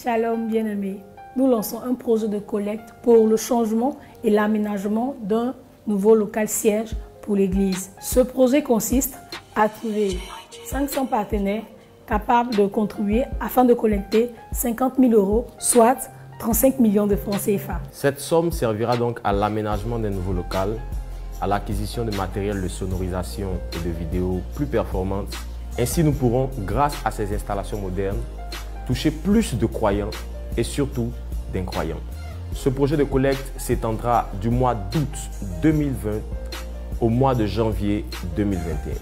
Shalom bien-aimés. Nous lançons un projet de collecte pour le changement et l'aménagement d'un nouveau local siège pour l'Église. Ce projet consiste à trouver 500 partenaires capables de contribuer afin de collecter 50 000 euros, soit 35 millions de francs CFA. Cette somme servira donc à l'aménagement d'un nouveau local, à l'acquisition de matériel de sonorisation et de vidéos plus performantes. Ainsi, nous pourrons, grâce à ces installations modernes, toucher plus de croyants et surtout d'incroyants. Ce projet de collecte s'étendra du mois d'août 2020 au mois de janvier 2021.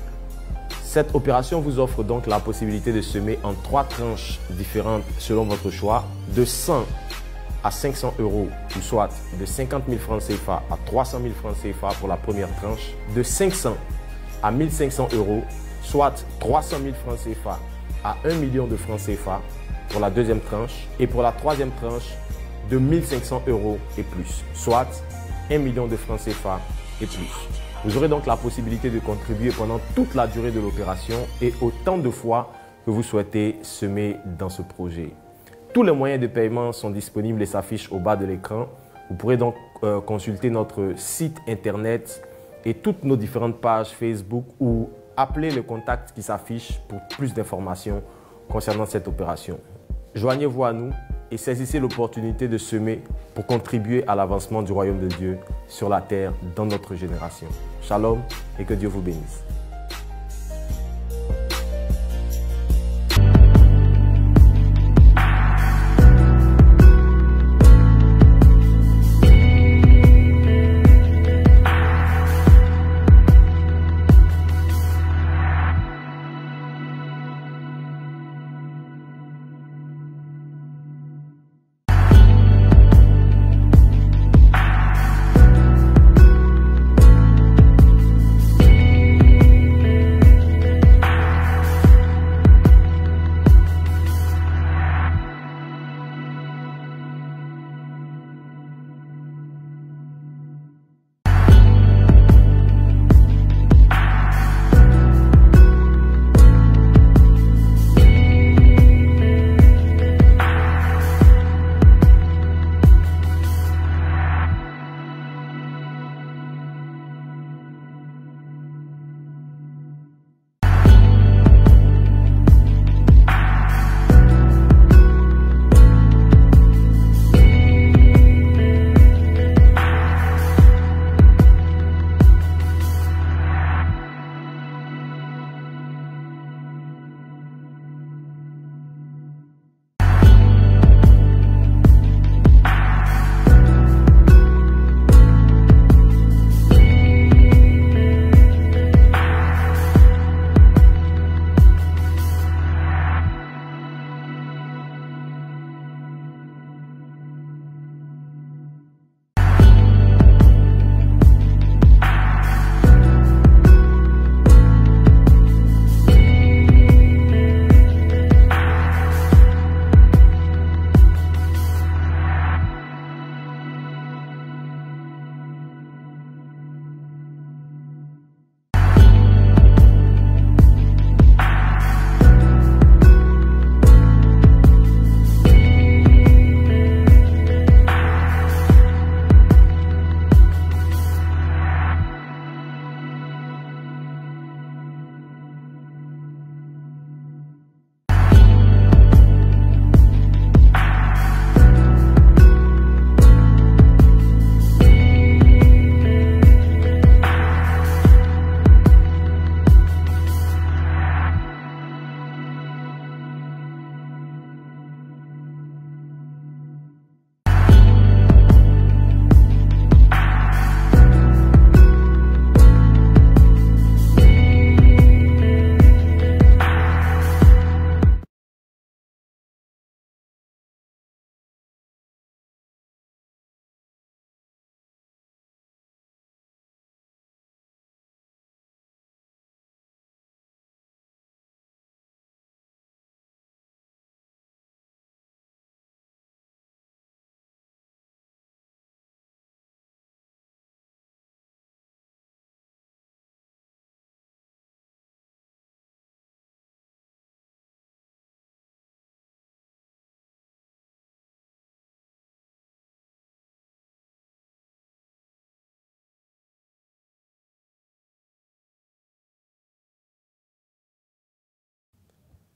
Cette opération vous offre donc la possibilité de semer en trois tranches différentes selon votre choix, de 100 à 500 euros, ou soit de 50 000 francs CFA à 300 000 francs CFA pour la première tranche, de 500 à 1500 euros, soit 300 000 francs CFA à 1 million de francs CFA pour la deuxième tranche et pour la troisième tranche de 1500 euros et plus, soit 1 million de francs CFA et plus. Vous aurez donc la possibilité de contribuer pendant toute la durée de l'opération et autant de fois que vous souhaitez semer dans ce projet. Tous les moyens de paiement sont disponibles et s'affichent au bas de l'écran. Vous pourrez donc euh, consulter notre site internet et toutes nos différentes pages Facebook ou appeler le contact qui s'affiche pour plus d'informations concernant cette opération. Joignez-vous à nous et saisissez l'opportunité de semer pour contribuer à l'avancement du royaume de Dieu sur la terre dans notre génération. Shalom et que Dieu vous bénisse.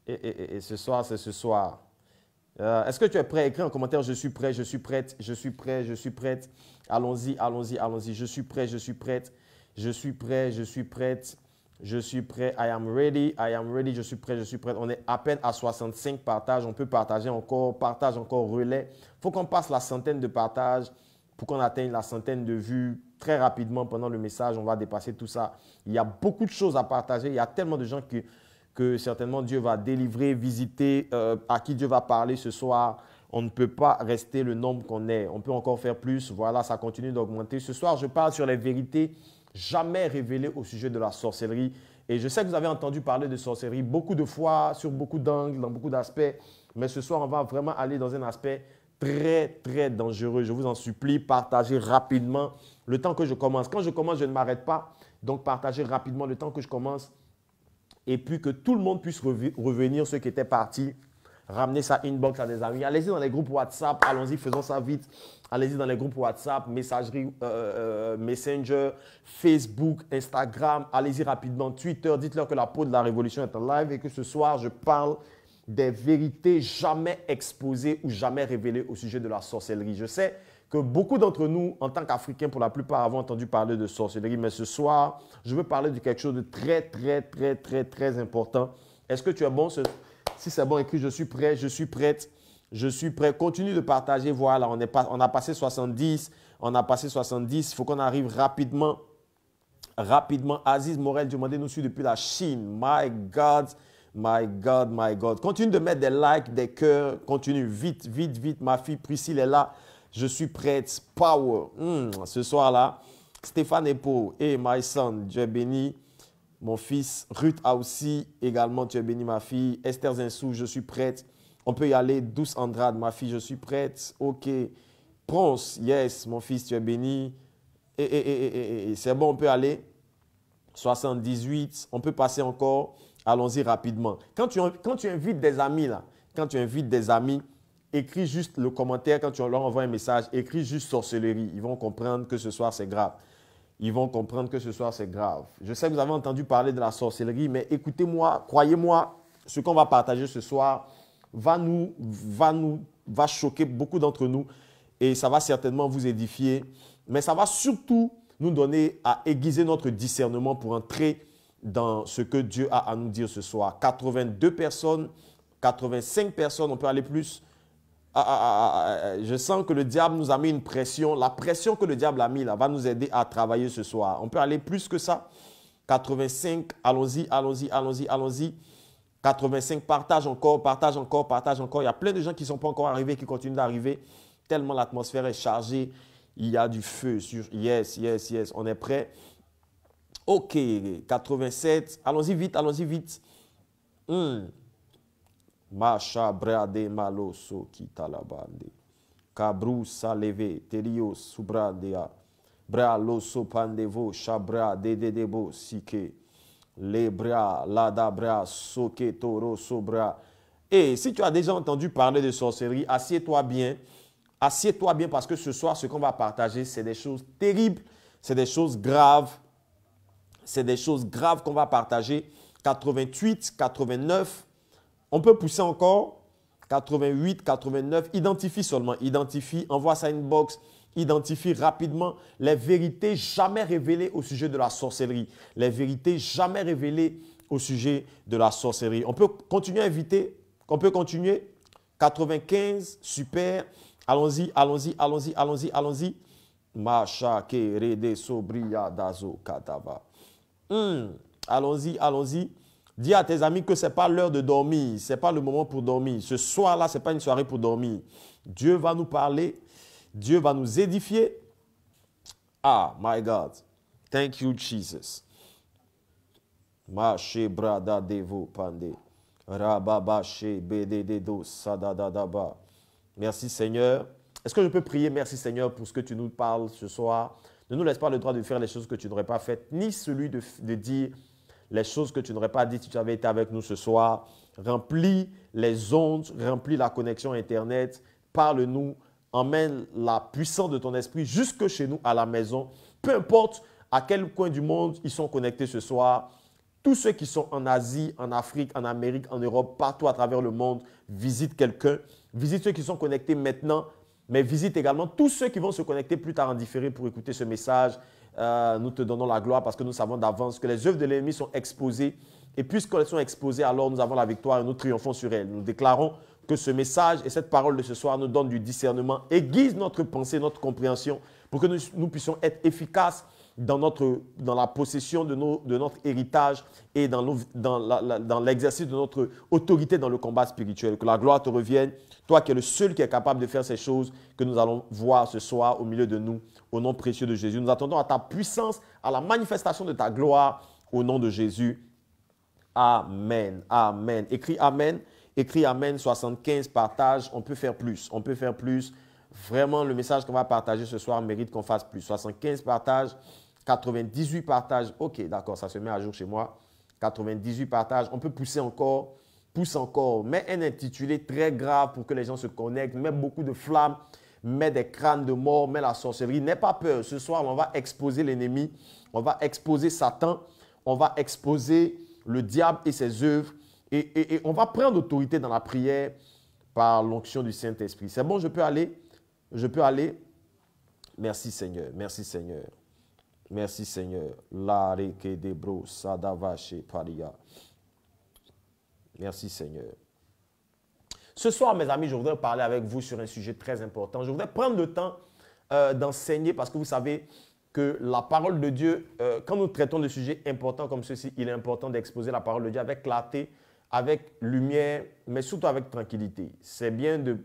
Et, ce soir, c'est ce soir. Est-ce que tu es prêt? Écris en commentaire, je suis prêt, je suis prête, je suis prêt, je suis prête. Allons-y, allons-y, allons-y. Je suis prêt, je suis prête, je suis prêt, je suis prête. Je suis prêt, I am ready, I am ready, je suis prêt, je suis prêt. On est à peine à 65 partages, on peut partager encore, partage encore, relais. Il faut qu'on passe la centaine de partages pour qu'on atteigne la centaine de vues très rapidement pendant le message. On va dépasser tout ça. Il y a beaucoup de choses à partager, il y a tellement de gens qui, que certainement Dieu va délivrer, visiter, euh, à qui Dieu va parler ce soir. On ne peut pas rester le nombre qu'on est. On peut encore faire plus. Voilà, ça continue d'augmenter. Ce soir, je parle sur les vérités jamais révélées au sujet de la sorcellerie. Et je sais que vous avez entendu parler de sorcellerie beaucoup de fois, sur beaucoup d'angles, dans beaucoup d'aspects. Mais ce soir, on va vraiment aller dans un aspect très, très dangereux. Je vous en supplie, partagez rapidement le temps que je commence. Quand je commence, je ne m'arrête pas. Donc, partagez rapidement le temps que je commence et puis que tout le monde puisse revenir, ceux qui étaient partis, ramener sa inbox à des amis. Allez-y dans les groupes WhatsApp, allons-y, faisons ça vite. Allez-y dans les groupes WhatsApp, messagerie, euh, euh, euh, Messenger, Facebook, Instagram. Allez-y rapidement, Twitter. Dites-leur que la peau de la révolution est en live et que ce soir, je parle des vérités jamais exposées ou jamais révélées au sujet de la sorcellerie. Je sais, que beaucoup d'entre nous, en tant qu'Africains, pour la plupart, avons entendu parler de sorcellerie. Mais ce soir, je veux parler de quelque chose de très, très, très, très, très important. Est-ce que tu es bon? Si c'est bon, écrit, je suis prêt, je suis prête, je suis prêt. Continue de partager. Voilà, on, a passé 70, on a passé 70. Il faut qu'on arrive rapidement, rapidement. Aziz Morel, demandez nous suit depuis la Chine. My God. My God, my God. Continue de mettre des likes, des cœurs. Continue vite, vite, vite. Ma fille Priscille est là. Je suis prête. Power. Hmm, ce soir-là, Stéphane Epo. et Hey, my son, Dieu béni. Mon fils, Ruth a aussi également, tu es béni, ma fille. Esther Zinsou, je suis prête. On peut y aller. Douce Andrade, ma fille, je suis prête. OK. Pronce, yes, mon fils, tu es béni. et eh, eh, eh, c'est bon, on peut aller. 78, on peut passer encore. Allons-y rapidement. quand tu invites des amis, là, quand tu invites des amis, écris juste le commentaire quand tu leur envoies un message, écris juste sorcellerie. Ils vont comprendre que ce soir c'est grave. Ils vont comprendre que ce soir c'est grave. Je sais que vous avez entendu parler de la sorcellerie, mais écoutez-moi, croyez-moi, ce qu'on va partager ce soir va nous, va nous, va choquer beaucoup d'entre nous et ça va certainement vous édifier, mais ça va surtout nous donner à aiguiser notre discernement pour entrer dans ce que Dieu a à nous dire ce soir. 82 personnes, 85 personnes, on peut aller plus ah, ah, ah, ah, je sens que le diable nous a mis une pression. La pression que le diable a mis là va nous aider à travailler ce soir. On peut aller plus que ça. 85, allons-y, allons-y, allons-y, allons-y. 85, partage encore, partage encore, partage encore. Il y a plein de gens qui ne sont pas encore arrivés, qui continuent d'arriver, tellement l'atmosphère est chargée. Il y a du feu. Sur... Yes, yes, yes, on est prêt. OK, 87, allons-y vite, allons-y vite. Hmm brade malo so Kabru Bra lo so pandevo chabra sike. Les ke toro Et si tu as déjà entendu parler de sorcellerie, assieds-toi bien. Assieds-toi bien parce que ce soir, ce qu'on va partager, c'est des choses terribles, c'est des choses graves. C'est des choses graves qu'on va partager. 88, 89, on peut pousser encore 88, 89, identifie seulement, identifie, envoie ça à une box, identifie rapidement les vérités jamais révélées au sujet de la sorcellerie, les vérités jamais révélées au sujet de la sorcellerie. On peut continuer à inviter, on peut continuer. 95, super, allons-y, allons-y, allons-y, allons-y, allons-y. Macha hmm. Allons-y, allons-y. Dis à tes amis que ce n'est pas l'heure de dormir, ce n'est pas le moment pour dormir. Ce soir-là, ce n'est pas une soirée pour dormir. Dieu va nous parler, Dieu va nous édifier. Ah, my God. Thank you, Jesus. brada devo pande. sadadadaba. Merci Seigneur. Est-ce que je peux prier, merci Seigneur, pour ce que tu nous parles ce soir? Ne nous laisse pas le droit de faire les choses que tu n'aurais pas faites, ni celui de dire les choses que tu n'aurais pas dites si tu avais été avec nous ce soir. Remplis les ondes, remplis la connexion Internet, parle-nous, emmène la puissance de ton esprit jusque chez nous à la maison. Peu importe à quel coin du monde ils sont connectés ce soir, tous ceux qui sont en Asie, en Afrique, en Amérique, en Europe, partout à travers le monde, visite quelqu'un. Visite ceux qui sont connectés maintenant, mais visite également tous ceux qui vont se connecter plus tard en différé pour écouter ce message. Euh, nous te donnons la gloire parce que nous savons d'avance que les œuvres de l'ennemi sont exposées. Et puisqu'elles sont exposées, alors nous avons la victoire et nous triomphons sur elles. Nous déclarons que ce message et cette parole de ce soir nous donnent du discernement, aiguisent notre pensée, notre compréhension, pour que nous, puissions être efficaces dans, la possession de, notre héritage et dans l'exercice de notre autorité dans le combat spirituel. Que la gloire te revienne toi qui es le seul qui est capable de faire ces choses que nous allons voir ce soir au milieu de nous, au nom précieux de Jésus. Nous attendons à ta puissance, à la manifestation de ta gloire, au nom de Jésus. Amen. Amen. Écris Amen. Écris Amen 75, partages, On peut faire plus. On peut faire plus. Vraiment, le message qu'on va partager ce soir mérite qu'on fasse plus. 75 partages, 98 partages. Ok, d'accord, ça se met à jour chez moi. 98 partages. On peut pousser encore pousse encore, mets un intitulé très grave pour que les gens se connectent, mets mm. beaucoup de flammes, mets des crânes de mort, mets la sorcellerie. N'aie pas peur, ce soir, on va exposer l'ennemi, on va exposer Satan, on va exposer le diable et ses œuvres, et, on va prendre autorité dans la prière par l'onction du Saint-Esprit. C'est bon, je peux aller Je peux aller Merci Seigneur, merci Seigneur. Merci Seigneur. La sadavache paria. Merci Seigneur. Ce soir, mes amis, je voudrais parler avec vous sur un sujet très important. Je voudrais prendre le temps euh, d'enseigner parce que vous savez que la parole de Dieu, euh, quand nous traitons de sujets importants comme ceci, il est important d'exposer la parole de Dieu avec clarté, avec lumière, mais surtout avec tranquillité. C'est bien de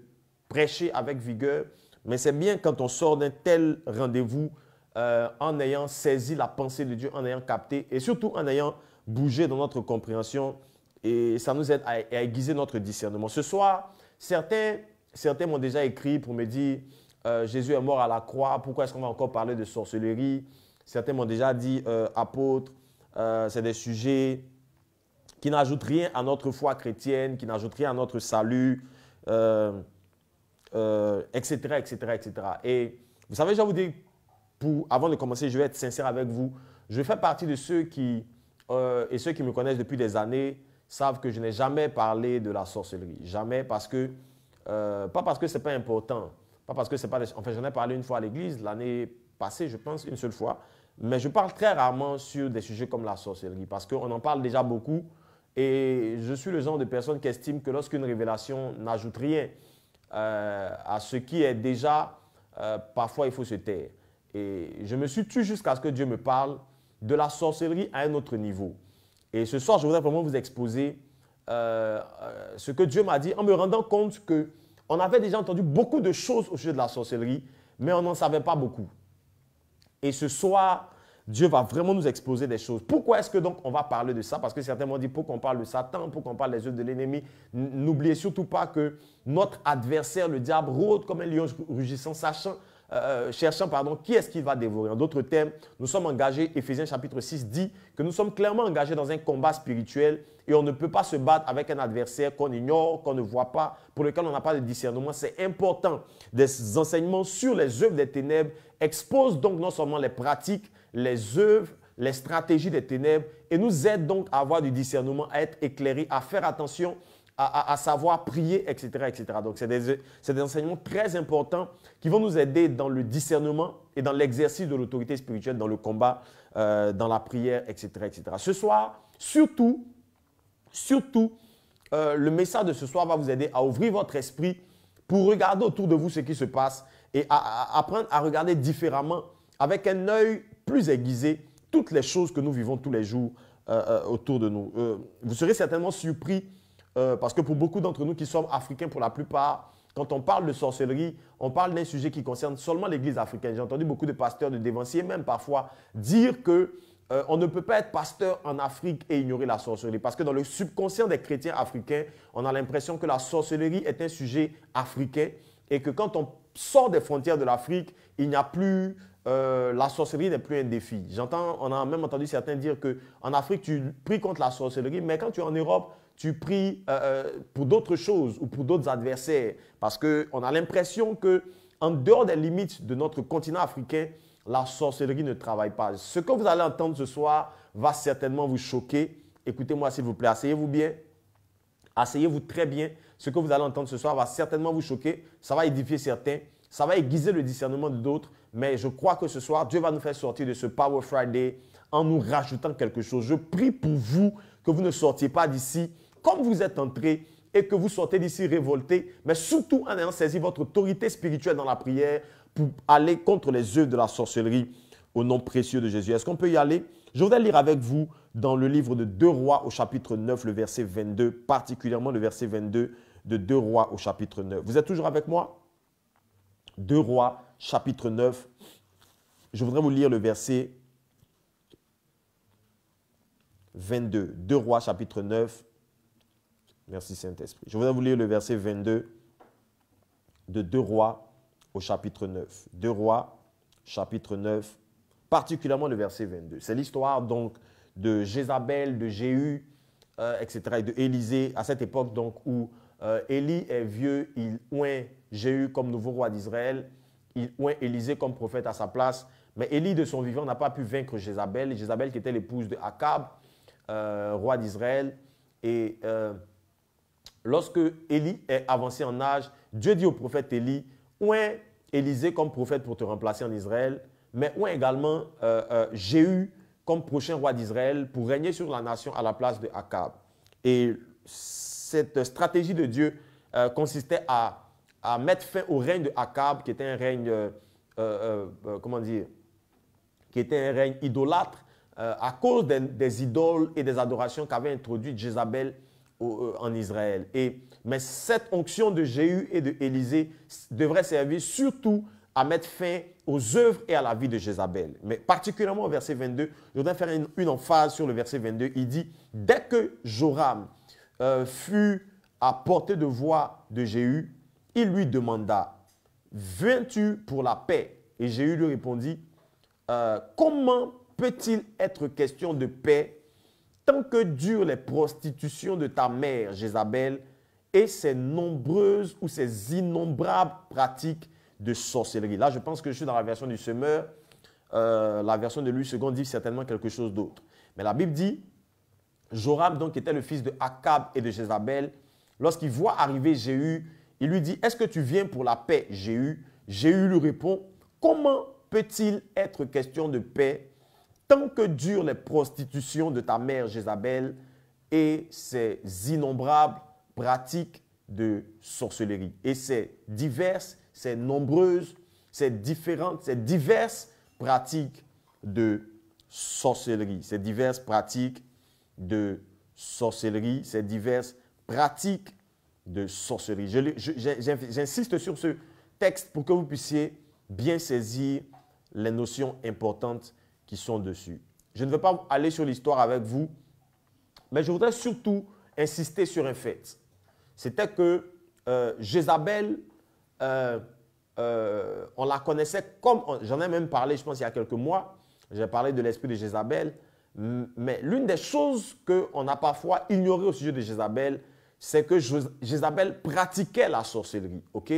prêcher avec vigueur, mais c'est bien quand on sort d'un tel rendez-vous euh, en ayant saisi la pensée de Dieu, en ayant capté et surtout en ayant bougé dans notre compréhension et ça nous aide à, aiguiser notre discernement. Ce soir, certains, certains m'ont déjà écrit pour me dire euh, Jésus est mort à la croix, pourquoi est-ce qu'on va encore parler de sorcellerie Certains m'ont déjà dit euh, apôtre, euh, c'est des sujets qui n'ajoutent rien à notre foi chrétienne, qui n'ajoutent rien à notre salut, etc., etc., etc. Et vous savez, je vais vous dire, pour, avant de commencer, je vais être sincère avec vous. Je fais partie de ceux qui, euh, et ceux qui me connaissent depuis des années, savent que je n'ai jamais parlé de la sorcellerie. Jamais parce que, euh, pas parce que ce n'est pas important, pas parce que c'est pas... Enfin, j'en ai parlé une fois à l'église l'année passée, je pense, une seule fois. Mais je parle très rarement sur des sujets comme la sorcellerie parce qu'on en parle déjà beaucoup. Et je suis le genre de personne qui estime que lorsqu'une révélation n'ajoute rien euh, à ce qui est déjà, euh, parfois il faut se taire. Et je me suis tué jusqu'à ce que Dieu me parle de la sorcellerie à un autre niveau. Et ce soir, je voudrais vraiment vous exposer euh, euh, ce que Dieu m'a dit en me rendant compte que on avait déjà entendu beaucoup de choses au sujet de la sorcellerie, mais on n'en savait pas beaucoup. Et ce soir, Dieu va vraiment nous exposer des choses. Pourquoi est-ce que donc on va parler de ça Parce que certains m'ont dit pour qu'on parle de Satan, pour qu'on parle des œuvres de l'ennemi. N'oubliez surtout pas que notre adversaire, le diable, rôde comme un lion rugissant, sachant euh, cherchant pardon, qui est-ce qui va dévorer. En d'autres termes, nous sommes engagés, Ephésiens chapitre 6 dit que nous sommes clairement engagés dans un combat spirituel et on ne peut pas se battre avec un adversaire qu'on ignore, qu'on ne voit pas, pour lequel on n'a pas de discernement. C'est important. Des enseignements sur les œuvres des ténèbres exposent donc non seulement les pratiques, les œuvres, les stratégies des ténèbres et nous aident donc à avoir du discernement, à être éclairés, à faire attention à, savoir prier, etc. etc. Donc, c'est des, des, enseignements très importants qui vont nous aider dans le discernement et dans l'exercice de l'autorité spirituelle, dans le combat, euh, dans la prière, etc., etc. Ce soir, surtout, surtout, euh, le message de ce soir va vous aider à ouvrir votre esprit pour regarder autour de vous ce qui se passe et à, apprendre à regarder différemment, avec un œil plus aiguisé, toutes les choses que nous vivons tous les jours euh, autour de nous. vous serez certainement surpris euh, parce que pour beaucoup d'entre nous qui sommes africains pour la plupart, quand on parle de sorcellerie, on parle d'un sujet qui concerne seulement l'Église africaine. J'ai entendu beaucoup de pasteurs, de dévanciers même parfois, dire que euh, on ne peut pas être pasteur en Afrique et ignorer la sorcellerie. Parce que dans le subconscient des chrétiens africains, on a l'impression que la sorcellerie est un sujet africain et que quand on sort des frontières de l'Afrique, il n'y a plus euh, la sorcellerie n'est plus un défi. J'entends, on a même entendu certains dire que en Afrique tu pries contre la sorcellerie, mais quand tu es en Europe, tu pries euh, euh, pour d'autres choses ou pour d'autres adversaires. Parce qu'on a l'impression que en dehors des limites de notre continent africain, la sorcellerie ne travaille pas. Ce que vous allez entendre ce soir va certainement vous choquer. Écoutez-moi s'il vous plaît, asseyez-vous bien. Asseyez-vous très bien. Ce que vous allez entendre ce soir va certainement vous choquer. Ça va édifier certains. Ça va aiguiser le discernement de d'autres. Mais je crois que ce soir, Dieu va nous faire sortir de ce Power Friday en nous rajoutant quelque chose. Je prie pour vous que vous ne sortiez pas d'ici comme vous êtes entré et que vous sortez d'ici révolté, mais surtout en ayant saisi votre autorité spirituelle dans la prière pour aller contre les œuvres de la sorcellerie au nom précieux de Jésus. Est-ce qu'on peut y aller Je voudrais lire avec vous dans le livre de Deux Rois au chapitre 9, le verset 22, particulièrement le verset 22 de Deux Rois au chapitre 9. Vous êtes toujours avec moi Deux Rois, chapitre 9. Je voudrais vous lire le verset 22. 2 Rois, chapitre 9, Merci Saint-Esprit. Je voudrais vous lire le verset 22 de Deux Rois au chapitre 9. Deux Rois, chapitre 9, particulièrement le verset 22. C'est l'histoire donc de Jézabel, de Jéhu, euh, etc., et de Élisée, à cette époque donc où euh, Élie est vieux, il oint Jéhu comme nouveau roi d'Israël, il oint Élisée comme prophète à sa place, mais Élie de son vivant n'a pas pu vaincre Jézabel, Jézabel qui était l'épouse de Akab, euh, roi d'Israël, et lorsque Élie est avancé en âge, Dieu dit au prophète Élie, est Élisée comme prophète pour te remplacer en Israël, mais ouin également euh, euh, Jéhu comme prochain roi d'Israël pour régner sur la nation à la place de Akab. Et cette stratégie de Dieu euh, consistait à, mettre fin au règne de Akab, qui était un règne, comment dire, qui était un règne idolâtre, à cause des, des, idoles et des adorations qu'avait introduites Jézabel euh, en Israël. Et, mais cette onction de Jéhu et de Élisée devrait servir surtout à mettre fin aux œuvres et à la vie de Jézabel. Mais particulièrement au verset 22, je voudrais faire une, une emphase sur le verset 22. Il dit, dès que Joram euh, fut à portée de voix de Jéhu, il lui demanda, viens-tu pour la paix Et Jéhu lui répondit, euh, comment peut-il être question de paix tant que durent les prostitutions de ta mère, Jézabel, et ses nombreuses ou ses innombrables pratiques de sorcellerie. Là, je pense que je suis dans la version du semeur. Euh, la version de lui, second dit certainement quelque chose d'autre. Mais la Bible dit, Joram donc était le fils de Akab et de Jézabel. Lorsqu'il voit arriver Jéhu, il lui dit, est-ce que tu viens pour la paix, Jéhu Jéhu lui répond, comment peut-il être question de paix tant que durent les prostitutions de ta mère Jézabel et ses innombrables pratiques de sorcellerie et ses diverses, ses nombreuses, ses différentes, ses diverses pratiques de sorcellerie, ces diverses pratiques de sorcellerie, ces diverses pratiques de sorcellerie. J'insiste sur ce texte pour que vous puissiez bien saisir les notions importantes qui sont dessus. Je ne veux pas aller sur l'histoire avec vous, mais je voudrais surtout insister sur un fait. C'était que euh, Jézabel, euh, euh, on la connaissait comme, j'en ai même parlé, je pense, il y a quelques mois, j'ai parlé de l'esprit de Jézabel, mais l'une des choses qu'on a parfois ignorées au sujet de Jézabel, c'est que Jézabel pratiquait la sorcellerie, ok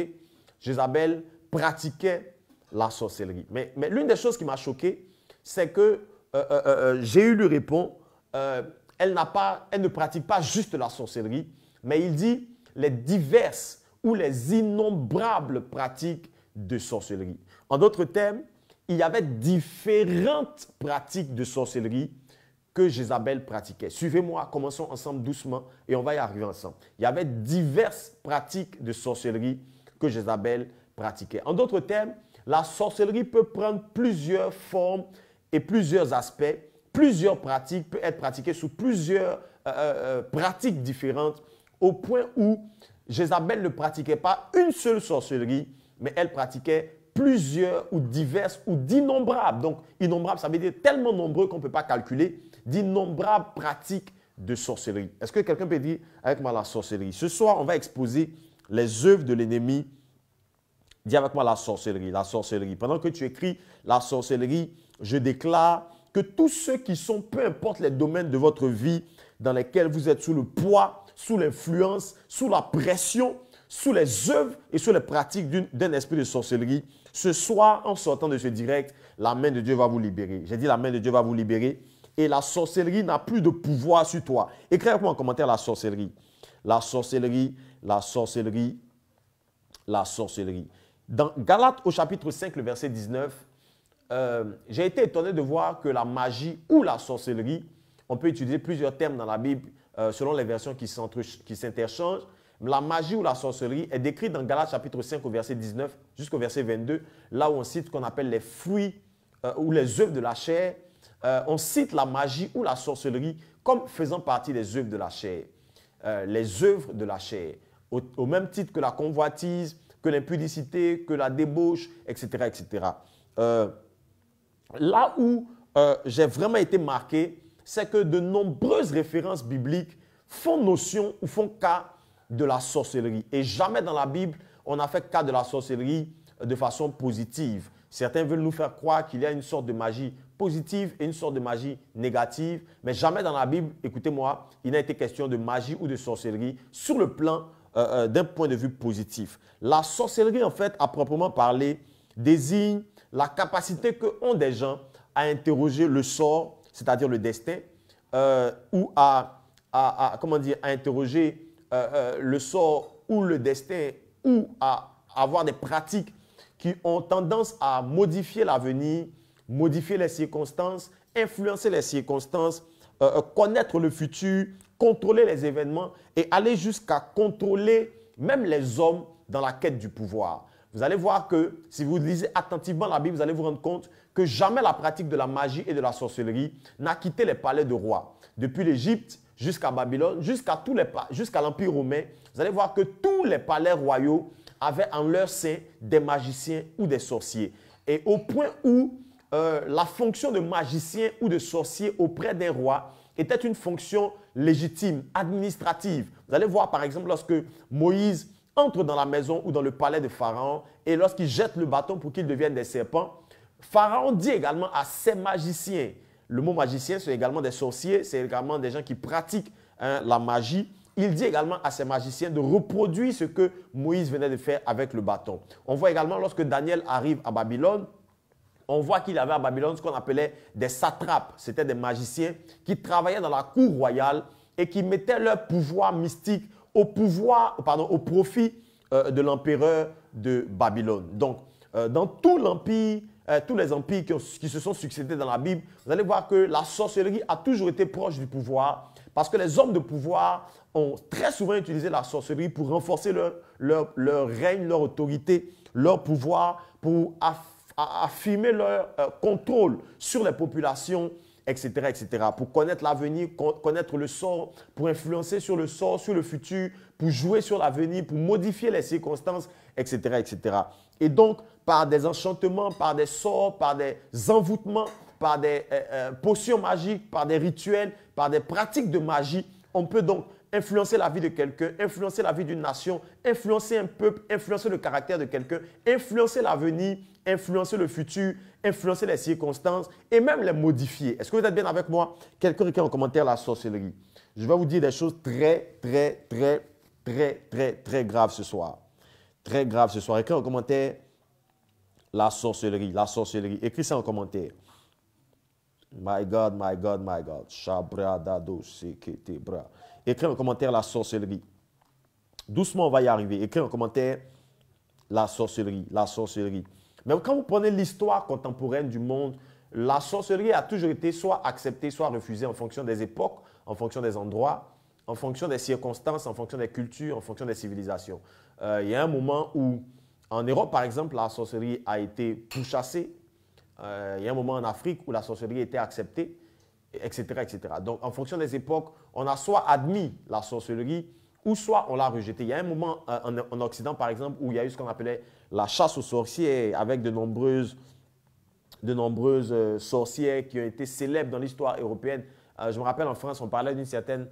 Jézabel pratiquait la sorcellerie. Mais, mais l'une des choses qui m'a choqué, c'est que euh euh, euh, euh, Jéhu lui répond, euh, elle, pas, elle ne pratique pas juste la sorcellerie, mais il dit les diverses ou les innombrables pratiques de sorcellerie. En d'autres termes, il y avait différentes pratiques de sorcellerie que Jézabel pratiquait. Suivez-moi, commençons ensemble doucement et on va y arriver ensemble. Il y avait diverses pratiques de sorcellerie que Jézabel pratiquait. En d'autres termes, la sorcellerie peut prendre plusieurs formes et plusieurs aspects, plusieurs pratiques peuvent être pratiquées sous plusieurs euh, euh, euh, pratiques différentes au point où Jézabel ne pratiquait pas une seule sorcellerie, mais elle pratiquait plusieurs ou diverses ou d'innombrables. Donc, innombrables, ça veut dire tellement nombreux qu'on ne peut pas calculer, d'innombrables pratiques de sorcellerie. Est-ce que quelqu'un peut dire avec moi la sorcellerie Ce soir, on va exposer les œuvres de l'ennemi. Dis avec moi la sorcellerie, la sorcellerie. Pendant que tu écris la sorcellerie, je déclare que tous ceux qui sont, peu importe les domaines de votre vie dans lesquels vous êtes sous le poids, sous l'influence, sous la pression, sous les œuvres et sous les pratiques d'un esprit de sorcellerie, ce soir, en sortant de ce direct, la main de Dieu va vous libérer. J'ai dit la main de Dieu va vous libérer et la sorcellerie n'a plus de pouvoir sur toi. Écrivez-moi en commentaire la sorcellerie. La sorcellerie, la sorcellerie, la sorcellerie. Dans Galates au chapitre 5, le verset 19, euh, j'ai été étonné de voir que la magie ou la sorcellerie, on peut utiliser plusieurs termes dans la Bible euh, selon les versions qui s'interchangent. La magie ou la sorcellerie est décrite dans Galates chapitre 5 au verset 19 jusqu'au verset 22, là où on cite ce qu'on appelle les fruits euh, ou les œuvres de la chair. on cite la magie ou la sorcellerie comme faisant partie des œuvres de la chair. les œuvres de la chair, au, au même titre que la convoitise, que l'impudicité, que la débauche, etc. etc là où euh, j'ai vraiment été marqué, c'est que de nombreuses références bibliques font notion ou font cas de la sorcellerie. Et jamais dans la Bible, on n'a fait cas de la sorcellerie de façon positive. Certains veulent nous faire croire qu'il y a une sorte de magie positive et une sorte de magie négative, mais jamais dans la Bible, écoutez-moi, il n'a été question de magie ou de sorcellerie sur le plan euh, euh, d'un point de vue positif. La sorcellerie, en fait, à proprement parler, désigne la capacité que ont des gens à interroger le sort, c'est-à-dire le destin, euh, ou à, comment dire, à interroger euh, euh, le sort ou le destin, ou à avoir des pratiques qui ont tendance à modifier l'avenir, modifier les circonstances, influencer les circonstances, connaître le futur, contrôler les événements et aller jusqu'à contrôler même les hommes dans la quête du pouvoir. Vous allez voir que si vous lisez attentivement la Bible, vous allez vous rendre compte que jamais la pratique de la magie et de la sorcellerie n'a quitté les palais de rois. Depuis l'Égypte jusqu'à Babylone, jusqu'à l'Empire romain, vous allez voir que tous les palais royaux avaient en leur sein des magiciens ou des sorciers. Et au point où euh, la fonction de magicien ou de sorcier auprès des rois était une fonction légitime, administrative. Vous allez voir par exemple lorsque Moïse entre dans la maison ou dans le palais de Pharaon et lorsqu'il jette le bâton pour qu'il devienne des serpents, Pharaon dit également à ses magiciens, le mot magicien, c'est également des sorciers, c'est également des gens qui pratiquent hein, la magie. Il dit également à ses magiciens de reproduire ce que Moïse venait de faire avec le bâton. On voit également lorsque Daniel arrive à Babylone, on voit qu'il avait à Babylone ce qu'on appelait des satrapes. C'était des magiciens qui travaillaient dans la cour royale et qui mettaient leur pouvoir mystique au pouvoir, pardon, au profit euh, de l'empereur de Babylone. Donc, euh, dans tout l'empire, euh, tous les empires qui, se sont succédés dans la Bible, vous allez voir que la sorcellerie a toujours été proche du pouvoir, parce que les hommes de pouvoir ont très souvent utilisé la sorcellerie pour renforcer leur, règne, leur autorité, leur pouvoir, pour affirmer leur contrôle sur les populations etc., etc. Pour connaître l'avenir, connaître le sort, pour influencer sur le sort, sur le futur, pour jouer sur l'avenir, pour modifier les circonstances, etc., etc. Et donc, par des enchantements, par des sorts, par des envoûtements, par des euh, euh, potions magiques, par des rituels, par des pratiques de magie, on peut donc influencer la vie de quelqu'un, influencer la vie d'une nation, influencer un peuple, influencer le caractère de quelqu'un, influencer l'avenir, influencer le futur, influencer les circonstances et même les modifier. Est-ce que vous êtes bien avec moi Quelqu'un écrit en commentaire la sorcellerie. Je vais vous dire des choses très, très, très, très, très, très graves ce soir. Très graves ce soir. Écris en commentaire la sorcellerie, la sorcellerie. Écris ça en commentaire. My God, my God, my God. Shabra dado bra. Écris en commentaire la sorcellerie. Doucement, on va y arriver. Écris en commentaire la sorcellerie, la sorcellerie. Mais quand vous prenez l'histoire contemporaine du monde, la sorcellerie a toujours été soit acceptée, soit refusée en fonction des époques, en fonction des endroits, en fonction des circonstances, en fonction des cultures, en fonction des civilisations. Euh, il y a un moment où, en Europe par exemple, la sorcellerie a été pourchassée. Euh, il y a un moment en Afrique où la sorcellerie était acceptée etc., Donc, en fonction des époques, on a soit admis la sorcellerie ou soit on l'a rejetée. Il y a un moment euh, en, Occident, par exemple, où il y a eu ce qu'on appelait la chasse aux sorciers avec de nombreuses, euh, sorcières qui ont été célèbres dans l'histoire européenne. Euh, je me rappelle, en France, on parlait d'une certaine,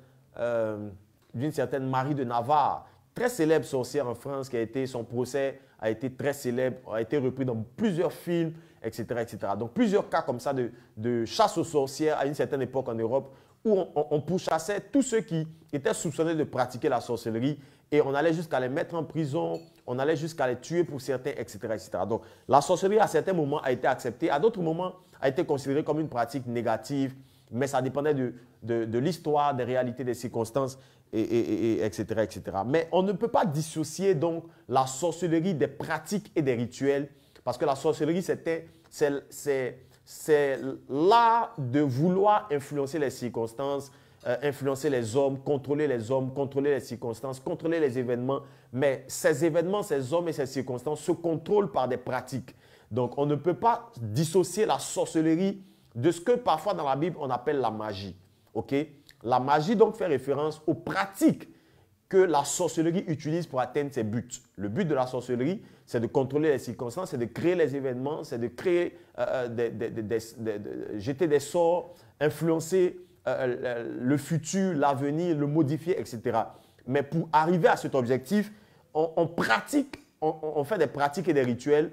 certaine Marie de Navarre, très célèbre sorcière en France, qui a été, son procès a été très célèbre, a été repris dans plusieurs films etc., Donc plusieurs cas comme ça de, chasse aux sorcières à une certaine époque en Europe où on, on, pourchassait tous ceux qui étaient soupçonnés de pratiquer la sorcellerie et on allait jusqu'à les mettre en prison, on allait jusqu'à les tuer pour certains, etc., Donc la sorcellerie à certains moments a été acceptée, à d'autres moments a été considérée comme une pratique négative, mais ça dépendait de, l'histoire, des réalités, des circonstances, et, etc., etc. Mais on ne peut pas dissocier donc la sorcellerie des pratiques et des rituels parce que la sorcellerie, c'est, l'art de vouloir influencer les circonstances, euh, influencer les hommes, contrôler les hommes, contrôler les circonstances, contrôler les événements. Mais ces événements, ces hommes et ces circonstances se contrôlent par des pratiques. Donc, on ne peut pas dissocier la sorcellerie de ce que parfois dans la Bible on appelle la magie. La magie donc fait référence aux pratiques que la sorcellerie utilise pour atteindre ses buts. Le but de la sorcellerie, c'est de contrôler les circonstances, c'est de créer les événements, c'est de créer, euh, euh, des, des, jeter des sorts, influencer euh, le futur, l'avenir, le modifier, etc. Mais pour arriver à cet objectif, on, pratique, on, fait des pratiques et des rituels.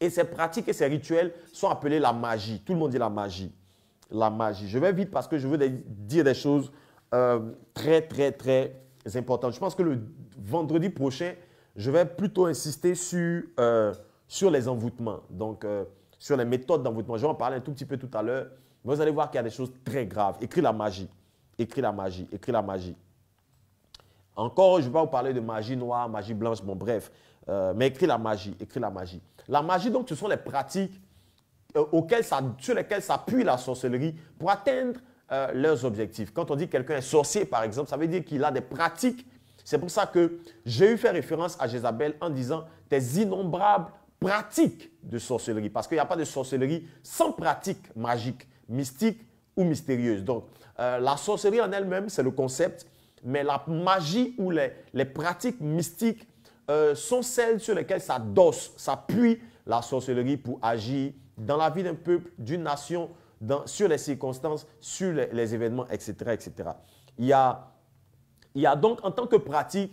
Et ces pratiques et ces rituels sont appelés la magie. Tout le monde dit la magie. La magie. Je vais vite parce que je veux dire des choses très, très, très importantes. Je pense que le vendredi prochain, je vais plutôt insister sur, euh, sur les envoûtements, donc euh, sur les méthodes d'envoûtement. Je vais en parler un tout petit peu tout à l'heure. Vous allez voir qu'il y a des choses très graves. Écris la magie. Écris la magie. Écris la magie. Encore, je ne vais pas vous parler de magie noire, magie blanche, bon bref. Euh, mais écris la magie. Écris la magie. La magie, donc, ce sont les pratiques auxquelles ça, sur lesquelles s'appuie la sorcellerie pour atteindre leurs objectifs. Quand on dit quelqu'un est sorcier, par exemple, ça veut dire qu'il a des pratiques c'est pour ça que j'ai eu fait référence à Jézabel en disant des innombrables pratiques de sorcellerie. Parce qu'il n'y a pas de sorcellerie sans pratique magique, mystique ou mystérieuse. Donc, euh, la sorcellerie en elle-même, c'est le concept, mais la magie ou les, pratiques mystiques euh, sont celles sur lesquelles ça ça s'appuie la sorcellerie pour agir dans la vie d'un peuple, d'une nation, sur les circonstances, sur les, événements, etc., etc. Il y a il y a donc, en tant que pratique,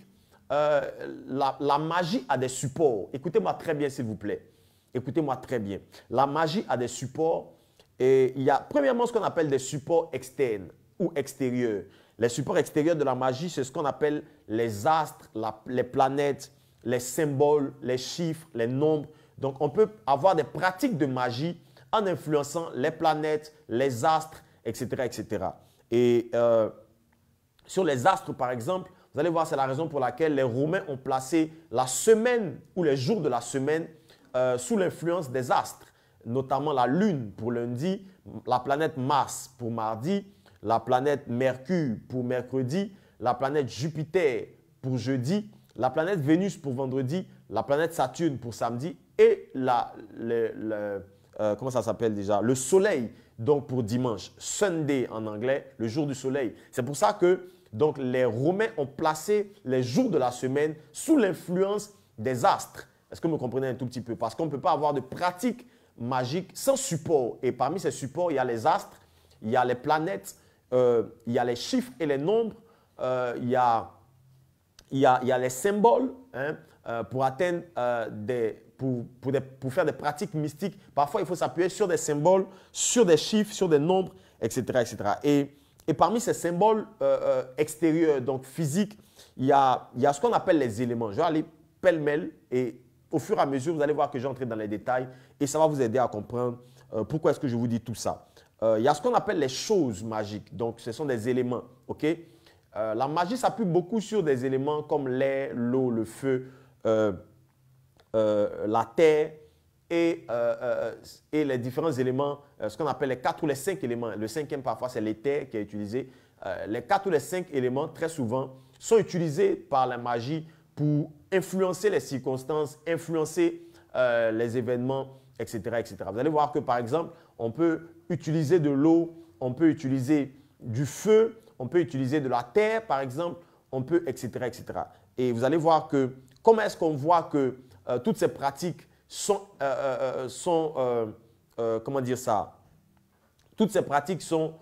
euh, la, magie a des supports. Écoutez-moi très bien, s'il vous plaît. Écoutez-moi très bien. La magie a des supports. Et il y a, premièrement, ce qu'on appelle des supports externes ou extérieurs. Les supports extérieurs de la magie, c'est ce qu'on appelle les astres, les planètes, les symboles, les chiffres, les nombres. Donc, on peut avoir des pratiques de magie en influençant les planètes, les astres, etc. etc. Et euh, sur les astres, par exemple, vous allez voir, c'est la raison pour laquelle les Romains ont placé la semaine ou les jours de la semaine euh, sous l'influence des astres, notamment la Lune pour lundi, la planète Mars pour mardi, la planète Mercure pour mercredi, la planète Jupiter pour jeudi, la planète Vénus pour vendredi, la planète Saturne pour samedi et euh, comment ça s'appelle déjà, le Soleil donc pour dimanche. Sunday en anglais, le jour du soleil. C'est pour ça que donc les Romains ont placé les jours de la semaine sous l'influence des astres. Est-ce que vous me comprenez un tout petit peu Parce qu'on ne peut pas avoir de pratique magique sans support. Et parmi ces supports, il y a les astres, il y a les planètes, euh, il y a les chiffres et les nombres, euh, il, y a, il, y les symboles hein, euh, pour atteindre des pour, pour, faire des pratiques mystiques. Parfois, il faut s'appuyer sur des symboles, sur des chiffres, sur des nombres, etc. etc. Et, parmi ces symboles euh, euh, extérieurs, donc physiques, il y a, il ce qu'on appelle les éléments. Je vais aller pêle-mêle et au fur et à mesure, vous allez voir que j'entre dans les détails et ça va vous aider à comprendre euh, pourquoi est-ce que je vous dis tout ça. il y a ce qu'on appelle les choses magiques. Donc, ce sont des éléments, OK La magie s'appuie beaucoup sur des éléments comme l'air, l'eau, le feu, euh, la terre euh, euh, et, les différents éléments, ce qu'on appelle les quatre ou les cinq éléments. Le cinquième, parfois, c'est l'éther qui est utilisé. les quatre ou les cinq éléments, très souvent, sont utilisés par la magie pour influencer les circonstances, influencer les événements, etc., etc. Vous allez voir que, par exemple, on peut utiliser de l'eau, on peut utiliser du feu, on peut utiliser de la terre, par exemple, on peut, etc., etc. Et vous allez voir que, comment est-ce qu'on voit que euh, toutes ces pratiques sont, euh, euh, comment dire ça, toutes ces pratiques sont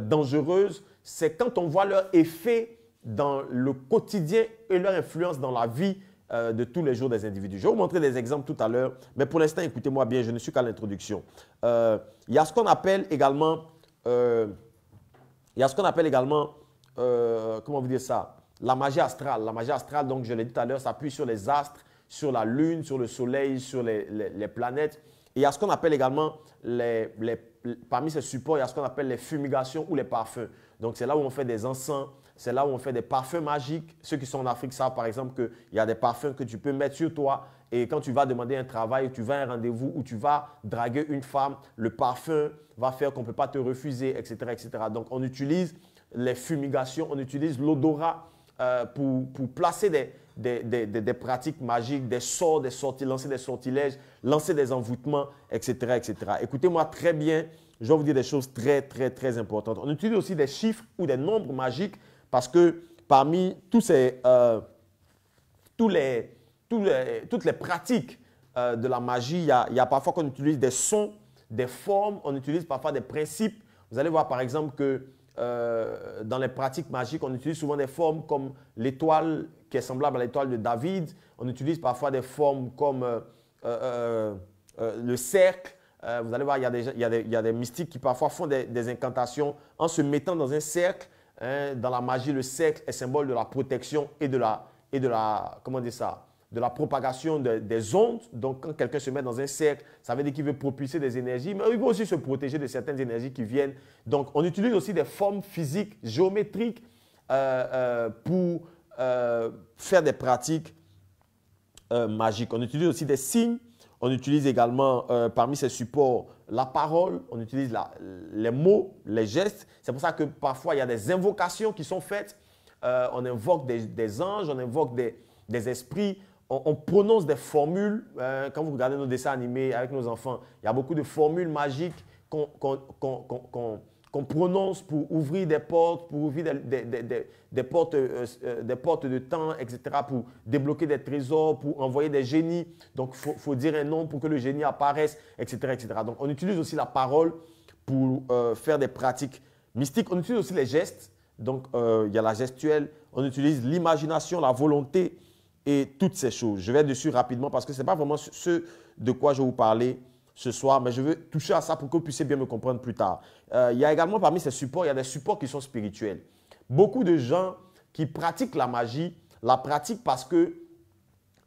dangereuses, c'est quand on voit leur effet dans le quotidien et leur influence dans la vie de tous les jours des individus. Je vais vous montrer des exemples tout à l'heure, mais pour l'instant, écoutez-moi bien, je ne suis qu'à l'introduction. il y a ce qu'on appelle également, il y a ce qu'on appelle également, comment vous dire ça, la magie astrale. La magie astrale, donc je l'ai dit tout à l'heure, s'appuie sur les astres sur la Lune, sur le Soleil, sur les, les, planètes. Et il y a ce qu'on appelle également, les, les, parmi ces supports, il y a ce qu'on appelle les fumigations ou les parfums. Donc, c'est là où on fait des encens, c'est là où on fait des parfums magiques. Ceux qui sont en Afrique savent, par exemple, qu'il y a des parfums que tu peux mettre sur toi. Et quand tu vas demander un travail, tu vas à un rendez-vous ou tu vas draguer une femme, le parfum va faire qu'on ne peut pas te refuser, etc., etc. Donc, on utilise les fumigations, on utilise l'odorat euh, pour, pour placer des, des, des, pratiques magiques, des sorts, des sorties, lancer des sortilèges, lancer des envoûtements, etc. etc. Écoutez-moi très bien, je vais vous dire des choses très, très, très importantes. On utilise aussi des chiffres ou des nombres magiques parce que parmi tous ces, euh, tous les, tous les, toutes les pratiques euh, de la magie, il y a, parfois qu'on utilise des sons, des formes, on utilise parfois des principes. Vous allez voir par exemple que euh, dans les pratiques magiques, on utilise souvent des formes comme l'étoile qui est semblable à l'étoile de David. On utilise parfois des formes comme euh, euh, euh, le cercle. vous allez voir, il y, a des, mystiques qui parfois font des, incantations en se mettant dans un cercle. Hein. dans la magie, le cercle est symbole de la protection et de la, et de la comment dire ça, de la propagation des ondes. Donc, quand quelqu'un se met dans un cercle, ça veut dire qu'il veut propulser des énergies, mais il veut aussi se protéger de certaines énergies qui viennent. Donc, on utilise aussi des formes physiques, géométriques pour euh, faire des pratiques euh, magiques. On utilise aussi des signes. On utilise également euh, parmi ces supports la parole, on utilise les mots, les gestes. C'est pour ça que parfois il y a des invocations qui sont faites. on invoque des, anges, on invoque des, esprits, on, prononce des formules. quand vous regardez nos dessins animés avec nos enfants, il y a beaucoup de formules magiques qu'on qu'on prononce pour ouvrir des portes, pour ouvrir des, portes, euh, euh, des portes de temps, etc., pour débloquer des trésors, pour envoyer des génies. Donc, il faut, dire un nom pour que le génie apparaisse, etc., etc. Donc, on utilise aussi la parole pour euh, faire des pratiques mystiques. On utilise aussi les gestes. Donc, il y a la gestuelle. On utilise l'imagination, la volonté et toutes ces choses. Je vais dessus rapidement parce que ce n'est pas vraiment ce de quoi je vais vous parler ce soir, mais je veux toucher à ça pour que vous puissiez bien me comprendre plus tard. Euh, il y a également parmi ces supports, il y a des supports qui sont spirituels. Beaucoup de gens qui pratiquent la magie la pratiquent parce que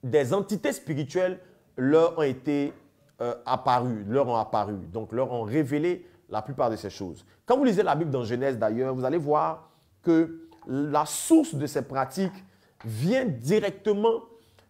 des entités spirituelles leur ont été euh, apparues, leur ont apparu, donc leur ont révélé la plupart de ces choses. Quand vous lisez la Bible dans Genèse d'ailleurs, vous allez voir que la source de ces pratiques vient directement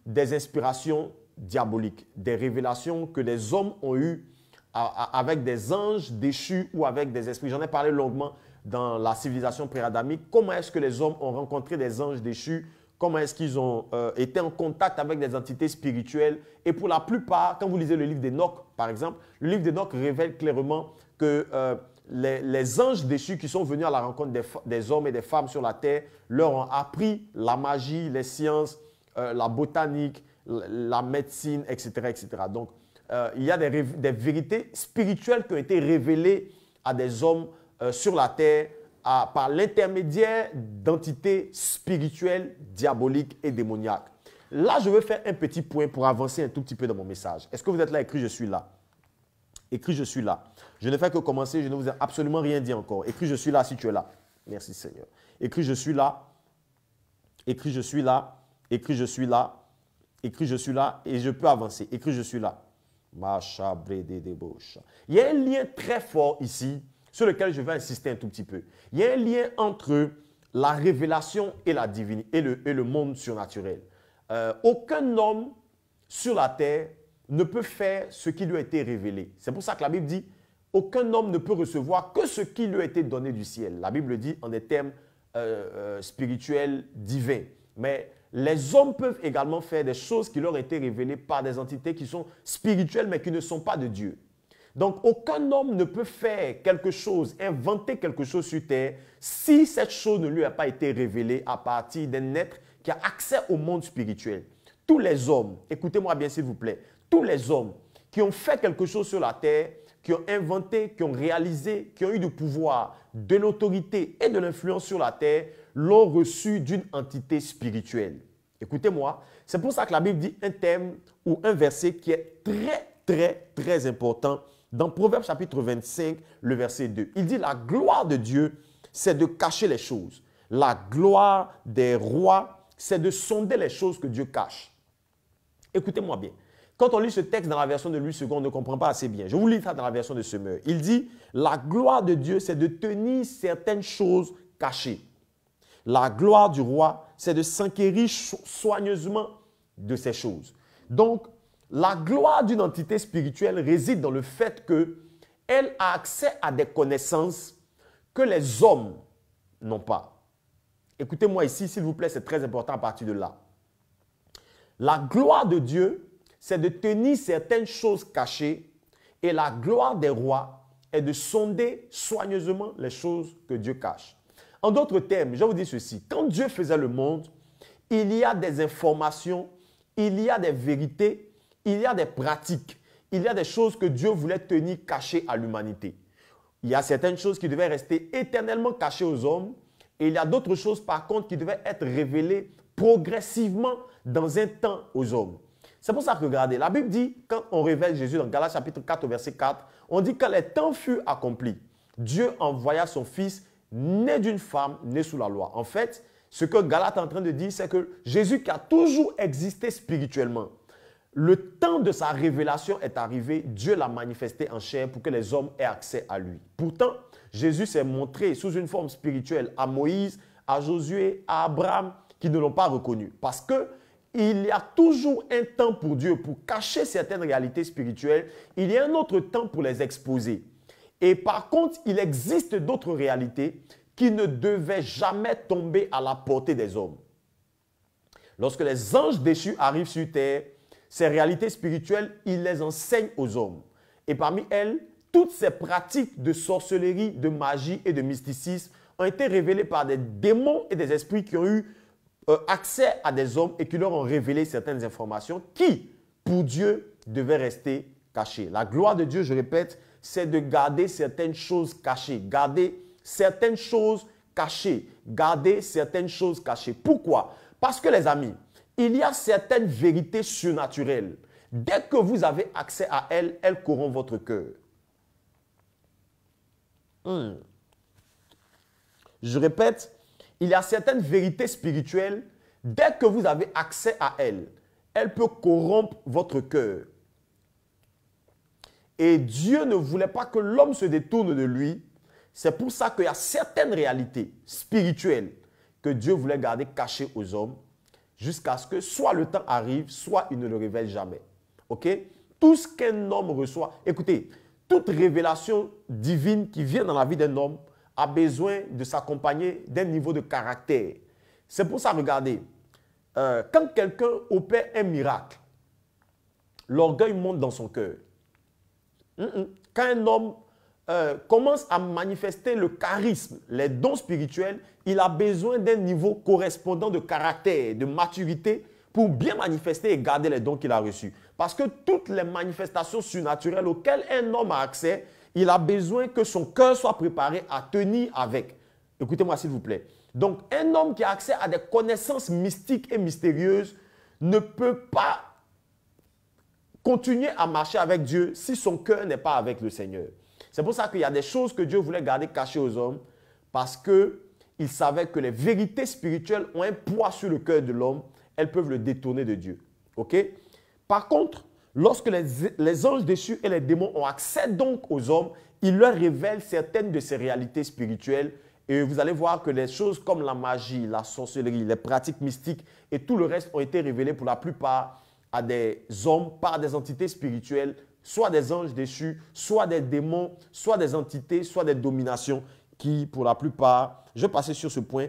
des inspirations diaboliques, des révélations que les hommes ont eues avec des anges déchus ou avec des esprits. J'en ai parlé longuement dans la civilisation préadamique. Comment est-ce que les hommes ont rencontré des anges déchus Comment est-ce qu'ils ont euh, été en contact avec des entités spirituelles Et pour la plupart, quand vous lisez le livre d'Enoch, par exemple, le livre d'Enoch révèle clairement que euh, les, anges déchus qui sont venus à la rencontre des, hommes et des femmes sur la terre leur ont appris la magie, les sciences, euh, la botanique, la médecine, etc. etc. Donc, euh, il y a des, vérités spirituelles qui ont été révélées à des hommes euh, sur la terre par l'intermédiaire d'entités spirituelles, diaboliques et démoniaques. Là, je veux faire un petit point pour avancer un tout petit peu dans mon message. Est-ce que vous êtes là écrit Je suis là Écrit Je suis là. Je ne fais que commencer, je ne vous ai absolument rien dit encore. Écrit Je suis là si tu es là. Merci Seigneur. Écrit Je suis là. Écrit Je suis là. Écrit Je suis là. Écrit, je suis là et je peux avancer. Écrit, je suis là. Il y a un lien très fort ici sur lequel je vais insister un tout petit peu. Il y a un lien entre la révélation et, la et, le, monde surnaturel. Euh, aucun homme sur la terre ne peut faire ce qui lui a été révélé. C'est pour ça que la Bible dit, aucun homme ne peut recevoir que ce qui lui a été donné du ciel. La Bible dit en des termes euh, euh, spirituels divins. Mais les hommes peuvent également faire des choses qui leur ont été révélées par des entités qui sont spirituelles mais qui ne sont pas de Dieu. Donc aucun homme ne peut faire quelque chose, inventer quelque chose sur terre si cette chose ne lui a pas été révélée à partir d'un être qui a accès au monde spirituel. Tous les hommes, écoutez-moi bien s'il vous plaît, tous les hommes qui ont fait quelque chose sur la terre, qui ont inventé, qui ont réalisé, qui ont eu du pouvoir, de l'autorité et de l'influence sur la terre, l'ont reçu d'une entité spirituelle. Écoutez-moi, c'est pour ça que la Bible dit un thème ou un verset qui est très, très, très important dans Proverbe chapitre 25, le verset 2. Il dit, la gloire de Dieu, c'est de cacher les choses. La gloire des rois, c'est de sonder les choses que Dieu cache. Écoutez-moi bien. Quand on lit ce texte dans la version de Louis II, on ne comprend pas assez bien. Je vous lis ça dans la version de Semeur. Il dit, la gloire de Dieu, c'est de tenir certaines choses cachées. La gloire du roi, c'est de s'inquérir soigneusement de ces choses. Donc, la gloire d'une entité spirituelle réside dans le fait qu'elle a accès à des connaissances que les hommes n'ont pas. Écoutez-moi ici, s'il vous plaît, c'est très important à partir de là. La gloire de Dieu, c'est de tenir certaines choses cachées et la gloire des rois est de sonder soigneusement les choses que Dieu cache. En d'autres termes, je vous dis ceci. Quand Dieu faisait le monde, il y a des informations, il y a des vérités, il y a des pratiques, il y a des choses que Dieu voulait tenir cachées à l'humanité. Il y a certaines choses qui devaient rester éternellement cachées aux hommes et il y a d'autres choses par contre qui devaient être révélées progressivement dans un temps aux hommes. C'est pour ça que regardez, la Bible dit, quand on révèle Jésus dans Galates chapitre 4 verset 4, on dit que les temps furent accomplis. Dieu envoya son Fils né d'une femme, né sous la loi. En fait, ce que Galate est en train de dire, c'est que Jésus qui a toujours existé spirituellement, le temps de sa révélation est arrivé, Dieu l'a manifesté en chair pour que les hommes aient accès à lui. Pourtant, Jésus s'est montré sous une forme spirituelle à Moïse, à Josué, à Abraham, qui ne l'ont pas reconnu. Parce que il y a toujours un temps pour Dieu pour cacher certaines réalités spirituelles. Il y a un autre temps pour les exposer. Et par contre, il existe d'autres réalités qui ne devaient jamais tomber à la portée des hommes. Lorsque les anges déchus arrivent sur terre, ces réalités spirituelles, ils les enseignent aux hommes. Et parmi elles, toutes ces pratiques de sorcellerie, de magie et de mysticisme ont été révélées par des démons et des esprits qui ont eu euh, accès à des hommes et qui leur ont révélé certaines informations qui, pour Dieu, devaient rester cachées. La gloire de Dieu, je répète, c'est de garder certaines choses cachées. Garder certaines choses cachées. Garder certaines choses cachées. Pourquoi Parce que les amis, il y a certaines vérités surnaturelles. Dès que vous avez accès à elles, elles corrompent votre cœur. Hmm. Je répète, il y a certaines vérités spirituelles. Dès que vous avez accès à elles, elles peuvent corrompre votre cœur. Et Dieu ne voulait pas que l'homme se détourne de lui. C'est pour ça qu'il y a certaines réalités spirituelles que Dieu voulait garder cachées aux hommes jusqu'à ce que soit le temps arrive, soit il ne le révèle jamais. OK Tout ce qu'un homme reçoit, écoutez, toute révélation divine qui vient dans la vie d'un homme a besoin de s'accompagner d'un niveau de caractère. C'est pour ça, regardez, euh, quand quelqu'un opère un miracle, l'orgueil monte dans son cœur. Quand un homme euh, commence à manifester le charisme, les dons spirituels, il a besoin d'un niveau correspondant de caractère, de maturité pour bien manifester et garder les dons qu'il a reçus. Parce que toutes les manifestations surnaturelles auxquelles un homme a accès, il a besoin que son cœur soit préparé à tenir avec. Écoutez-moi s'il vous plaît. Donc un homme qui a accès à des connaissances mystiques et mystérieuses ne peut pas continuer à marcher avec Dieu si son cœur n'est pas avec le Seigneur. C'est pour ça qu'il y a des choses que Dieu voulait garder cachées aux hommes parce qu'il savait que les vérités spirituelles ont un poids sur le cœur de l'homme. Elles peuvent le détourner de Dieu. OK Par contre, lorsque les, anges déçus et les démons ont accès donc aux hommes, ils leur révèlent certaines de ces réalités spirituelles et vous allez voir que les choses comme la magie, la sorcellerie, les pratiques mystiques et tout le reste ont été révélées pour la plupart à des hommes par des entités spirituelles, soit des anges déchus, soit des démons, soit des entités, soit des dominations qui, pour la plupart, je passais sur ce point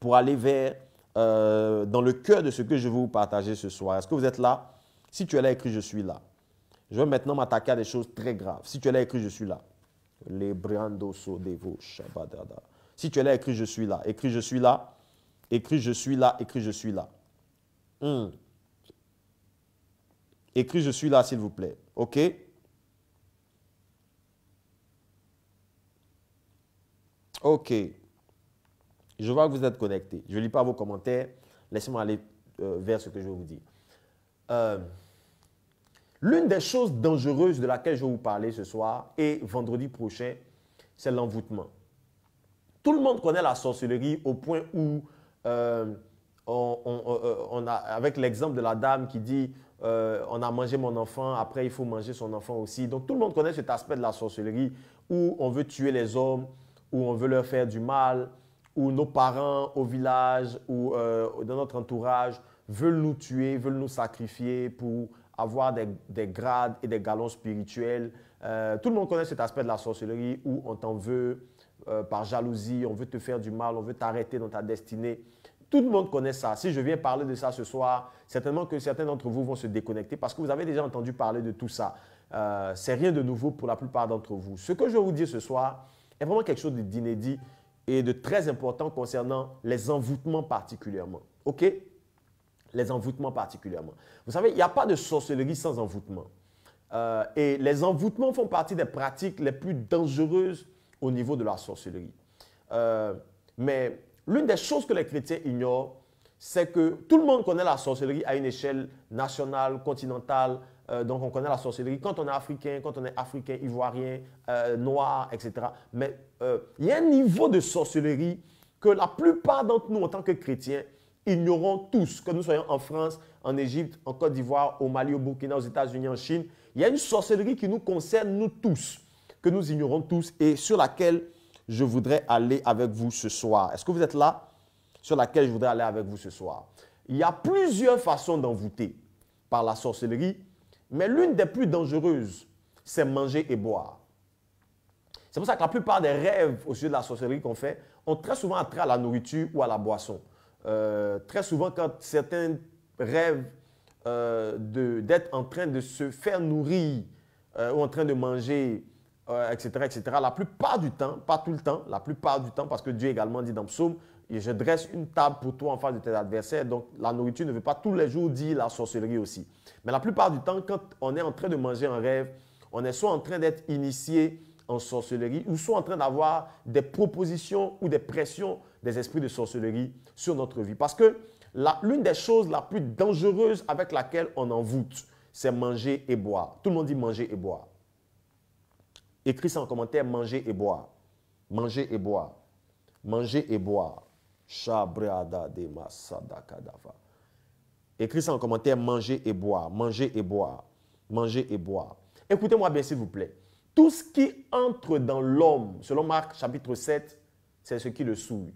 pour aller vers euh, dans le cœur de ce que je vais vous partager ce soir. Est-ce que vous êtes là? Si tu es écrit, je suis là. Je vais maintenant m'attaquer à des choses très graves. Si tu es écrit, je suis là. Les brandoso vos vos Si tu es écrit je suis là. Écris « je suis là. Écris « je suis là. Écrit je suis là. Hum. Écris, je suis là, s'il vous plaît. OK OK. Je vois que vous êtes connectés. Je ne lis pas vos commentaires. Laissez-moi aller euh, vers ce que je vais vous dire. Euh, l'une des choses dangereuses de laquelle je vais vous parler ce soir et vendredi prochain, c'est l'envoûtement. Tout le monde connaît la sorcellerie au point où, euh, avec l'exemple de la dame qui dit euh, on a mangé mon enfant, après il faut manger son enfant aussi. Donc tout le monde connaît cet aspect de la sorcellerie où on veut tuer les hommes, où on veut leur faire du mal, où nos parents au village ou euh, dans notre entourage veulent nous tuer, veulent nous sacrifier pour avoir des, grades et des galons spirituels. Euh, tout le monde connaît cet aspect de la sorcellerie où on t'en veut par jalousie, on veut te faire du mal, on veut t'arrêter dans ta destinée. Tout le monde connaît ça. Si je viens parler de ça ce soir, certainement que certains d'entre vous vont se déconnecter parce que vous avez déjà entendu parler de tout ça. Euh, c'est rien de nouveau pour la plupart d'entre vous. Ce que je vais vous dire ce soir est vraiment quelque chose d'inédit et de très important concernant les envoûtements particulièrement. OK Les envoûtements particulièrement. Vous savez, il n'y a pas de sorcellerie sans envoûtement. Euh, et les envoûtements font partie des pratiques les plus dangereuses au niveau de la sorcellerie. Euh, mais L'une des choses que les chrétiens ignorent, c'est que tout le monde connaît la sorcellerie à une échelle nationale, continentale. Euh, donc, on connaît la sorcellerie quand on est africain, quand on est africain, ivoirien, euh, noir, etc. Mais euh, il y a un niveau de sorcellerie que la plupart d'entre nous, en tant que chrétiens, ignorons tous, que nous soyons en France, en Égypte, en Côte d'Ivoire, au Mali, au Burkina, aux États-Unis, en Chine. Il y a une sorcellerie qui nous concerne, nous tous, que nous ignorons tous et sur laquelle je voudrais aller avec vous ce soir. Est-ce que vous êtes là sur laquelle je voudrais aller avec vous ce soir Il y a plusieurs façons d'envoûter par la sorcellerie, mais l'une des plus dangereuses, c'est manger et boire. C'est pour ça que la plupart des rêves au sujet de la sorcellerie qu'on fait ont très souvent attrait à la nourriture ou à la boisson. Euh, très souvent, quand certains rêvent euh, d'être en train de se faire nourrir euh, ou en train de manger etc., euh, etc. La plupart du temps, pas tout le temps, la plupart du temps, parce que Dieu également dit dans Psaume, je dresse une table pour toi en face de tes adversaires. Donc, la nourriture ne veut pas tous les jours dire la sorcellerie aussi. Mais la plupart du temps, quand on est en train de manger en rêve, on est soit en train d'être initié en sorcellerie, ou soit en train d'avoir des propositions ou des pressions des esprits de sorcellerie sur notre vie. Parce que l'une des choses la plus dangereuse avec laquelle on en envoûte, c'est manger et boire. Tout le monde dit manger et boire. Écris ça en commentaire, manger et boire. Manger et boire. Manger et boire. Shabrada de Kadava. Écris ça en commentaire, manger et boire. Manger et boire. Manger et boire. Écoutez-moi bien, s'il vous plaît. Tout ce qui entre dans l'homme, selon Marc chapitre 7, c'est ce qui le souille.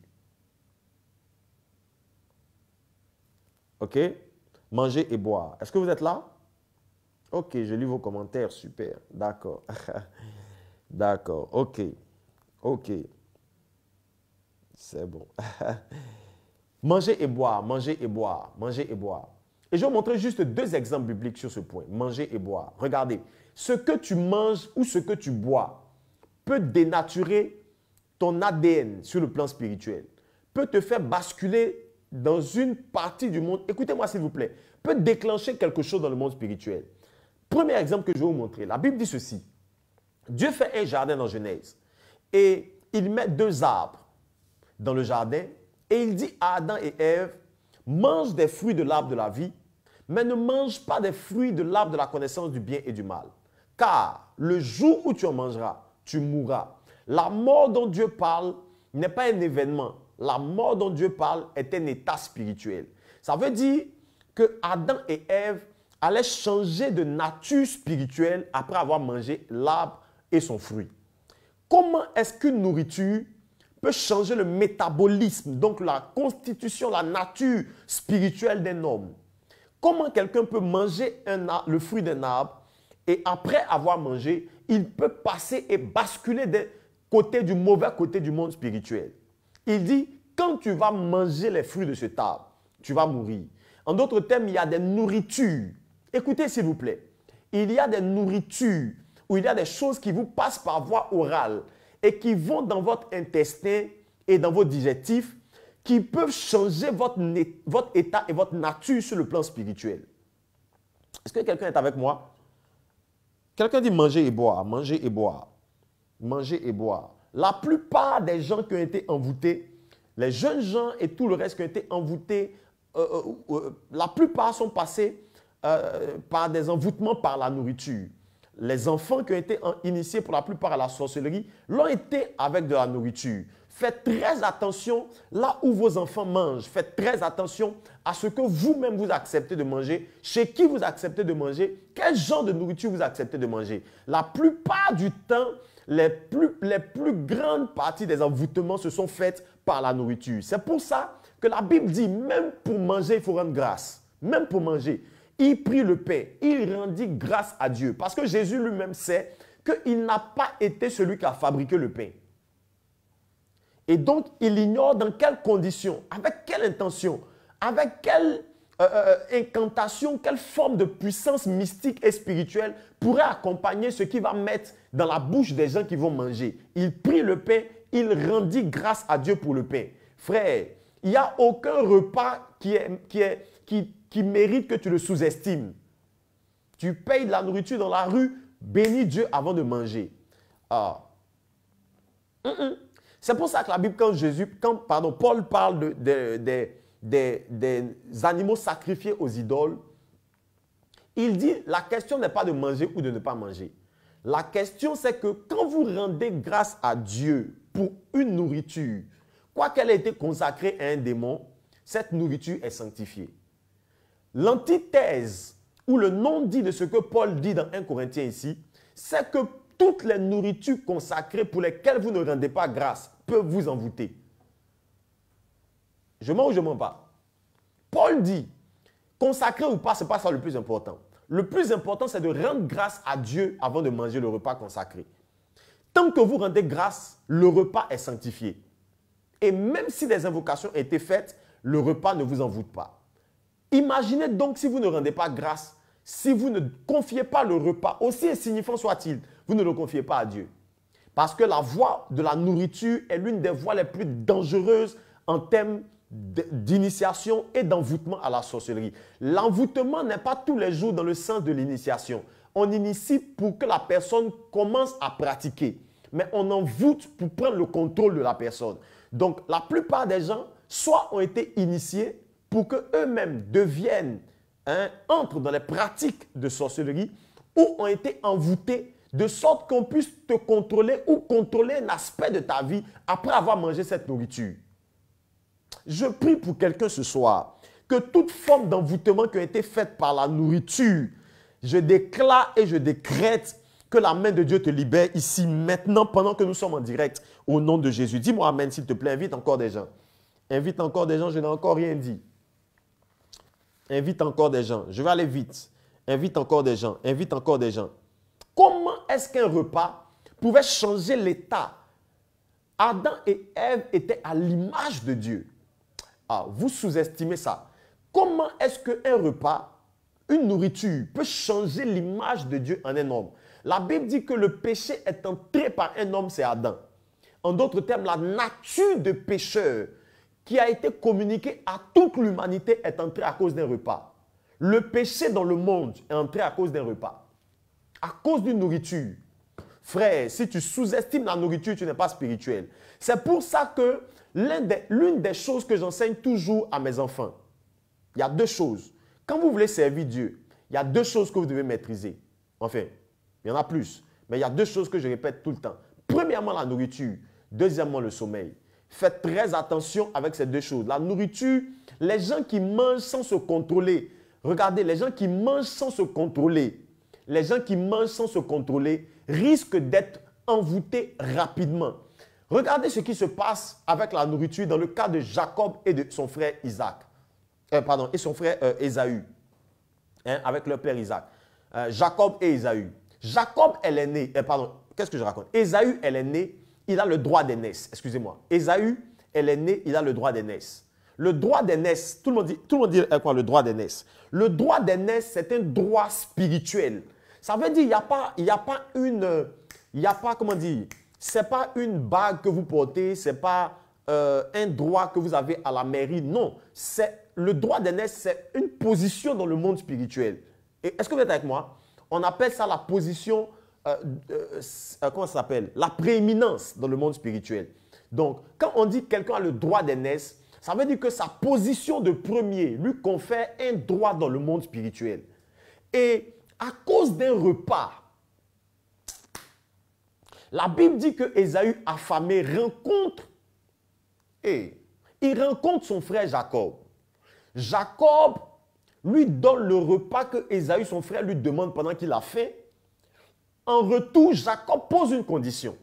OK Manger et boire. Est-ce que vous êtes là OK, je lis vos commentaires. Super. D'accord. D'accord, ok, ok. C'est bon. manger et boire, manger et boire, manger et boire. Et je vais vous montrer juste deux exemples bibliques sur ce point. Manger et boire. Regardez, ce que tu manges ou ce que tu bois peut dénaturer ton ADN sur le plan spirituel, peut te faire basculer dans une partie du monde, écoutez-moi s'il vous plaît, peut déclencher quelque chose dans le monde spirituel. Premier exemple que je vais vous montrer, la Bible dit ceci. Dieu fait un jardin dans Genèse. Et il met deux arbres dans le jardin. Et il dit à Adam et Ève, mange des fruits de l'arbre de la vie, mais ne mange pas des fruits de l'arbre de la connaissance du bien et du mal. Car le jour où tu en mangeras, tu mourras. La mort dont Dieu parle n'est pas un événement. La mort dont Dieu parle est un état spirituel. Ça veut dire que Adam et Ève allaient changer de nature spirituelle après avoir mangé l'arbre son fruit. Comment est-ce qu'une nourriture peut changer le métabolisme, donc la constitution, la nature spirituelle d'un homme Comment quelqu'un peut manger un le fruit d'un arbre et après avoir mangé, il peut passer et basculer des côtés du mauvais côté du monde spirituel Il dit, quand tu vas manger les fruits de ce arbre, tu vas mourir. En d'autres termes, il y a des nourritures. Écoutez, s'il vous plaît. Il y a des nourritures où il y a des choses qui vous passent par voie orale et qui vont dans votre intestin et dans vos digestifs, qui peuvent changer votre, votre état et votre nature sur le plan spirituel. Est-ce que quelqu'un est avec moi? Quelqu'un dit manger et boire, manger et boire, manger et boire. La plupart des gens qui ont été envoûtés, les jeunes gens et tout le reste qui ont été envoûtés, euh, euh, euh, la plupart sont passés par des envoûtements par la nourriture les enfants qui ont été initiés pour la plupart à la sorcellerie l'ont été avec de la nourriture. Faites très attention là où vos enfants mangent. Faites très attention à ce que vous-même vous acceptez de manger, chez qui vous acceptez de manger, quel genre de nourriture vous acceptez de manger. La plupart du temps, les plus, grandes parties des envoûtements se sont faites par la nourriture. C'est pour ça que la Bible dit, même pour manger, il faut rendre grâce. Même pour manger. Il prit le pain, Il rendit grâce à Dieu. Parce que Jésus lui-même sait qu'il n'a pas été celui qui a fabriqué le pain. Et donc, il ignore dans quelles conditions, avec quelle intention, avec quelle euh, euh, euh, incantation, quelle forme de puissance mystique et spirituelle pourrait accompagner ce qu'il va mettre dans la bouche des gens qui vont manger. Il prit le pain, il rendit grâce à Dieu pour le pain. Frère, il n'y a aucun repas qui, est, qui mérite que tu le sous-estimes. Tu payes de la nourriture dans la rue, bénis Dieu avant de manger. Ah. Mm, mm. C'est pour ça que la Bible, quand Jésus, quand pardon, Paul parle des animaux sacrifiés aux idoles, il dit la question n'est pas de manger ou de ne pas manger. La question, c'est que quand vous rendez grâce à Dieu pour une nourriture, quoi qu'elle ait été consacrée à un démon, cette nourriture est sanctifiée. L'antithèse ou le non-dit de ce que Paul dit dans 1 Corinthiens ici, c'est que toutes les nourritures consacrées pour lesquelles vous ne rendez pas grâce peuvent vous envoûter. Je mens ou je mens pas Paul dit, consacré ou pas, ce n'est pas ça le plus important. Le plus important, c'est de rendre grâce à Dieu avant de manger le repas consacré. Tant que vous rendez grâce, le repas est sanctifié. Et même si des invocations étaient faites, le repas ne vous envoûte pas. Imaginez donc si vous ne rendez pas grâce, si vous ne confiez pas le repas, aussi insignifiant soit-il, vous ne le confiez pas à Dieu. Parce que la voie de la nourriture est l'une des voies les plus dangereuses en termes d'initiation et d'envoûtement à la sorcellerie. L'envoûtement n'est pas tous les jours dans le sens de l'initiation. On initie pour que la personne commence à pratiquer, mais on envoûte pour prendre le contrôle de la personne. Donc la plupart des gens, soit ont été initiés, pour qu'eux-mêmes deviennent, entrent dans les pratiques de sorcellerie ou ont été envoûtés de sorte qu'on puisse te contrôler ou contrôler un aspect de ta vie après avoir mangé cette nourriture. Je prie pour quelqu'un ce soir que toute forme d'envoûtement qui a été faite par la nourriture, je déclare et je décrète que la main de Dieu te libère ici, maintenant, pendant que nous sommes en direct, au nom de Jésus. Dis-moi Amen, s'il te plaît. Invite encore des gens. Invite encore des gens, je n'ai encore rien dit invite encore des gens. Je vais aller vite. Invite encore des gens. Invite encore des gens. Comment est-ce qu'un repas pouvait changer l'état Adam et Ève étaient à l'image de Dieu. Ah, vous sous-estimez ça. Comment est-ce qu'un repas, une nourriture, peut changer l'image de Dieu en un homme La Bible dit que le péché est entré par un homme, c'est Adam. En d'autres termes, la nature de pécheur qui a été communiqué à toute l'humanité est entré à cause d'un repas. Le péché dans le monde est entré à cause d'un repas. À cause d'une nourriture. Frère, si tu sous-estimes la nourriture, tu n'es pas spirituel. C'est pour ça que l'une des, des choses que j'enseigne toujours à mes enfants, il y a deux choses. Quand vous voulez servir Dieu, il y a deux choses que vous devez maîtriser. Enfin, il y en a plus. Mais il y a deux choses que je répète tout le temps. Premièrement, la nourriture. Deuxièmement, le sommeil. Faites très attention avec ces deux choses. La nourriture, les gens qui mangent sans se contrôler. Regardez, les gens qui mangent sans se contrôler, les gens qui mangent sans se contrôler risquent d'être envoûtés rapidement. Regardez ce qui se passe avec la nourriture dans le cas de Jacob et de son frère Isaac. Euh, pardon, et son frère euh, hein, avec leur père Isaac. Euh, Jacob et Ésaü. Jacob, elle est née, pardon, qu'est-ce que je raconte Ésaü, elle est née il a le droit d'aînesse. Excusez-moi. elle est née, il a le droit d'aînesse. Le droit d'aînesse, tout le monde dit, tout le, monde dit, euh, quoi, le droit d'aînesse. Le droit d'aînesse, c'est un droit spirituel. Ça veut dire il n'y a, pas, a pas une... Il n'y a pas, comment dire, c'est pas une bague que vous portez, c'est pas euh, un droit que vous avez à la mairie. Non, c'est le droit d'aînesse, c'est une position dans le monde spirituel. Et est-ce que vous êtes avec moi On appelle ça la position euh, euh, euh, comment ça s'appelle La prééminence dans le monde spirituel. Donc, quand on dit quelqu'un a le droit d'aînesse, ça veut dire que sa position de premier lui confère un droit dans le monde spirituel. Et à cause d'un repas, la Bible dit que Ésaü affamé rencontre et il rencontre son frère Jacob. Jacob lui donne le repas que Ésaü son frère lui demande pendant qu'il a faim en retour, Jacob pose une condition.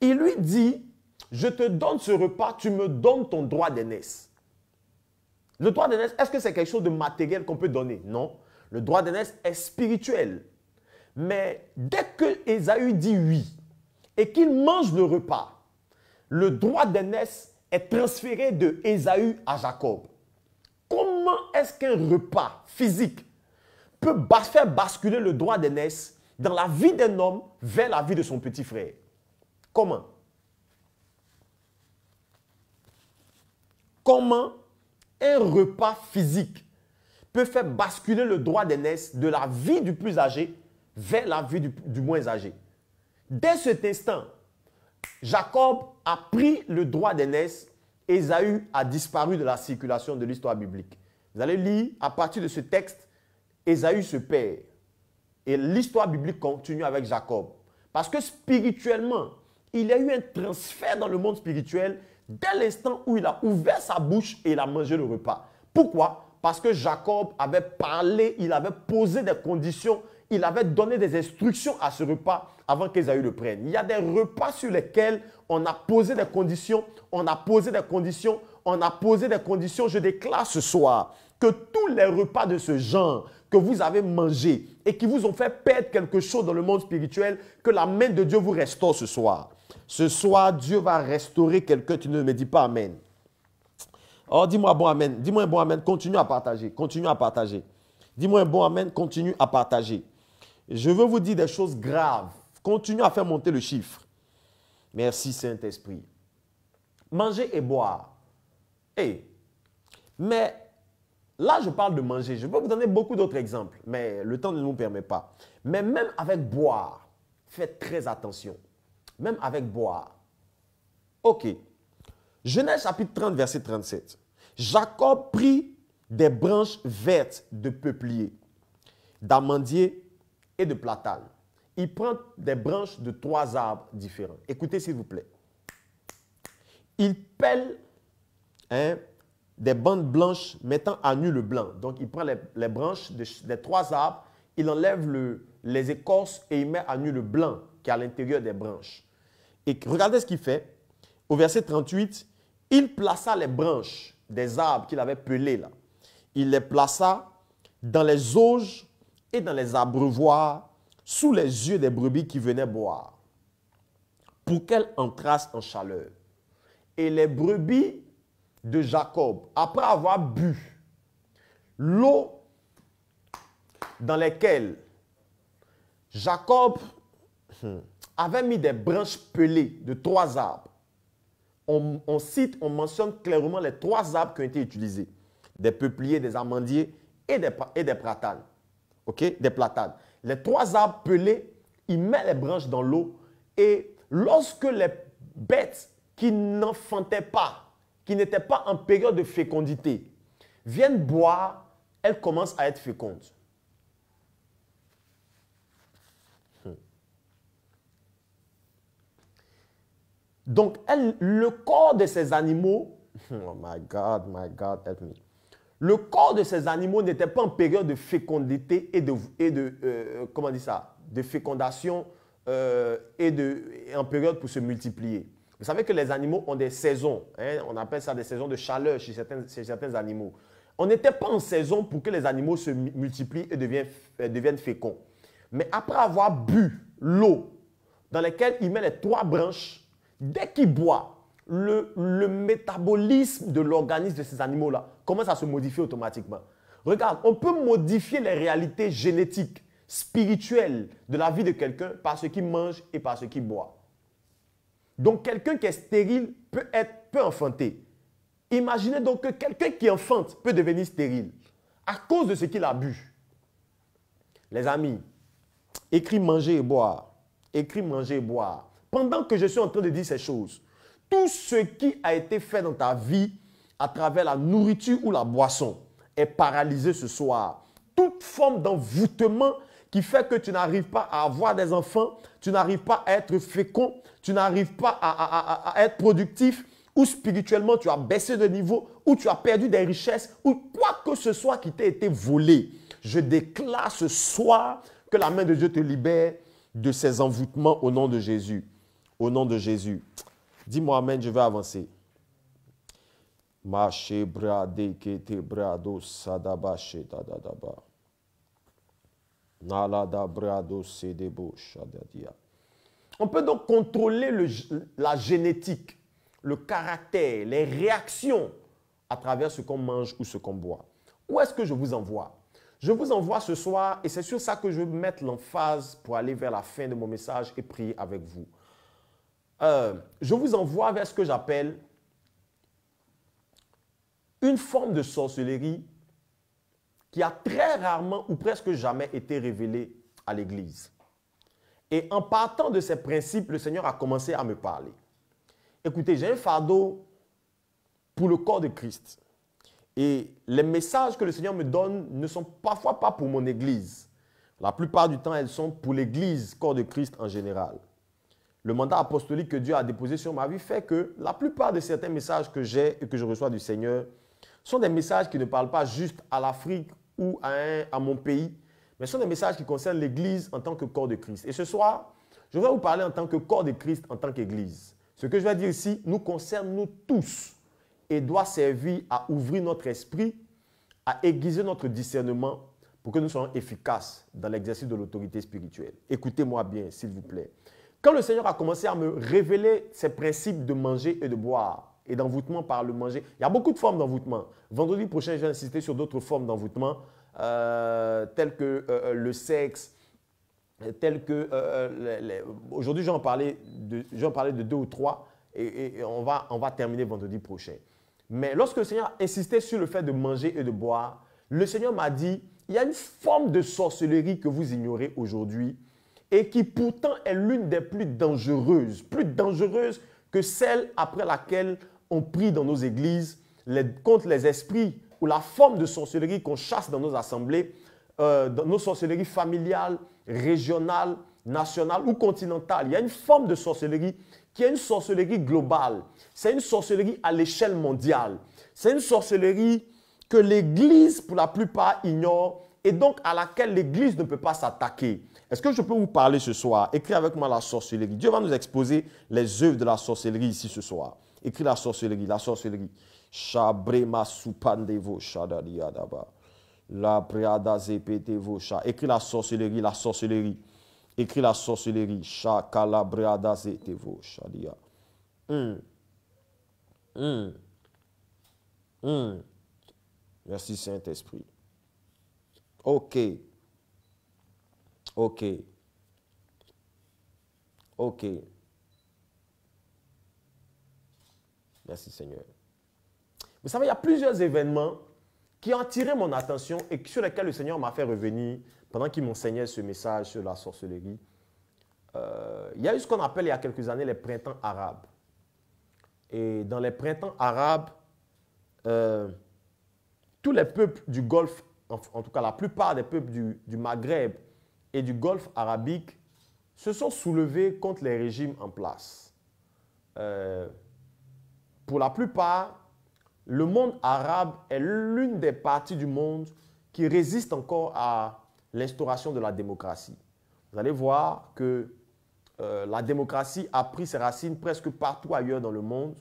Il lui dit, je te donne ce repas, tu me donnes ton droit d'aînesse. Le droit d'aînesse, est-ce que c'est quelque chose de matériel qu'on peut donner Non. Le droit d'aînesse est spirituel. Mais dès que Ésaü dit oui et qu'il mange le repas, le droit d'aînesse est transféré de Ésaü à Jacob. Comment est-ce qu'un repas physique peut faire basculer le droit d'aînesse dans la vie d'un homme vers la vie de son petit frère. Comment Comment un repas physique peut faire basculer le droit d'aînesse de la vie du plus âgé vers la vie du, moins âgé Dès cet instant, Jacob a pris le droit d'aînesse Esaü a disparu de la circulation de l'histoire biblique. Vous allez lire, à partir de ce texte, Esaü se perd. Et l'histoire biblique continue avec Jacob. Parce que spirituellement, il y a eu un transfert dans le monde spirituel dès l'instant où il a ouvert sa bouche et il a mangé le repas. Pourquoi Parce que Jacob avait parlé, il avait posé des conditions, il avait donné des instructions à ce repas avant qu'Ésaü le prenne. Il y a des repas sur lesquels on a posé des conditions, on a posé des conditions, on a posé des conditions. Je déclare ce soir que tous les repas de ce genre que vous avez mangé et qui vous ont fait perdre quelque chose dans le monde spirituel, que la main de Dieu vous restaure ce soir. Ce soir, Dieu va restaurer quelqu'un. Tu ne me dis pas Amen. Oh, dis-moi un bon Amen. Dis-moi un bon Amen. Continue à partager. Continue à partager. Dis-moi un bon Amen. Continue à partager. Je veux vous dire des choses graves. Continue à faire monter le chiffre. Merci Saint-Esprit. Manger et boire. Hey. Eh, mais Là, je parle de manger. Je peux vous donner beaucoup d'autres exemples, mais le temps ne nous permet pas. Mais même avec boire, faites très attention. Même avec boire. OK. Genèse chapitre 30, verset 37. Jacob prit des branches vertes de peuplier, d'amandier et de platane. Il prend des branches de trois arbres différents. Écoutez, s'il vous plaît. Il pèle hein, des bandes blanches mettant à nu le blanc. Donc, il prend les, branches des trois arbres, il enlève les écorces et il met à nu le blanc qui est à l'intérieur des branches. Et regardez ce qu'il fait. Au verset 38, il plaça les branches des arbres qu'il avait pelées là. Il les plaça dans les auges et dans les abreuvoirs sous les yeux des brebis qui venaient boire pour qu'elles entrassent en chaleur. Et les brebis de Jacob, après avoir bu l'eau dans laquelle Jacob hmm, avait mis des branches pelées de trois arbres, on, cite, on mentionne clairement les trois arbres qui ont été utilisés, des peupliers, des amandiers et des, et des ok Des platanes. Les trois arbres pelés, il met les branches dans l'eau et lorsque les bêtes qui n'enfantaient pas qui n'étaient pas en période de fécondité viennent boire, elles commencent à être fécondes. Hmm. Donc, le corps de ces animaux, oh my God, my God, help me. Le corps de ces animaux n'était pas en période de fécondité et de, et de euh, comment dit ça, de fécondation euh, et, de, et en période pour se multiplier. Vous savez que les animaux ont des saisons. Hein? On appelle ça des saisons de chaleur chez certains, certains animaux. On n'était pas en saison pour que les animaux se multiplient et euh, deviennent, féconds. Mais après avoir bu l'eau dans laquelle il met les trois branches, dès qu'il boit, le, métabolisme de l'organisme de ces animaux-là commence à se modifier automatiquement. Regarde, on peut modifier les réalités génétiques, spirituelles de la vie de quelqu'un par ce qu'il mange et par ce qu'il boit. Donc quelqu'un qui est stérile peut, être, peu enfanté. Imaginez donc que quelqu'un qui enfante peut devenir stérile à cause de ce qu'il a bu. Les amis, écris manger et boire. Écris manger et boire. Pendant que je suis en train de dire ces choses, tout ce qui a été fait dans ta vie à travers la nourriture ou la boisson est paralysé ce soir. Toute forme d'envoûtement qui fait que tu n'arrives pas à avoir des enfants, tu n'arrives pas à être fécond, tu n'arrives pas à, être productif, ou spirituellement tu as baissé de niveau, ou tu as perdu des richesses, ou quoi que ce soit qui t'ait été volé. Je déclare ce soir que la main de Dieu te libère de ces envoûtements au nom de Jésus. Au nom de Jésus. Dis-moi Amen, je vais avancer. marché bradé, kete brado, on peut donc contrôler la génétique, le caractère, les réactions à travers ce qu'on mange ou ce qu'on boit. Où est-ce que je vous envoie Je vous envoie ce soir, et c'est sur ça que je vais mettre l'emphase pour aller vers la fin de mon message et prier avec vous. Euh, je vous envoie vers ce que j'appelle une forme de sorcellerie qui a très rarement ou presque jamais été révélé à l'Église. Et en partant de ces principes, le Seigneur a commencé à me parler. Écoutez, j'ai un fardeau pour le corps de Christ. Et les messages que le Seigneur me donne ne sont parfois pas pour mon Église. La plupart du temps, elles sont pour l'Église, corps de Christ en général. Le mandat apostolique que Dieu a déposé sur ma vie fait que la plupart de certains messages que j'ai et que je reçois du Seigneur sont des messages qui ne parlent pas juste à l'Afrique ou à, à mon pays, mais ce sont des messages qui concernent l'Église en tant que corps de Christ. Et ce soir, je vais vous parler en tant que corps de Christ, en tant qu'Église. Ce que je vais dire ici nous concerne nous tous et doit servir à ouvrir notre esprit, à aiguiser notre discernement pour que nous soyons efficaces dans l'exercice de l'autorité spirituelle. Écoutez-moi bien, s'il vous plaît. Quand le Seigneur a commencé à me révéler ses principes de manger et de boire, et d'envoûtement par le manger. Il y a beaucoup de formes d'envoûtement. Vendredi prochain, je vais insister sur d'autres formes d'envoûtement, euh, telles que euh, euh, le sexe, telles que... Euh, Aujourd'hui, j'en parlais, de, de deux ou trois, et, on, va, on va terminer vendredi prochain. Mais lorsque le Seigneur insistait sur le fait de manger et de boire, le Seigneur m'a dit, il y a une forme de sorcellerie que vous ignorez aujourd'hui et qui pourtant est l'une des plus dangereuses, plus dangereuse que celle après laquelle on prie dans nos églises contre les esprits ou la forme de sorcellerie qu'on chasse dans nos assemblées, euh, dans nos sorcelleries familiales, régionales, nationales ou continentales. Il y a une forme de sorcellerie qui est une sorcellerie globale. C'est une sorcellerie à l'échelle mondiale. C'est une sorcellerie que l'Église, pour la plupart, ignore et donc à laquelle l'Église ne peut pas s'attaquer. Est-ce que je peux vous parler ce soir Écris avec moi la sorcellerie. Dieu va nous exposer les œuvres de la sorcellerie ici ce soir. Écris la sorcellerie, la sorcellerie. Chabrema soupandevo daba. La priada vos cha. Écris la sorcellerie, la sorcellerie. Écris la sorcellerie. Cha calabriada zetevo chadia. Hum. Hum. Hmm. Merci Saint-Esprit. OK. OK. OK. Merci Seigneur. Vous savez, il y a plusieurs événements qui ont attiré mon attention et sur lesquels le Seigneur m'a fait revenir pendant qu'il m'enseignait ce message sur la sorcellerie. Euh, il y a eu ce qu'on appelle il y a quelques années les printemps arabes. Et dans les printemps arabes, euh, tous les peuples du Golfe, en, tout cas la plupart des peuples du, Maghreb et du Golfe arabique, se sont soulevés contre les régimes en place. Euh, pour la plupart, le monde arabe est l'une des parties du monde qui résiste encore à l'instauration de la démocratie. Vous allez voir que euh, la démocratie a pris ses racines presque partout ailleurs dans le monde,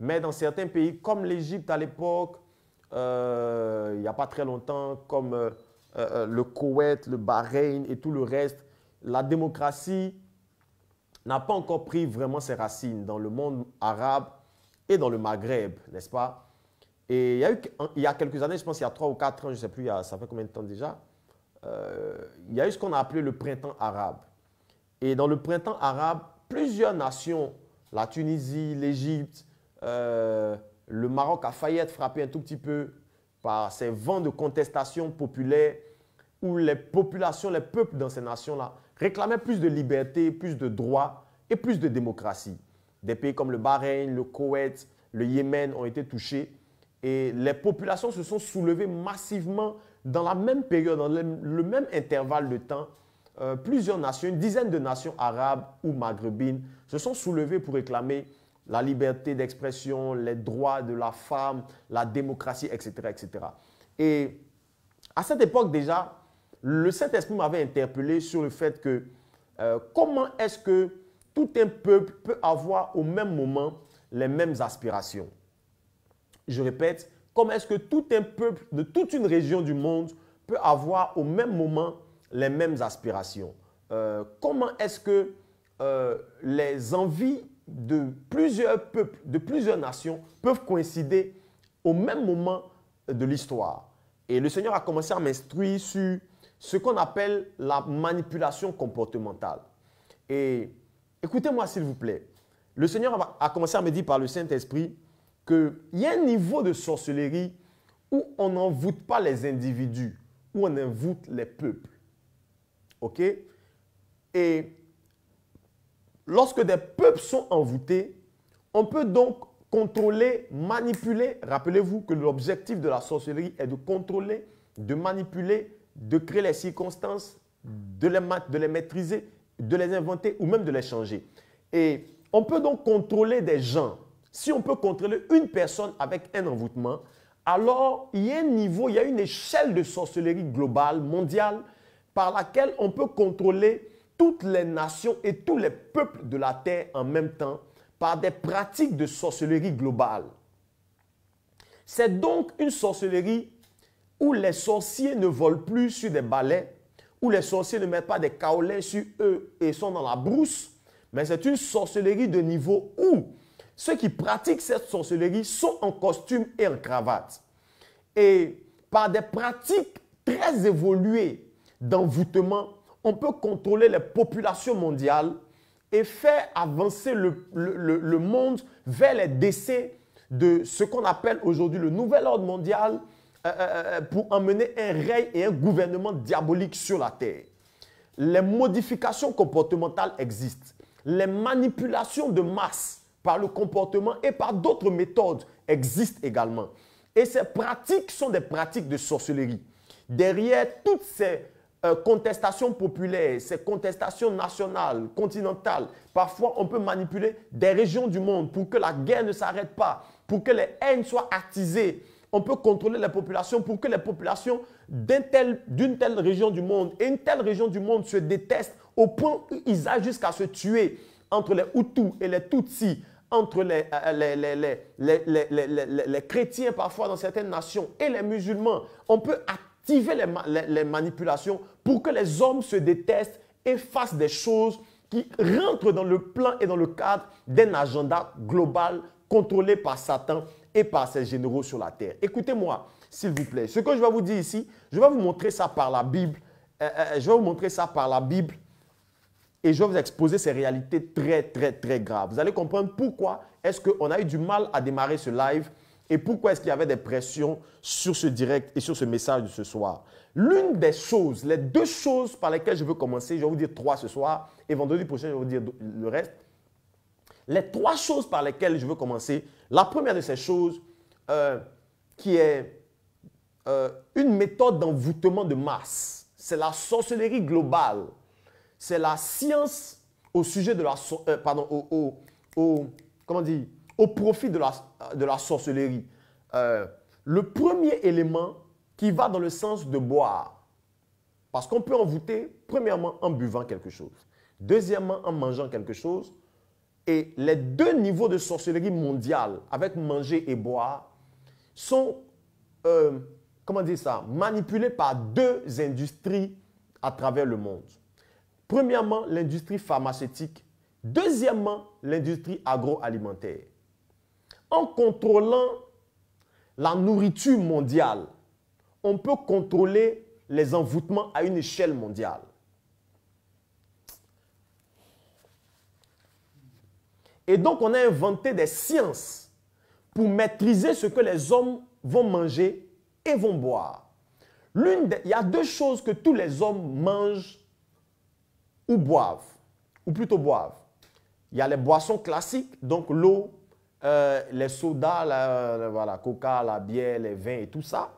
mais dans certains pays, comme l'Égypte à l'époque, euh, il n'y a pas très longtemps, comme euh, le Koweït, le Bahreïn et tout le reste, la démocratie n'a pas encore pris vraiment ses racines dans le monde arabe et dans le Maghreb, n'est-ce pas Et il y, a eu, il y a quelques années, je pense il y a trois ou quatre ans, je ne sais plus, il y a, ça fait combien de temps déjà, euh, il y a eu ce qu'on a appelé le printemps arabe. Et dans le printemps arabe, plusieurs nations, la Tunisie, l'Égypte, euh, le Maroc a failli être frappé un tout petit peu par ces vents de contestation populaire où les populations, les peuples dans ces nations-là réclamaient plus de liberté, plus de droits et plus de démocratie. Des pays comme le Bahreïn, le Koweït, le Yémen ont été touchés. Et les populations se sont soulevées massivement dans la même période, dans le même intervalle de temps. Euh, plusieurs nations, une dizaine de nations arabes ou maghrébines se sont soulevées pour réclamer la liberté d'expression, les droits de la femme, la démocratie, etc. etc. Et à cette époque déjà, le Saint-Esprit m'avait interpellé sur le fait que euh, comment est-ce que tout un peuple peut avoir au même moment les mêmes aspirations. Je répète, comment est-ce que tout un peuple de toute une région du monde peut avoir au même moment les mêmes aspirations euh, Comment est-ce que euh, les envies de plusieurs peuples, de plusieurs nations peuvent coïncider au même moment de l'histoire Et le Seigneur a commencé à m'instruire sur ce qu'on appelle la manipulation comportementale. Et Écoutez-moi, s'il vous plaît. Le Seigneur a commencé à me dire par le Saint-Esprit qu'il y a un niveau de sorcellerie où on n'envoûte pas les individus, où on envoûte les peuples. OK Et lorsque des peuples sont envoûtés, on peut donc contrôler, manipuler. Rappelez-vous que l'objectif de la sorcellerie est de contrôler, de manipuler, de créer les circonstances, de les, de les maîtriser de les inventer ou même de les changer. Et on peut donc contrôler des gens. Si on peut contrôler une personne avec un envoûtement, alors il y a un niveau, il y a une échelle de sorcellerie globale, mondiale, par laquelle on peut contrôler toutes les nations et tous les peuples de la terre en même temps par des pratiques de sorcellerie globale. C'est donc une sorcellerie où les sorciers ne volent plus sur des balais, où les sorciers ne mettent pas des kaolins sur eux et sont dans la brousse, mais c'est une sorcellerie de niveau où ceux qui pratiquent cette sorcellerie sont en costume et en cravate. Et par des pratiques très évoluées d'envoûtement, on peut contrôler les populations mondiales et faire avancer le monde vers les décès de ce qu'on appelle aujourd'hui le nouvel ordre mondial euh, euh, euh, pour emmener un règne et un gouvernement diabolique sur la terre. Les modifications comportementales existent. Les manipulations de masse par le comportement et par d'autres méthodes existent également. Et ces pratiques sont des pratiques de sorcellerie. Derrière toutes ces contestations populaires, ces contestations nationales, continentales, parfois on peut manipuler des régions du monde pour que la guerre ne s'arrête pas, pour que les haines soient attisées, on peut contrôler les populations pour que les populations d'une telle région du monde et une telle région du monde se détestent au point où ils aillent jusqu'à se tuer entre les Hutus et les Tutsis, entre les, les, chrétiens parfois dans certaines nations et les musulmans. On peut activer les manipulations pour que les hommes se détestent et fassent des choses qui rentrent dans le plan et dans le cadre d'un agenda global contrôlé par Satan et par ses généraux sur la terre. Écoutez-moi, s'il vous plaît. Ce que je vais vous dire ici, je vais vous montrer ça par la Bible. Euh, euh, euh, je vais vous montrer ça par la Bible et je vais vous exposer ces réalités très, très, très graves. Vous allez comprendre pourquoi est-ce qu'on a eu du mal à démarrer ce live et pourquoi est-ce qu'il y avait des pressions sur ce direct et sur ce message de ce soir. L'une des choses, les deux choses par lesquelles je veux commencer, je vais vous dire trois ce soir et vendredi prochain, je vais vous dire le reste les trois choses par lesquelles je veux commencer. La première de ces choses, euh, qui est euh, une méthode d'envoûtement de masse, c'est la sorcellerie globale. C'est la science au sujet de la... Euh, pardon, au, au, au, comment au profit de la, de la sorcellerie. le premier élément qui va dans le sens de boire, parce qu'on peut envoûter, premièrement, en buvant quelque chose. Deuxièmement, en mangeant quelque chose. Et les deux niveaux de sorcellerie mondiale, avec manger et boire, sont, euh, comment dire ça, manipulés par deux industries à travers le monde. Premièrement, l'industrie pharmaceutique. Deuxièmement, l'industrie agroalimentaire. En contrôlant la nourriture mondiale, on peut contrôler les envoûtements à une échelle mondiale. Et donc, on a inventé des sciences pour maîtriser ce que les hommes vont manger et vont boire. il y a deux choses que tous les hommes mangent ou boivent, ou plutôt boivent. Il y a les boissons classiques, donc l'eau, euh, les sodas, la, coca, la bière, les vins et tout ça.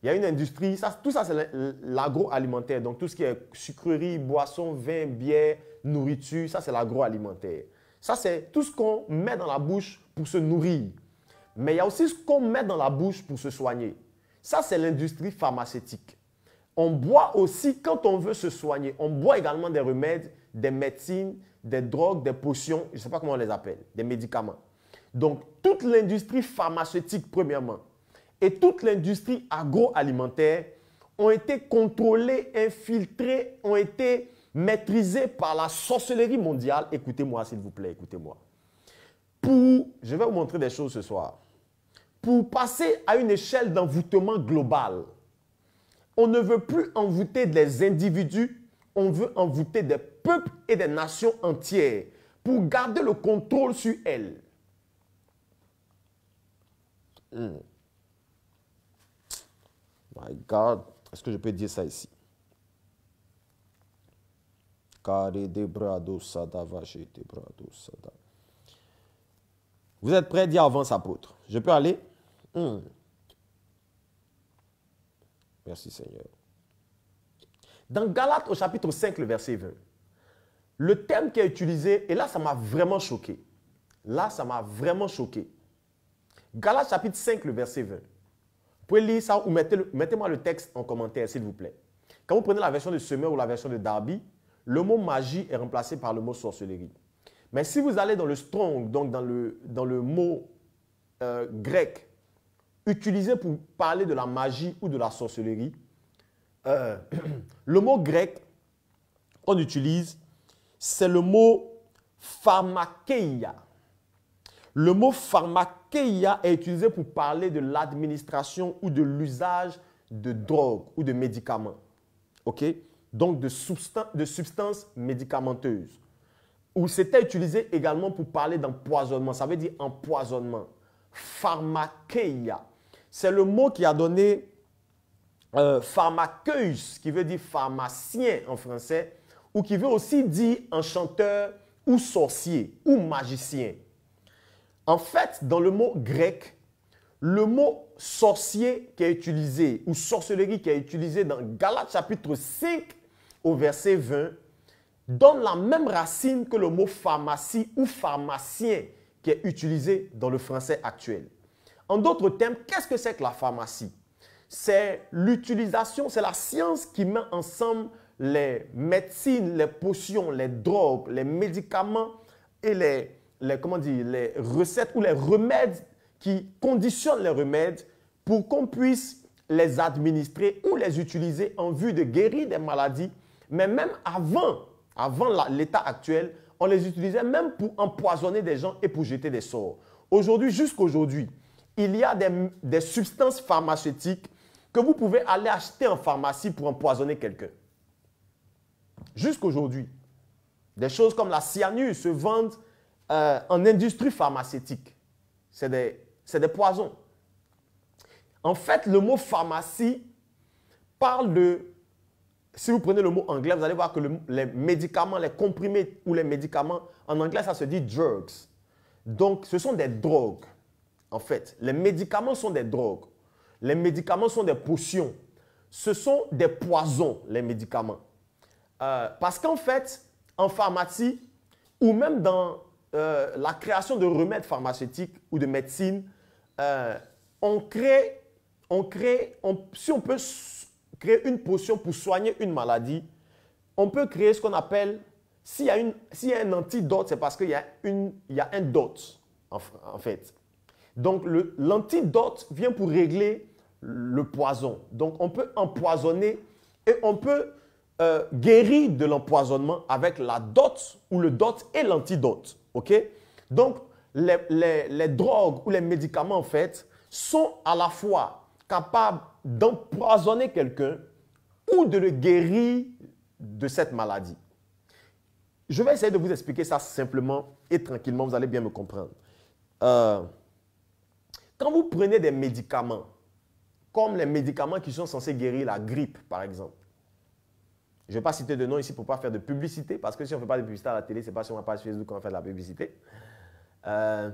Il y a une industrie, tout ça c'est l'agroalimentaire, donc tout ce qui est sucrerie, boisson, vin, bière, nourriture, ça c'est l'agroalimentaire. Ça, c'est tout ce qu'on met dans la bouche pour se nourrir. Mais il y a aussi ce qu'on met dans la bouche pour se soigner. Ça, c'est l'industrie pharmaceutique. On boit aussi quand on veut se soigner. On boit également des remèdes, des médecines, des drogues, des potions, je ne sais pas comment on les appelle, des médicaments. Donc, toute l'industrie pharmaceutique, premièrement, et toute l'industrie agroalimentaire ont été contrôlées, infiltrées, ont été maîtrisé par la sorcellerie mondiale. Écoutez-moi, s'il vous plaît, écoutez-moi. Pour, je vais vous montrer des choses ce soir. Pour passer à une échelle d'envoûtement global, on ne veut plus envoûter des individus, on veut envoûter des peuples et des nations entières pour garder le contrôle sur elles. Hmm. My God, est-ce que je peux dire ça ici? Vous êtes prêts, avant avance, apôtre. Je peux aller hmm. Merci Seigneur. Dans Galates au chapitre 5, le verset 20, le terme qui est utilisé, et là ça m'a vraiment choqué. Là ça m'a vraiment choqué. Galates chapitre 5, le verset 20. Vous pouvez lire ça ou mettez-moi le, texte en commentaire, s'il vous plaît. Quand vous prenez la version de Semeur ou la version de Darby, le mot magie est remplacé par le mot sorcellerie. Mais si vous allez dans le strong, donc dans le, mot euh, grec, utilisé pour parler de la magie ou de la sorcellerie, euh, le mot grec qu'on utilise, c'est le mot pharmakeia. Le mot pharmakeia est utilisé pour parler de l'administration ou de l'usage de drogues ou de médicaments. OK donc de, de substances médicamenteuses, Ou c'était utilisé également pour parler d'empoisonnement. Ça veut dire empoisonnement. Pharmakeia. C'est le mot qui a donné euh, qui veut dire pharmacien en français, ou qui veut aussi dire enchanteur ou sorcier ou magicien. En fait, dans le mot grec, le mot sorcier qui est utilisé ou sorcellerie qui est utilisé dans Galates chapitre 5 au verset 20 donne la même racine que le mot pharmacie ou pharmacien qui est utilisé dans le français actuel. En d'autres termes, qu'est-ce que c'est que la pharmacie C'est l'utilisation, c'est la science qui met ensemble les médecines, les potions, les drogues, les médicaments et les, comment les recettes ou les remèdes qui conditionnent les remèdes pour qu'on puisse les administrer ou les utiliser en vue de guérir des maladies mais même avant, avant l'état actuel, on les utilisait même pour empoisonner des gens et pour jeter des sorts. Aujourd'hui, jusqu'aujourd'hui, il y a des, substances pharmaceutiques que vous pouvez aller acheter en pharmacie pour empoisonner quelqu'un. Jusqu'aujourd'hui, des choses comme la cyanure se vendent euh, en industrie pharmaceutique. C'est des poisons. En fait, le mot pharmacie parle de si vous prenez le mot anglais, vous allez voir que les médicaments, les comprimés ou les médicaments, en anglais, ça se dit drugs. Donc, ce sont des drogues, en fait. Les médicaments sont des drogues. Les médicaments sont des potions. Ce sont des poisons, les médicaments. Euh, parce qu'en fait, en pharmacie, ou même dans euh, la création de remèdes pharmaceutiques ou de médecine, euh, on crée, on crée on, si on peut créer une potion pour soigner une maladie, on peut créer ce qu'on appelle, s'il y, y, a un antidote, c'est parce qu'il y, a a un dot, en, fait. Donc, l'antidote vient pour régler le poison. Donc, on peut empoisonner et on peut euh, guérir de l'empoisonnement avec la dot ou le dot et l'antidote. OK Donc, les, les drogues ou les médicaments, en fait, sont à la fois capables d'empoisonner quelqu'un ou de le guérir de cette maladie. Je vais essayer de vous expliquer ça simplement et tranquillement, vous allez bien me comprendre. Euh, quand vous prenez des médicaments, comme les médicaments qui sont censés guérir la grippe, par exemple, je ne vais pas citer de nom ici pour ne pas faire de publicité, parce que si on ne fait pas de publicité à la télé, ce n'est pas sur ma page Facebook qu'on va faire de la publicité. Euh,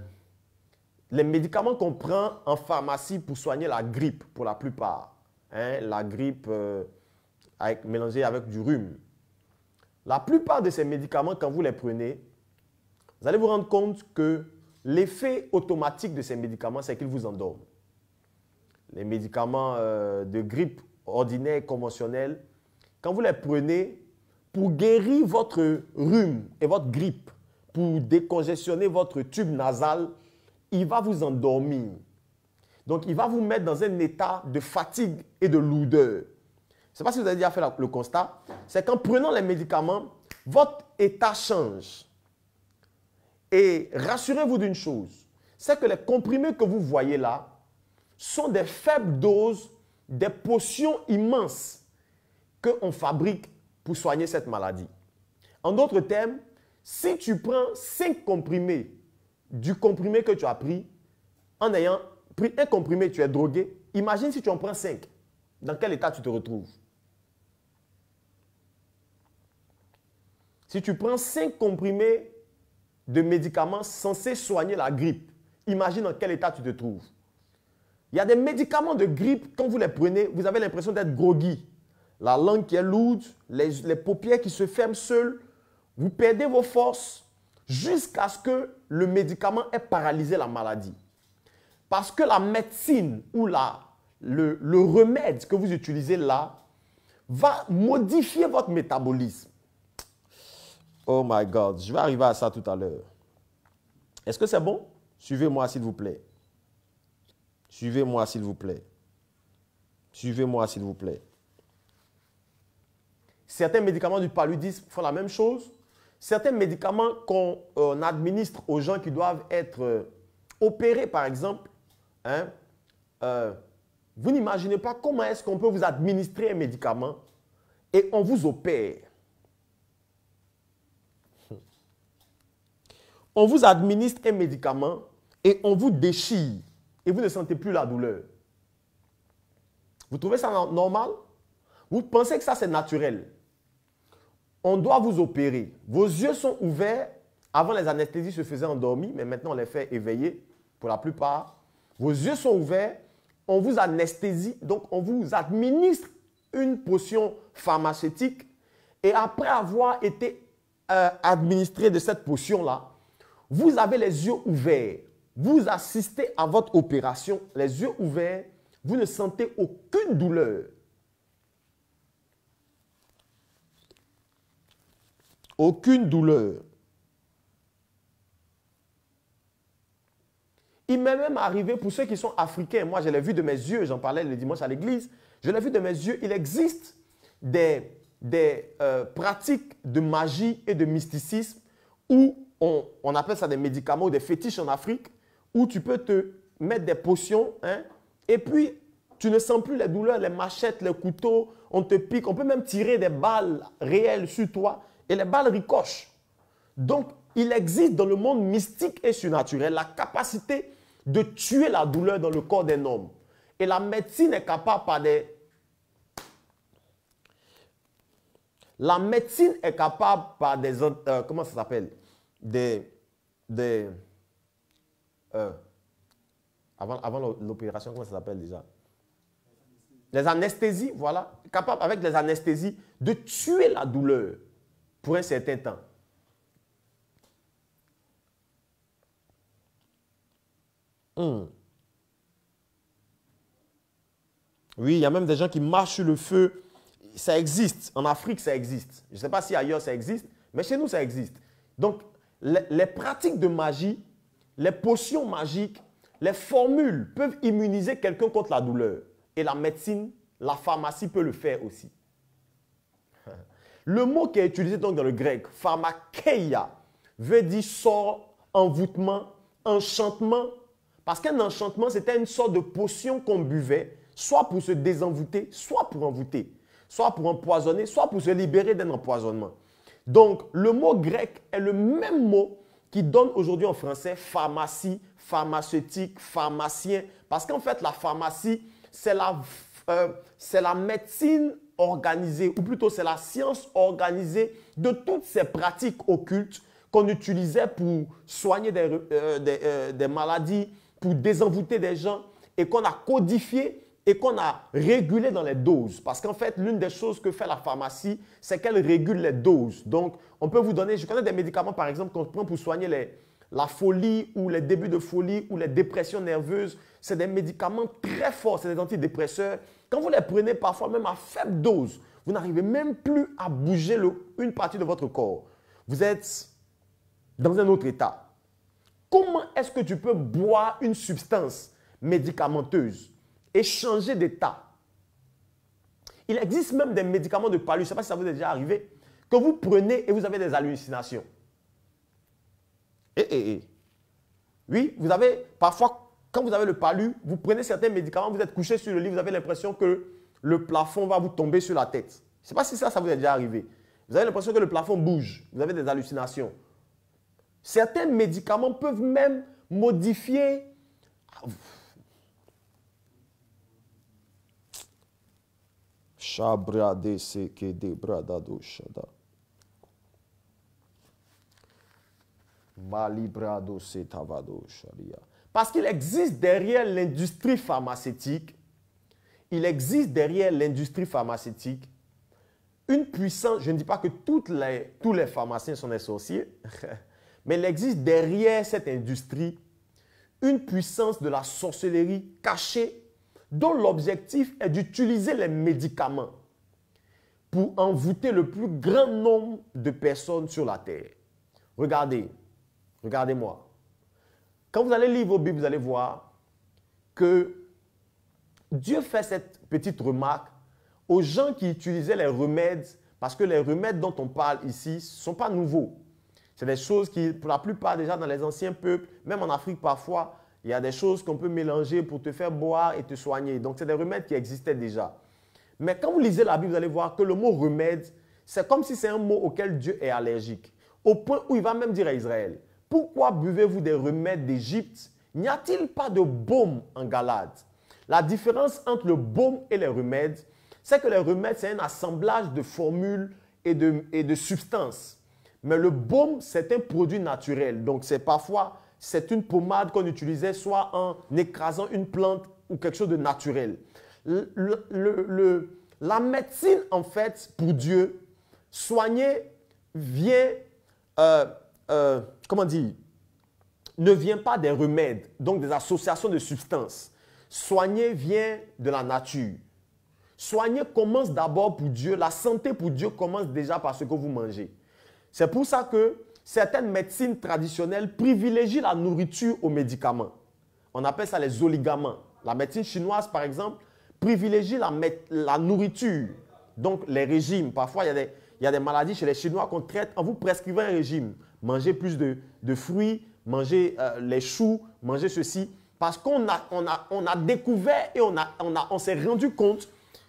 les médicaments qu'on prend en pharmacie pour soigner la grippe, pour la plupart, hein, la grippe euh, avec, mélangée avec du rhume, la plupart de ces médicaments, quand vous les prenez, vous allez vous rendre compte que l'effet automatique de ces médicaments, c'est qu'ils vous endorment. Les médicaments euh, de grippe ordinaires, conventionnels, quand vous les prenez, pour guérir votre rhume et votre grippe, pour décongestionner votre tube nasal, il va vous endormir. Donc, il va vous mettre dans un état de fatigue et de lourdeur. C'est pas si vous avez déjà fait le constat. C'est qu'en prenant les médicaments, votre état change. Et rassurez-vous d'une chose, c'est que les comprimés que vous voyez là sont des faibles doses des potions immenses qu'on fabrique pour soigner cette maladie. En d'autres termes, si tu prends 5 comprimés du comprimé que tu as pris, en ayant pris un comprimé, tu es drogué. Imagine si tu en prends cinq. Dans quel état tu te retrouves Si tu prends cinq comprimés de médicaments censés soigner la grippe, imagine dans quel état tu te trouves. Il y a des médicaments de grippe, quand vous les prenez, vous avez l'impression d'être groggy. La langue qui est lourde, les, les paupières qui se ferment seules, vous perdez vos forces jusqu'à ce que le médicament est paralysé la maladie. Parce que la médecine ou la, le, le remède que vous utilisez là va modifier votre métabolisme. Oh my God, je vais arriver à ça tout à l'heure. Est-ce que c'est bon? Suivez-moi, s'il vous plaît. Suivez-moi, s'il vous plaît. Suivez-moi, s'il vous plaît. Certains médicaments du paludisme font la même chose certains médicaments qu'on euh, administre aux gens qui doivent être euh, opérés, par exemple, hein, euh, vous n'imaginez pas comment est-ce qu'on peut vous administrer un médicament et on vous opère. Hmm. On vous administre un médicament et on vous déchire et vous ne sentez plus la douleur. Vous trouvez ça normal Vous pensez que ça c'est naturel on doit vous opérer. Vos yeux sont ouverts. Avant, les anesthésies se faisaient endormis, mais maintenant, on les fait éveiller pour la plupart. Vos yeux sont ouverts. On vous anesthésie, donc on vous administre une potion pharmaceutique. Et après avoir été euh, administré de cette potion-là, vous avez les yeux ouverts. Vous assistez à votre opération, les yeux ouverts. Vous ne sentez aucune douleur. aucune douleur. Il m'est même arrivé, pour ceux qui sont africains, moi je l'ai vu de mes yeux, j'en parlais le dimanche à l'église, je l'ai vu de mes yeux, il existe des, euh, pratiques de magie et de mysticisme où on, appelle ça des médicaments, des fétiches en Afrique, où tu peux te mettre des potions, hein, et puis tu ne sens plus les douleurs, les machettes, les couteaux, on te pique, on peut même tirer des balles réelles sur toi, et les balles ricochent. Donc, il existe dans le monde mystique et surnaturel la capacité de tuer la douleur dans le corps d'un homme. Et la médecine est capable par des... La médecine est capable par des... Euh, comment ça s'appelle Des... des euh, avant, avant l'opération, comment ça s'appelle déjà Les anesthésies, voilà. Capable avec les anesthésies de tuer la douleur pour un certain temps. Hmm. Oui, il y a même des gens qui marchent sur le feu. Ça existe. En Afrique, ça existe. Je ne sais pas si ailleurs ça existe, mais chez nous, ça existe. Donc, les pratiques de magie, les potions magiques, les formules peuvent immuniser quelqu'un contre la douleur. Et la médecine, la pharmacie peut le faire aussi. Le mot qui est utilisé donc dans le grec, pharmakeia, veut dire sort, envoûtement, enchantement. Parce qu'un enchantement, c'était une sorte de potion qu'on buvait, soit pour se désenvoûter, soit pour envoûter, soit pour empoisonner, soit pour se libérer d'un empoisonnement. Donc, le mot grec est le même mot qui donne aujourd'hui en français pharmacie, pharmaceutique, pharmacien. Parce qu'en fait, la pharmacie, c'est la, euh, la médecine organisée, ou plutôt c'est la science organisée de toutes ces pratiques occultes qu'on utilisait pour soigner euh, euh, des, maladies, pour désenvoûter des gens, et qu'on a codifié et qu'on a régulé dans les doses. Parce qu'en fait, l'une des choses que fait la pharmacie, c'est qu'elle régule les doses. Donc, on peut vous donner, je connais des médicaments, par exemple, qu'on prend pour soigner la folie ou les débuts de folie ou les dépressions nerveuses. C'est des médicaments très forts, c'est des antidépresseurs quand vous les prenez parfois même à faible dose, vous n'arrivez même plus à bouger une partie de votre corps. Vous êtes dans un autre état. Comment est-ce que tu peux boire une substance médicamenteuse et changer d'état Il existe même des médicaments de palu, je ne sais pas si ça vous est déjà arrivé, que vous prenez et vous avez des hallucinations. Eh, eh, eh. Oui, vous avez parfois quand vous avez le palu, vous prenez certains médicaments, vous êtes couché sur le lit, vous avez l'impression que le plafond va vous tomber sur la tête. Je ne sais pas si ça, ça vous est déjà arrivé. Vous avez l'impression que le plafond bouge. Vous avez des hallucinations. Certains médicaments peuvent même modifier. Malibrado se tavado parce qu'il existe derrière l'industrie pharmaceutique, il existe derrière l'industrie pharmaceutique une puissance, je ne dis pas que tous les pharmaciens sont des sorciers, mais il existe derrière cette industrie une puissance de la sorcellerie cachée dont l'objectif est d'utiliser les médicaments pour envoûter le plus grand nombre de personnes sur la terre. Regardez, regardez-moi. Quand vous allez lire vos Bibles, vous allez voir que Dieu fait cette petite remarque aux gens qui utilisaient les remèdes, parce que les remèdes dont on parle ici ne sont pas nouveaux. C'est des choses qui, pour la plupart déjà dans les anciens peuples, même en Afrique parfois, il y a des choses qu'on peut mélanger pour te faire boire et te soigner. Donc, c'est des remèdes qui existaient déjà. Mais quand vous lisez la Bible, vous allez voir que le mot remède, c'est comme si c'est un mot auquel Dieu est allergique. Au point où il va même dire à Israël, pourquoi buvez-vous des remèdes d'Égypte N'y a-t-il pas de baume en Galade La différence entre le baume et les remèdes, c'est que les remèdes, c'est un assemblage de formules et de, et de substances. Mais le baume, c'est un produit naturel. Donc, c'est parfois, c'est une pommade qu'on utilisait soit en écrasant une plante ou quelque chose de naturel. la médecine, en fait, pour Dieu, soigner vient... Euh, euh, comment dire, ne vient pas des remèdes, donc des associations de substances. Soigner vient de la nature. Soigner commence d'abord pour Dieu. La santé pour Dieu commence déjà par ce que vous mangez. C'est pour ça que certaines médecines traditionnelles privilégient la nourriture aux médicaments. On appelle ça les oligaments. La médecine chinoise, par exemple, privilégie la, nourriture, donc les régimes. Parfois, il y, il y a des maladies chez les Chinois qu'on traite en vous prescrivant un régime manger plus de, fruits, manger euh, les choux, manger ceci, parce qu'on a, on a, découvert et on, on, s'est rendu compte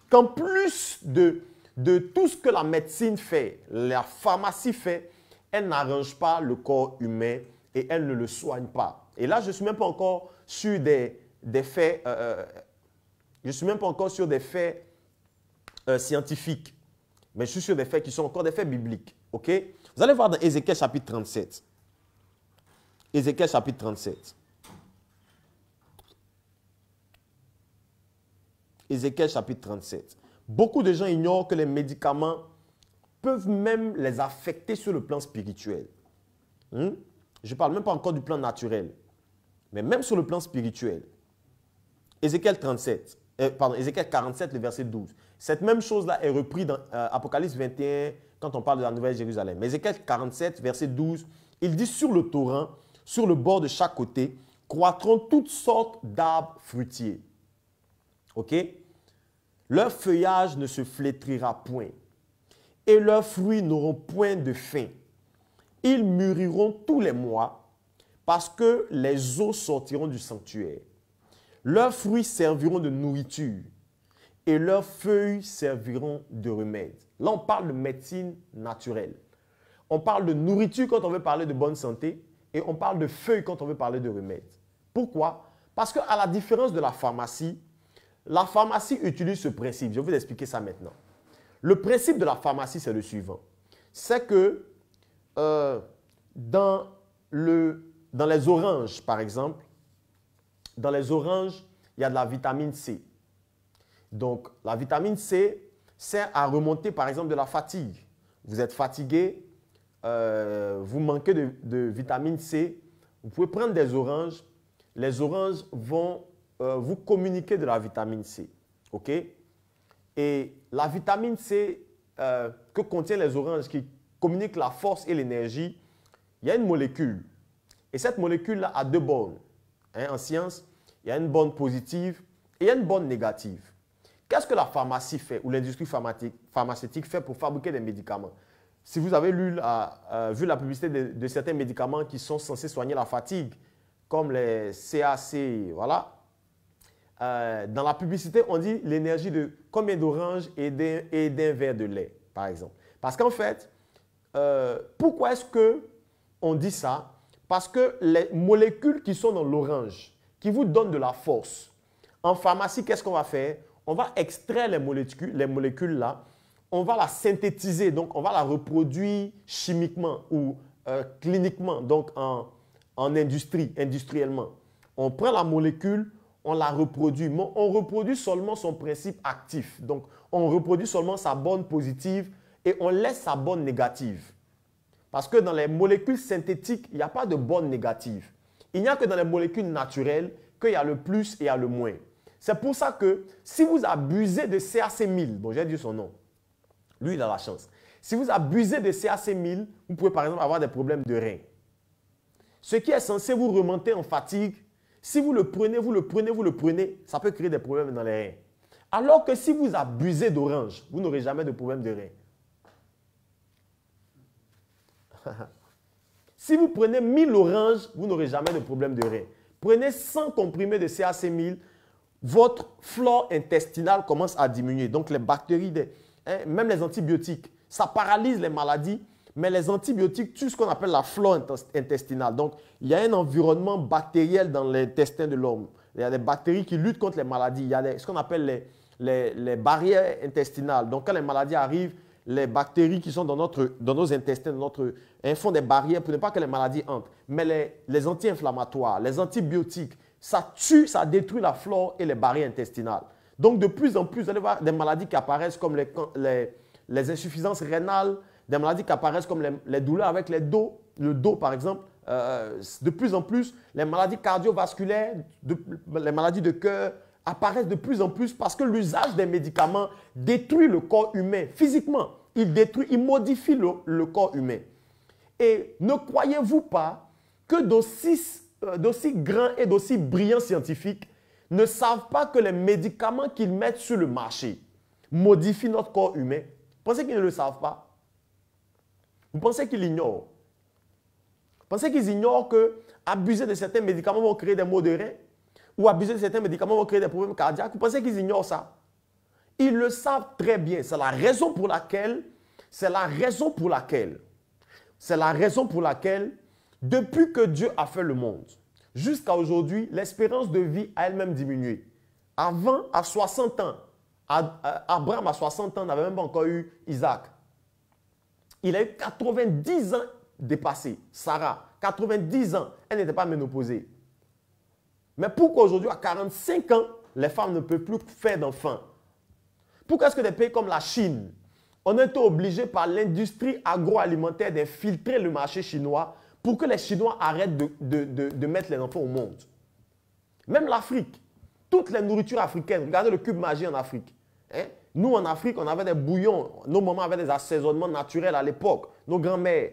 qu'en plus de, de tout ce que la médecine fait, la pharmacie fait, elle n'arrange pas le corps humain et elle ne le soigne pas. Et là, je ne suis même pas encore sur des, faits, euh, euh, je suis même pas encore sur des faits scientifiques, mais je suis sur des faits qui sont encore des faits bibliques. OK allez voir dans Ézéchiel chapitre 37. Ézéchiel chapitre 37. Ézéchiel chapitre 37. Beaucoup de gens ignorent que les médicaments peuvent même les affecter sur le plan spirituel. Hmm? Je ne parle même pas encore du plan naturel, mais même sur le plan spirituel. Ézéchiel 37, euh, pardon, Ézéchiel 47, le verset 12. Cette même chose-là est reprise dans euh, Apocalypse 21, quand on parle de la Nouvelle Jérusalem. Ézéchiel 47, verset 12, il dit Sur le torrent, sur le bord de chaque côté, croîtront toutes sortes d'arbres fruitiers. OK Leur feuillage ne se flétrira point, et leurs fruits n'auront point de fin. Ils mûriront tous les mois, parce que les eaux sortiront du sanctuaire. Leurs fruits serviront de nourriture, et leurs feuilles serviront de remède. Là, on parle de médecine naturelle. On parle de nourriture quand on veut parler de bonne santé et on parle de feuilles quand on veut parler de remède. Pourquoi Parce qu'à la différence de la pharmacie, la pharmacie utilise ce principe. Je vais vous expliquer ça maintenant. Le principe de la pharmacie, c'est le suivant. C'est que euh, dans, dans les oranges, par exemple, dans les oranges, il y a de la vitamine C. Donc, la vitamine C sert à remonter, par exemple, de la fatigue. Vous êtes fatigué, euh, vous manquez de, vitamine C. Vous pouvez prendre des oranges. Les oranges vont euh, vous communiquer de la vitamine C. Et la vitamine C euh, que contient les oranges, qui communique la force et l'énergie, il y a une molécule. Et cette molécule-là a deux bornes. Hein, en science, il y a une borne positive et une borne négative. Qu'est-ce que la pharmacie fait ou l'industrie pharmaceutique fait pour fabriquer des médicaments Si vous avez lu euh, vu la publicité de, certains médicaments qui sont censés soigner la fatigue, comme les CAC, voilà. Euh, dans la publicité, on dit l'énergie de combien d'oranges et d'un verre de lait, par exemple. Parce qu'en fait, euh, pourquoi est-ce que on dit ça Parce que les molécules qui sont dans l'orange, qui vous donnent de la force, en pharmacie, qu'est-ce qu'on va faire on va extraire les molécules, les molécules là, on va la synthétiser, donc on va la reproduire chimiquement ou euh, cliniquement, donc en, industrie, industriellement. On prend la molécule, on la reproduit, mais on reproduit seulement son principe actif. Donc, on reproduit seulement sa bonne positive et on laisse sa bonne négative. Parce que dans les molécules synthétiques, il n'y a pas de bonne négative. Il n'y a que dans les molécules naturelles qu'il y a le plus et il y a le moins. C'est pour ça que si vous abusez de CAC 1000, bon, j'ai dit son nom, lui, il a la chance. Si vous abusez de CAC 1000, vous pouvez par exemple avoir des problèmes de reins. Ce qui est censé vous remonter en fatigue, si vous le prenez, vous le prenez, vous le prenez, ça peut créer des problèmes dans les reins. Alors que si vous abusez d'orange, vous n'aurez jamais de problème de reins. si vous prenez 1000 oranges, vous n'aurez jamais de problème de reins. Prenez 100 comprimés de CAC 1000, votre flore intestinale commence à diminuer. Donc les bactéries, hein, même les antibiotiques, ça paralyse les maladies, mais les antibiotiques tuent ce qu'on appelle la flore intestinale. Donc il y a un environnement bactériel dans l'intestin de l'homme. Il y a des bactéries qui luttent contre les maladies. Il y a ce qu'on appelle les, les, barrières intestinales. Donc quand les maladies arrivent, les bactéries qui sont dans, nos intestins, dans notre, hein, font des barrières pour ne pas que les maladies entrent. Mais les anti-inflammatoires, les antibiotiques, ça tue, ça détruit la flore et les barrières intestinales. Donc, de plus en plus, vous allez voir des maladies qui apparaissent comme les, les, insuffisances rénales, des maladies qui apparaissent comme les, douleurs avec les dos, le dos par exemple. Euh, euh, de plus en plus, les maladies cardiovasculaires, les maladies de cœur apparaissent de plus en plus parce que l'usage des médicaments détruit le corps humain physiquement. Il détruit, il modifie le, corps humain. Et ne croyez-vous pas que six... Euh, d'aussi grands et d'aussi brillants scientifiques ne savent pas que les médicaments qu'ils mettent sur le marché modifient notre corps humain. Vous pensez qu'ils ne le savent pas Vous pensez qu'ils l'ignorent Vous pensez qu'ils ignorent que abuser de certains médicaments vont créer des maux de rein ou abuser de certains médicaments vont créer des problèmes cardiaques Vous pensez qu'ils ignorent ça Ils le savent très bien. C'est la raison pour laquelle c'est la raison pour laquelle c'est la raison pour laquelle depuis que Dieu a fait le monde, jusqu'à aujourd'hui, l'espérance de vie a elle-même diminué. Avant, à 60 ans, Abraham, à 60 ans, n'avait même pas encore eu Isaac. Il a eu 90 ans dépassé, Sarah, 90 ans, elle n'était pas ménopausée. Mais pourquoi aujourd'hui, à 45 ans, les femmes ne peuvent plus faire d'enfants Pourquoi est-ce que des pays comme la Chine, on est obligé par l'industrie agroalimentaire d'infiltrer le marché chinois pour que les Chinois arrêtent de, mettre les enfants au monde. Même l'Afrique, toutes les nourritures africaines, regardez le cube magie en Afrique. Hein. Nous, en Afrique, on avait des bouillons, nos mamans avaient des assaisonnements naturels à l'époque, nos grands-mères.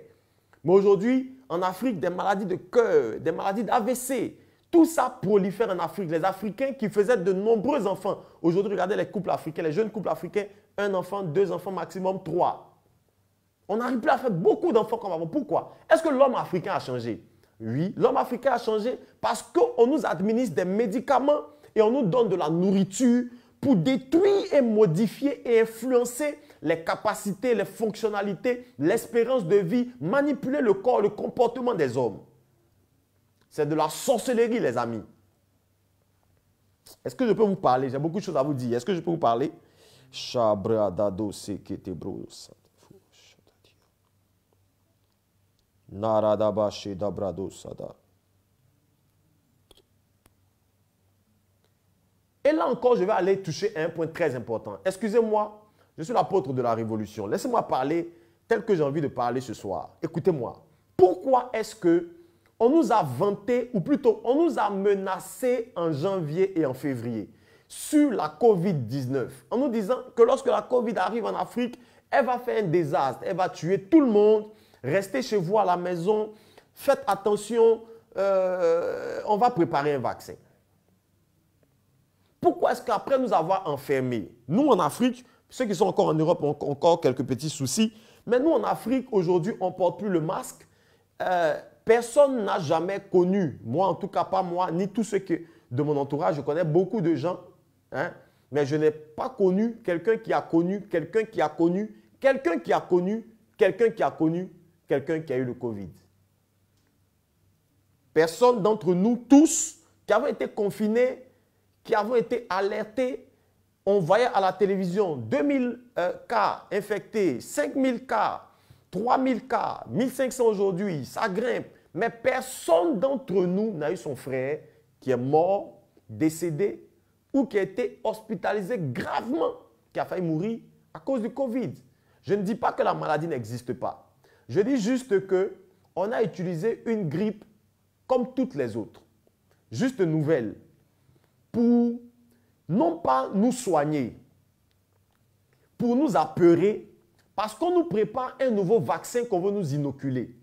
Mais aujourd'hui, en Afrique, des maladies de cœur, des maladies d'AVC, tout ça prolifère en Afrique. Les Africains qui faisaient de nombreux enfants. Aujourd'hui, regardez les couples africains, les jeunes couples africains, un enfant, deux enfants maximum, trois. On n'arrive plus à faire beaucoup d'enfants comme avant. Pourquoi Est-ce que l'homme africain a changé Oui, l'homme africain a changé parce qu'on nous administre des médicaments et on nous donne de la nourriture pour détruire et modifier et influencer les capacités, les fonctionnalités, l'espérance de vie, manipuler le corps, le comportement des hommes. C'est de la sorcellerie, les amis. Est-ce que je peux vous parler J'ai beaucoup de choses à vous dire. Est-ce que je peux vous parler Chabra dado Naradabashi Sada. Et là encore, je vais aller toucher un point très important. Excusez-moi, je suis l'apôtre de la révolution. Laissez-moi parler tel que j'ai envie de parler ce soir. Écoutez-moi. Pourquoi est-ce que on nous a vanté, ou plutôt on nous a menacé en janvier et en février sur la COVID-19 en nous disant que lorsque la COVID arrive en Afrique, elle va faire un désastre, elle va tuer tout le monde, Restez chez vous à la maison. Faites attention. Euh, on va préparer un vaccin. Pourquoi est-ce qu'après nous avoir enfermés, nous en Afrique, ceux qui sont encore en Europe ont encore quelques petits soucis, mais nous en Afrique, aujourd'hui, on ne porte plus le masque. Euh, personne n'a jamais connu, moi en tout cas pas moi, ni tous ceux que, de mon entourage, je connais beaucoup de gens, hein, mais je n'ai pas connu quelqu'un qui a connu, quelqu'un qui a connu, quelqu'un qui a connu, quelqu'un qui a connu, quelqu'un qui a eu le Covid. Personne d'entre nous tous qui avons été confinés, qui avons été alertés, on voyait à la télévision 2000 euh, cas infectés, 5000 cas, 3000 cas, 1500 aujourd'hui, ça grimpe. Mais personne d'entre nous n'a eu son frère qui est mort, décédé ou qui a été hospitalisé gravement, qui a failli mourir à cause du Covid. Je ne dis pas que la maladie n'existe pas. Je dis juste que on a utilisé une grippe comme toutes les autres, juste nouvelle, pour non pas nous soigner, pour nous apeurer, parce qu'on nous prépare un nouveau vaccin qu'on veut nous inoculer.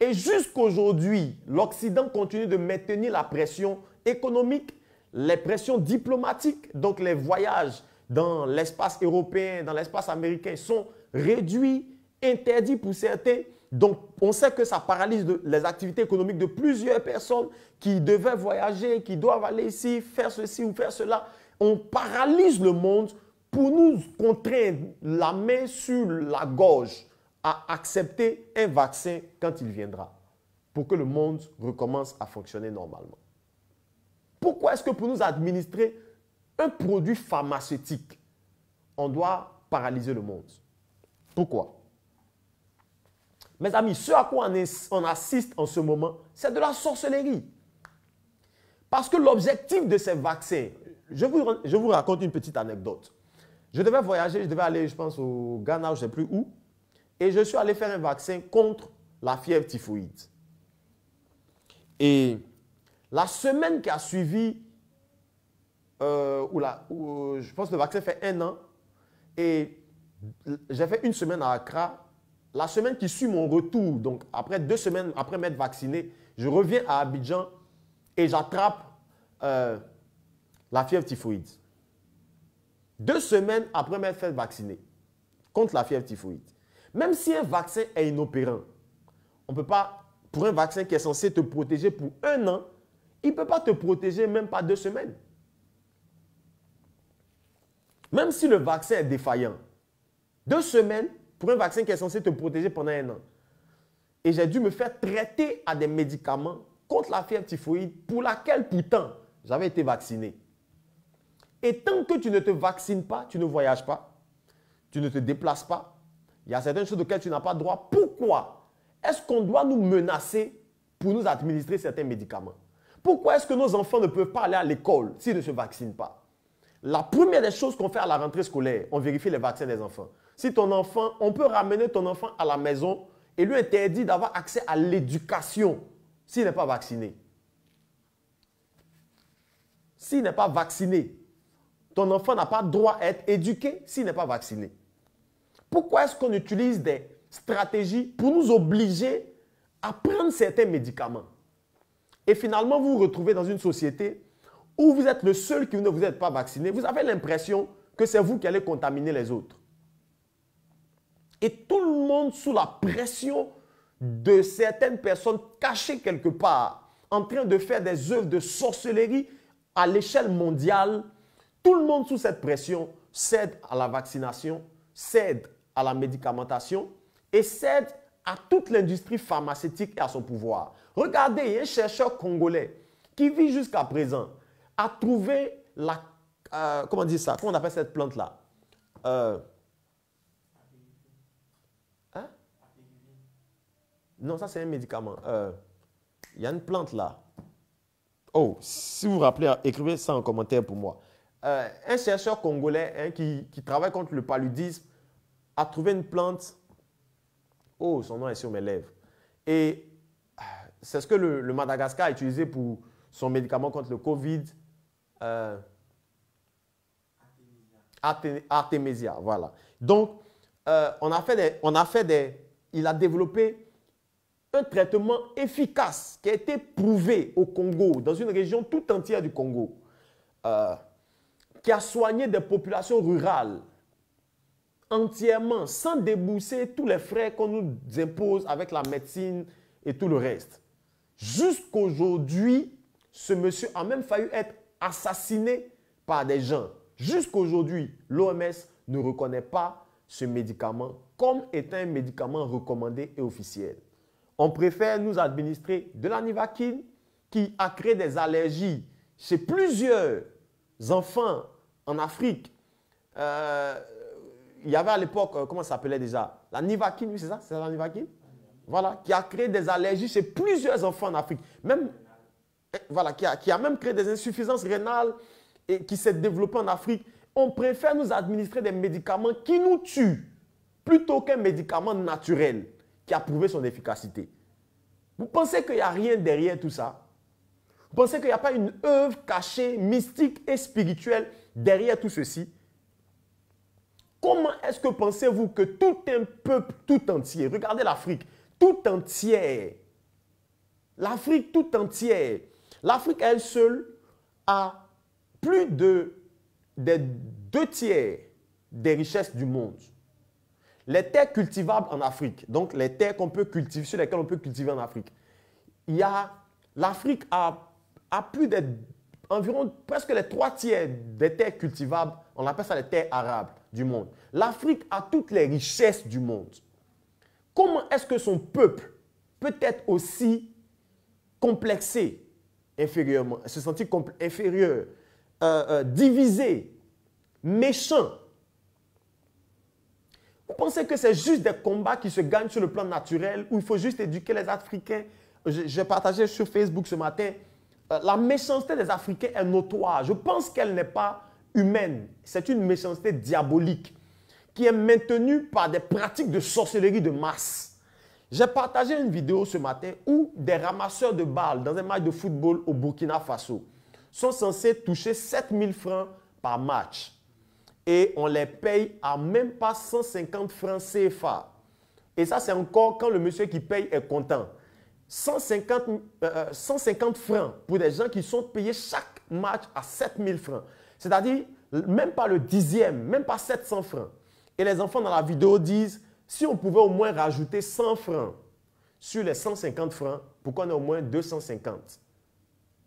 Et jusqu'aujourd'hui, l'Occident continue de maintenir la pression économique, les pressions diplomatiques, donc les voyages, dans l'espace européen, dans l'espace américain sont réduits, interdits pour certains. Donc, on sait que ça paralyse les activités économiques de plusieurs personnes qui devaient voyager, qui doivent aller ici, faire ceci ou faire cela. On paralyse le monde pour nous contraindre la main sur la gorge à accepter un vaccin quand il viendra, pour que le monde recommence à fonctionner normalement. Pourquoi est-ce que pour nous administrer un produit pharmaceutique, on doit paralyser le monde. Pourquoi Mes amis, ce à quoi on, assiste en ce moment, c'est de la sorcellerie. Parce que l'objectif de ces vaccins, je vous, je vous raconte une petite anecdote. Je devais voyager, je devais aller, je pense, au Ghana, je ne sais plus où, et je suis allé faire un vaccin contre la fièvre typhoïde. Et la semaine qui a suivi euh, où, euh, je pense que le vaccin fait un an et j'ai fait une semaine à Accra. La semaine qui suit mon retour, donc après deux semaines après m'être vacciné, je reviens à Abidjan et j'attrape euh, la fièvre typhoïde. Deux semaines après m'être fait vacciner contre la fièvre typhoïde. Même si un vaccin est inopérant, on ne peut pas, pour un vaccin qui est censé te protéger pour un an, il ne peut pas te protéger même pas deux semaines. Même si le vaccin est défaillant, deux semaines pour un vaccin qui est censé te protéger pendant un an. Et j'ai dû me faire traiter à des médicaments contre la fièvre typhoïde pour laquelle pourtant j'avais été vacciné. Et tant que tu ne te vaccines pas, tu ne voyages pas, tu ne te déplaces pas, il y a certaines choses auxquelles tu n'as pas droit. Pourquoi est-ce qu'on doit nous menacer pour nous administrer certains médicaments Pourquoi est-ce que nos enfants ne peuvent pas aller à l'école s'ils ne se vaccinent pas la première des choses qu'on fait à la rentrée scolaire, on vérifie les vaccins des enfants. Si ton enfant, on peut ramener ton enfant à la maison et lui interdire d'avoir accès à l'éducation s'il n'est pas vacciné. S'il n'est pas vacciné, ton enfant n'a pas droit à être éduqué s'il n'est pas vacciné. Pourquoi est-ce qu'on utilise des stratégies pour nous obliger à prendre certains médicaments Et finalement, vous vous retrouvez dans une société ou vous êtes le seul qui ne vous êtes pas vacciné, vous avez l'impression que c'est vous qui allez contaminer les autres. Et tout le monde sous la pression de certaines personnes cachées quelque part, en train de faire des œuvres de sorcellerie à l'échelle mondiale, tout le monde sous cette pression cède à la vaccination, cède à la médicamentation et cède à toute l'industrie pharmaceutique et à son pouvoir. Regardez, il y a un chercheur congolais qui vit jusqu'à présent a trouvé la... Euh, comment on dit ça Comment on appelle cette plante-là euh, hein? Non, ça c'est un médicament. Il euh, y a une plante là. Oh, si vous vous rappelez, écrivez ça en commentaire pour moi. un chercheur congolais hein, qui, travaille contre le paludisme a trouvé une plante. Oh, son nom est sur mes lèvres. Et c'est ce que le, le, Madagascar a utilisé pour son médicament contre le Covid euh, Artemisia, voilà. Donc, euh, on, a fait des, on a fait des... Il a développé un traitement efficace qui a été prouvé au Congo, dans une région tout entière du Congo, euh, qui a soigné des populations rurales entièrement, sans débousser tous les frais qu'on nous impose avec la médecine et tout le reste. Jusqu'aujourd'hui, ce monsieur a même failli être assassiné par des gens. Jusqu'aujourd'hui, l'OMS ne reconnaît pas ce médicament comme étant un médicament recommandé et officiel. On préfère nous administrer de la nivaquine qui a créé des allergies chez plusieurs enfants en Afrique. Euh, il y avait à l'époque, euh, comment ça s'appelait déjà La nivaquine, oui, c'est ça C'est la nivaquine Voilà, qui a créé des allergies chez plusieurs enfants en Afrique. Même eh, qui a, même créé des insuffisances rénales et qui s'est développée en Afrique, on préfère nous administrer des médicaments qui nous tuent plutôt qu'un médicament naturel qui a prouvé son efficacité. Vous pensez qu'il n'y a rien derrière tout ça Vous pensez qu'il n'y a pas une œuvre cachée, mystique et spirituelle derrière tout ceci Comment est-ce que pensez-vous que tout un peuple tout entier, regardez l'Afrique, tout entier, l'Afrique tout entière, L'Afrique, elle seule, a plus de, deux tiers des richesses du monde. Les terres cultivables en Afrique, donc les terres qu'on peut cultiver, sur lesquelles on peut cultiver en Afrique, il y a, l'Afrique a, plus d'environ presque les trois tiers des terres cultivables, on appelle ça les terres arables du monde. L'Afrique a toutes les richesses du monde. Comment est-ce que son peuple peut être aussi complexé inférieurement, se sentir inférieur, euh, euh, divisé, méchant. Vous pensez que c'est juste des combats qui se gagnent sur le plan naturel, où il faut juste éduquer les Africains J'ai partagé sur Facebook ce matin, euh, la méchanceté des Africains est notoire. Je pense qu'elle n'est pas humaine. C'est une méchanceté diabolique qui est maintenue par des pratiques de sorcellerie de masse. J'ai partagé une vidéo ce matin où des ramasseurs de balles dans un match de football au Burkina Faso sont censés toucher 7000 francs par match. Et on les paye à même pas 150 francs CFA. Et ça, c'est encore quand le monsieur qui paye est content. 150, 150 euh, euh, francs pour des gens qui sont payés chaque match à 7000 francs. C'est-à-dire même pas le dixième, même pas 700 francs. Et les enfants dans la vidéo disent, si on pouvait au moins rajouter 100 francs sur les 150 francs pourquoi on a au moins 250.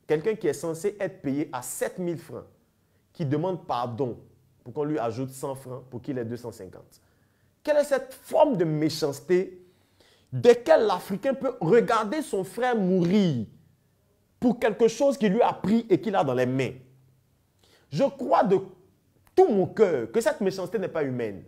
Quelqu'un qui est censé être payé à 7000 francs, qui demande pardon pour qu'on lui ajoute 100 francs pour qu'il ait 250. Quelle est cette forme de méchanceté de laquelle l'Africain peut regarder son frère mourir pour quelque chose qu'il lui a pris et qu'il a dans les mains Je crois de tout mon cœur que cette méchanceté n'est pas humaine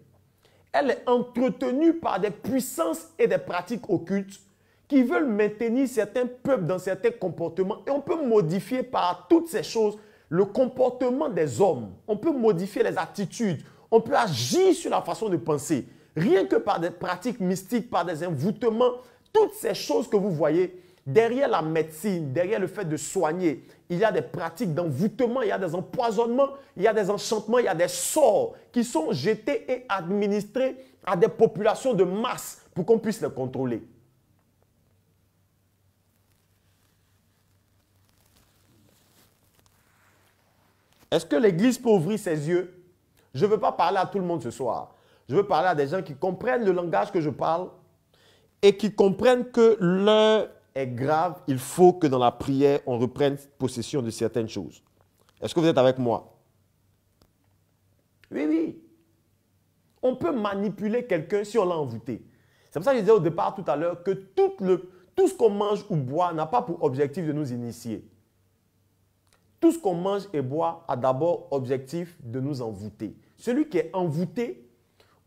elle est entretenue par des puissances et des pratiques occultes qui veulent maintenir certains peuples dans certains comportements. Et on peut modifier par toutes ces choses le comportement des hommes. On peut modifier les attitudes. On peut agir sur la façon de penser. Rien que par des pratiques mystiques, par des envoûtements, toutes ces choses que vous voyez, Derrière la médecine, derrière le fait de soigner, il y a des pratiques d'envoûtement, il y a des empoisonnements, il y a des enchantements, il y a des sorts qui sont jetés et administrés à des populations de masse pour qu'on puisse les contrôler. Est-ce que l'Église peut ouvrir ses yeux Je ne veux pas parler à tout le monde ce soir. Je veux parler à des gens qui comprennent le langage que je parle et qui comprennent que leur grave, il faut que dans la prière, on reprenne possession de certaines choses. Est-ce que vous êtes avec moi Oui, oui. On peut manipuler quelqu'un si on l'a envoûté. C'est pour ça que je disais au départ tout à l'heure que tout, le, tout ce qu'on mange ou boit n'a pas pour objectif de nous initier. Tout ce qu'on mange et boit a d'abord objectif de nous envoûter. Celui qui est envoûté,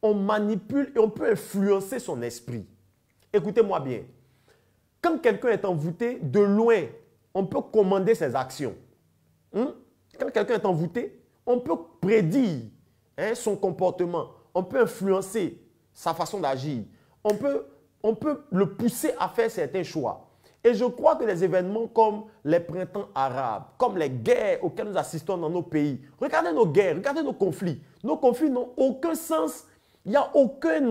on manipule et on peut influencer son esprit. Écoutez-moi bien. Quand quelqu'un est envoûté, de loin, on peut commander ses actions. Quand hmm? quelqu'un est envoûté, on peut prédire hein, son comportement. On peut influencer sa façon d'agir. On peut, le pousser à faire certains choix. Et je crois que les événements comme les printemps arabes, comme les guerres auxquelles nous assistons dans nos pays, regardez nos guerres, regardez nos conflits. Nos conflits n'ont aucun sens, il n'y a aucun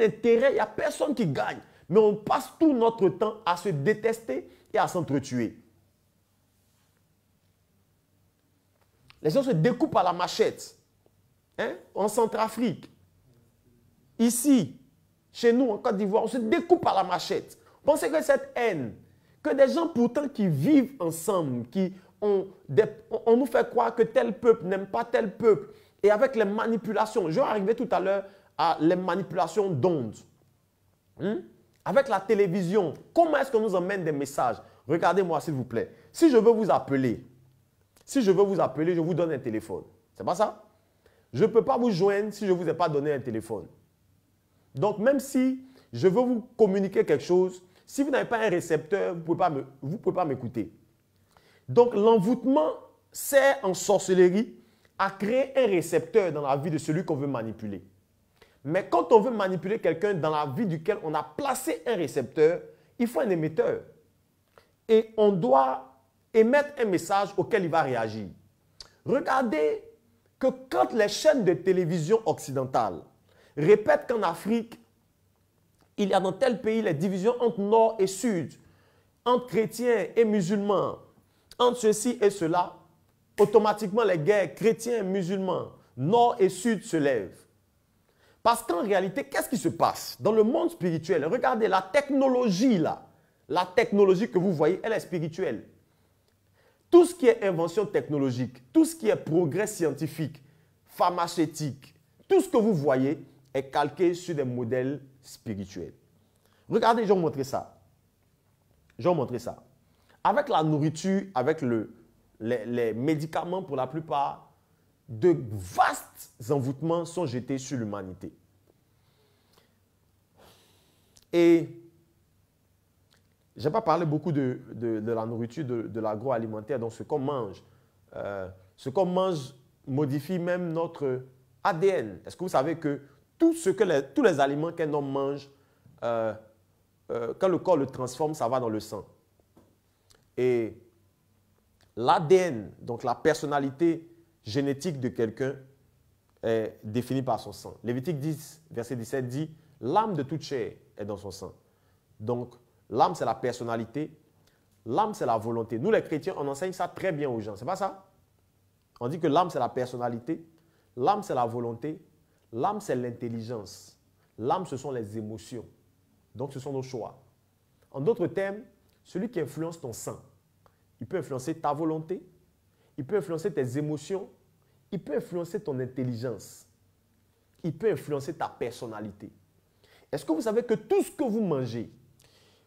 intérêt, il n'y a personne qui gagne. Mais on passe tout notre temps à se détester et à s'entretuer. Les gens se découpent à la machette. Hein, en Centrafrique, ici, chez nous, en Côte d'Ivoire, on se découpe à la machette. Pensez que cette haine, que des gens pourtant qui vivent ensemble, qui ont on nous fait croire que tel peuple n'aime pas tel peuple, et avec les manipulations, je vais arriver tout à l'heure à les manipulations d'ondes. Hmm? Avec la télévision, comment est-ce qu'on nous emmène des messages Regardez-moi, s'il vous plaît. Si je veux vous appeler, si je veux vous appeler, je vous donne un téléphone. C'est pas ça Je ne peux pas vous joindre si je ne vous ai pas donné un téléphone. Donc, même si je veux vous communiquer quelque chose, si vous n'avez pas un récepteur, vous ne pouvez pas m'écouter. Donc, l'envoûtement sert en sorcellerie à créer un récepteur dans la vie de celui qu'on veut manipuler. Mais quand on veut manipuler quelqu'un dans la vie duquel on a placé un récepteur, il faut un émetteur. Et on doit émettre un message auquel il va réagir. Regardez que quand les chaînes de télévision occidentales répètent qu'en Afrique, il y a dans tel pays les divisions entre nord et sud, entre chrétiens et musulmans, entre ceci et cela, automatiquement les guerres chrétiens-musulmans, nord et sud se lèvent. Parce qu'en réalité, qu'est-ce qui se passe dans le monde spirituel Regardez la technologie là. La technologie que vous voyez, elle est spirituelle. Tout ce qui est invention technologique, tout ce qui est progrès scientifique, pharmaceutique, tout ce que vous voyez est calqué sur des modèles spirituels. Regardez, je vais vous montrer ça. Je vais vous montrer ça. Avec la nourriture, avec les médicaments pour la plupart, de vastes envoûtements sont jetés sur l'humanité. Et je n'ai pas parlé beaucoup de, la nourriture, de, l'agroalimentaire, donc ce qu'on mange. Euh, ce qu'on mange modifie même notre ADN. Est-ce que vous savez que, tout ce que tous les aliments qu'un homme mange, euh, euh, quand le corps le transforme, ça va dans le sang. Et l'ADN, donc la personnalité génétique de quelqu'un est définie par son sang. Lévitique 10, verset 17 dit, l'âme de toute chair est dans son sang. Donc, l'âme, c'est la personnalité. L'âme, c'est la volonté. Nous, les chrétiens, on enseigne ça très bien aux gens. C'est pas ça? On dit que l'âme, c'est la personnalité. L'âme, c'est la volonté. L'âme, c'est l'intelligence. L'âme, ce sont les émotions. Donc, ce sont nos choix. En d'autres termes, celui qui influence ton sang, il peut influencer ta volonté, il peut influencer tes émotions, il peut influencer ton intelligence. Il peut influencer ta personnalité. Est-ce que vous savez que tout ce que vous mangez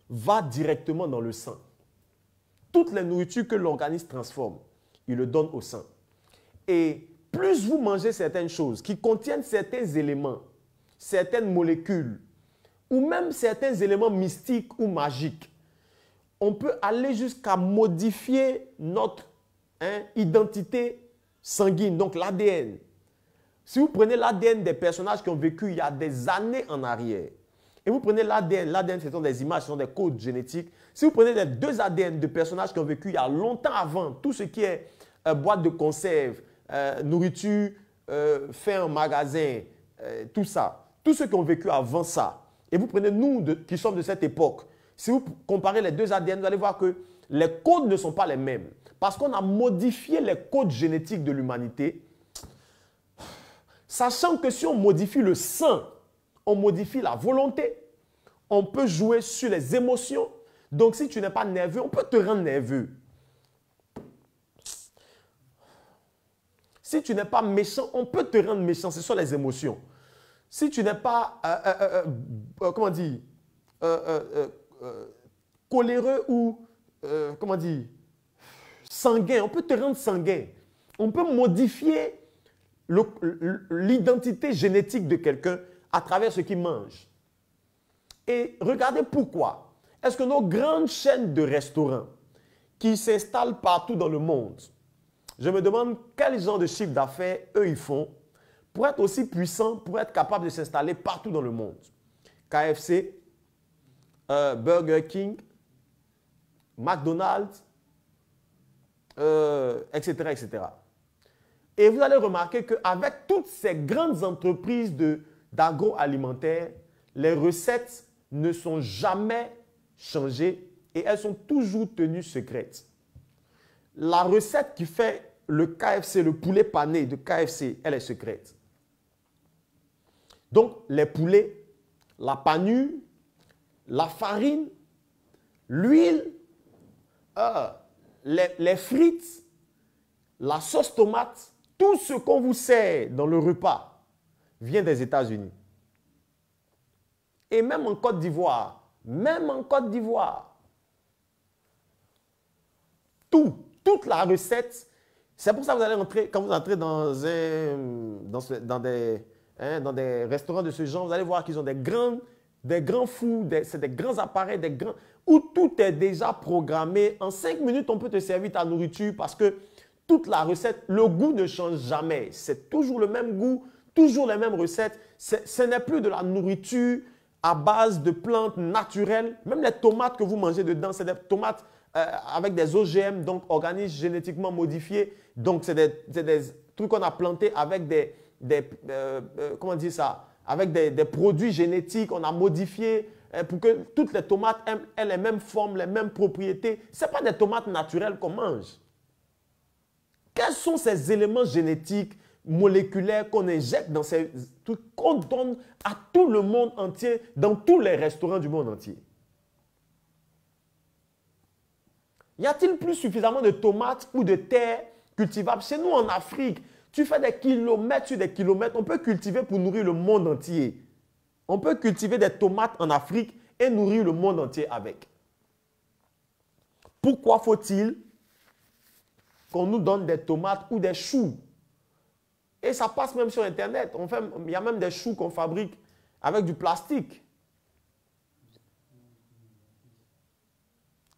va directement dans le sang Toute la nourriture que l'organisme transforme, il le donne au sang. Et plus vous mangez certaines choses qui contiennent certains éléments, certaines molécules, ou même certains éléments mystiques ou magiques, on peut aller jusqu'à modifier notre hein, identité sanguine, donc l'ADN. Si vous prenez l'ADN des personnages qui ont vécu il y a des années en arrière, et vous prenez l'ADN, l'ADN ce sont des images, ce sont des codes génétiques. Si vous prenez les deux ADN de personnages qui ont vécu il y a longtemps avant, tout ce qui est euh, boîte de conserve, euh, nourriture, euh, un magasin, euh, tout ça, tous ceux qui ont vécu avant ça, et vous prenez nous de, qui sommes de cette époque, si vous comparez les deux ADN, vous allez voir que les codes ne sont pas les mêmes parce qu'on a modifié les codes génétiques de l'humanité, sachant que si on modifie le sang, on modifie la volonté, on peut jouer sur les émotions. Donc si tu n'es pas nerveux, on peut te rendre nerveux. Si tu n'es pas méchant, on peut te rendre méchant. Ce sont les émotions. Si tu n'es pas, euh, euh, euh, comment dire, coléreux ou, comment dire, sanguin, on peut te rendre sanguin. On peut modifier l'identité génétique de quelqu'un à travers ce qu'il mange. Et regardez pourquoi. Est-ce que nos grandes chaînes de restaurants qui s'installent partout dans le monde, je me demande quel genre de chiffre d'affaires eux ils font pour être aussi puissants, pour être capables de s'installer partout dans le monde. KFC, euh, Burger King, McDonald's, etc., euh, etc. Et vous allez remarquer qu'avec toutes ces grandes entreprises d'agroalimentaire, les recettes ne sont jamais changées et elles sont toujours tenues secrètes. La recette qui fait le KFC, le poulet pané de KFC, elle est secrète. Donc, les poulets, la panure, la farine, l'huile, euh, les, frites, la sauce tomate, tout ce qu'on vous sert dans le repas vient des États-Unis. Et même en Côte d'Ivoire, même en Côte d'Ivoire, tout, toute la recette, c'est pour ça que vous allez entrer, quand vous entrez dans, un, dans, des, hein, dans des restaurants de ce genre, vous allez voir qu'ils ont des grands, des grands c'est des grands appareils, des grands, où tout est déjà programmé. En cinq minutes, on peut te servir ta nourriture parce que toute la recette, le goût ne change jamais. C'est toujours le même goût, toujours les mêmes recettes. Ce n'est plus de la nourriture à base de plantes naturelles. Même les tomates que vous mangez dedans, c'est des tomates euh, avec des OGM, donc organismes génétiquement modifiés. Donc, c'est des, trucs qu'on a plantés avec des, euh, euh, comment dire ça, avec des, des, produits génétiques. On a modifié euh, pour que toutes les tomates aient les mêmes formes, les mêmes propriétés. Ce pas des tomates naturelles qu'on mange. Quels sont ces éléments génétiques, moléculaires qu'on injecte dans ces qu'on donne à tout le monde entier, dans tous les restaurants du monde entier Y a-t-il plus suffisamment de tomates ou de terres cultivables chez nous en Afrique Tu fais des kilomètres sur des kilomètres, on peut cultiver pour nourrir le monde entier. On peut cultiver des tomates en Afrique et nourrir le monde entier avec. Pourquoi faut-il qu'on nous donne des tomates ou des choux Et ça passe même sur Internet. On fait, il y a même des choux qu'on fabrique avec du plastique.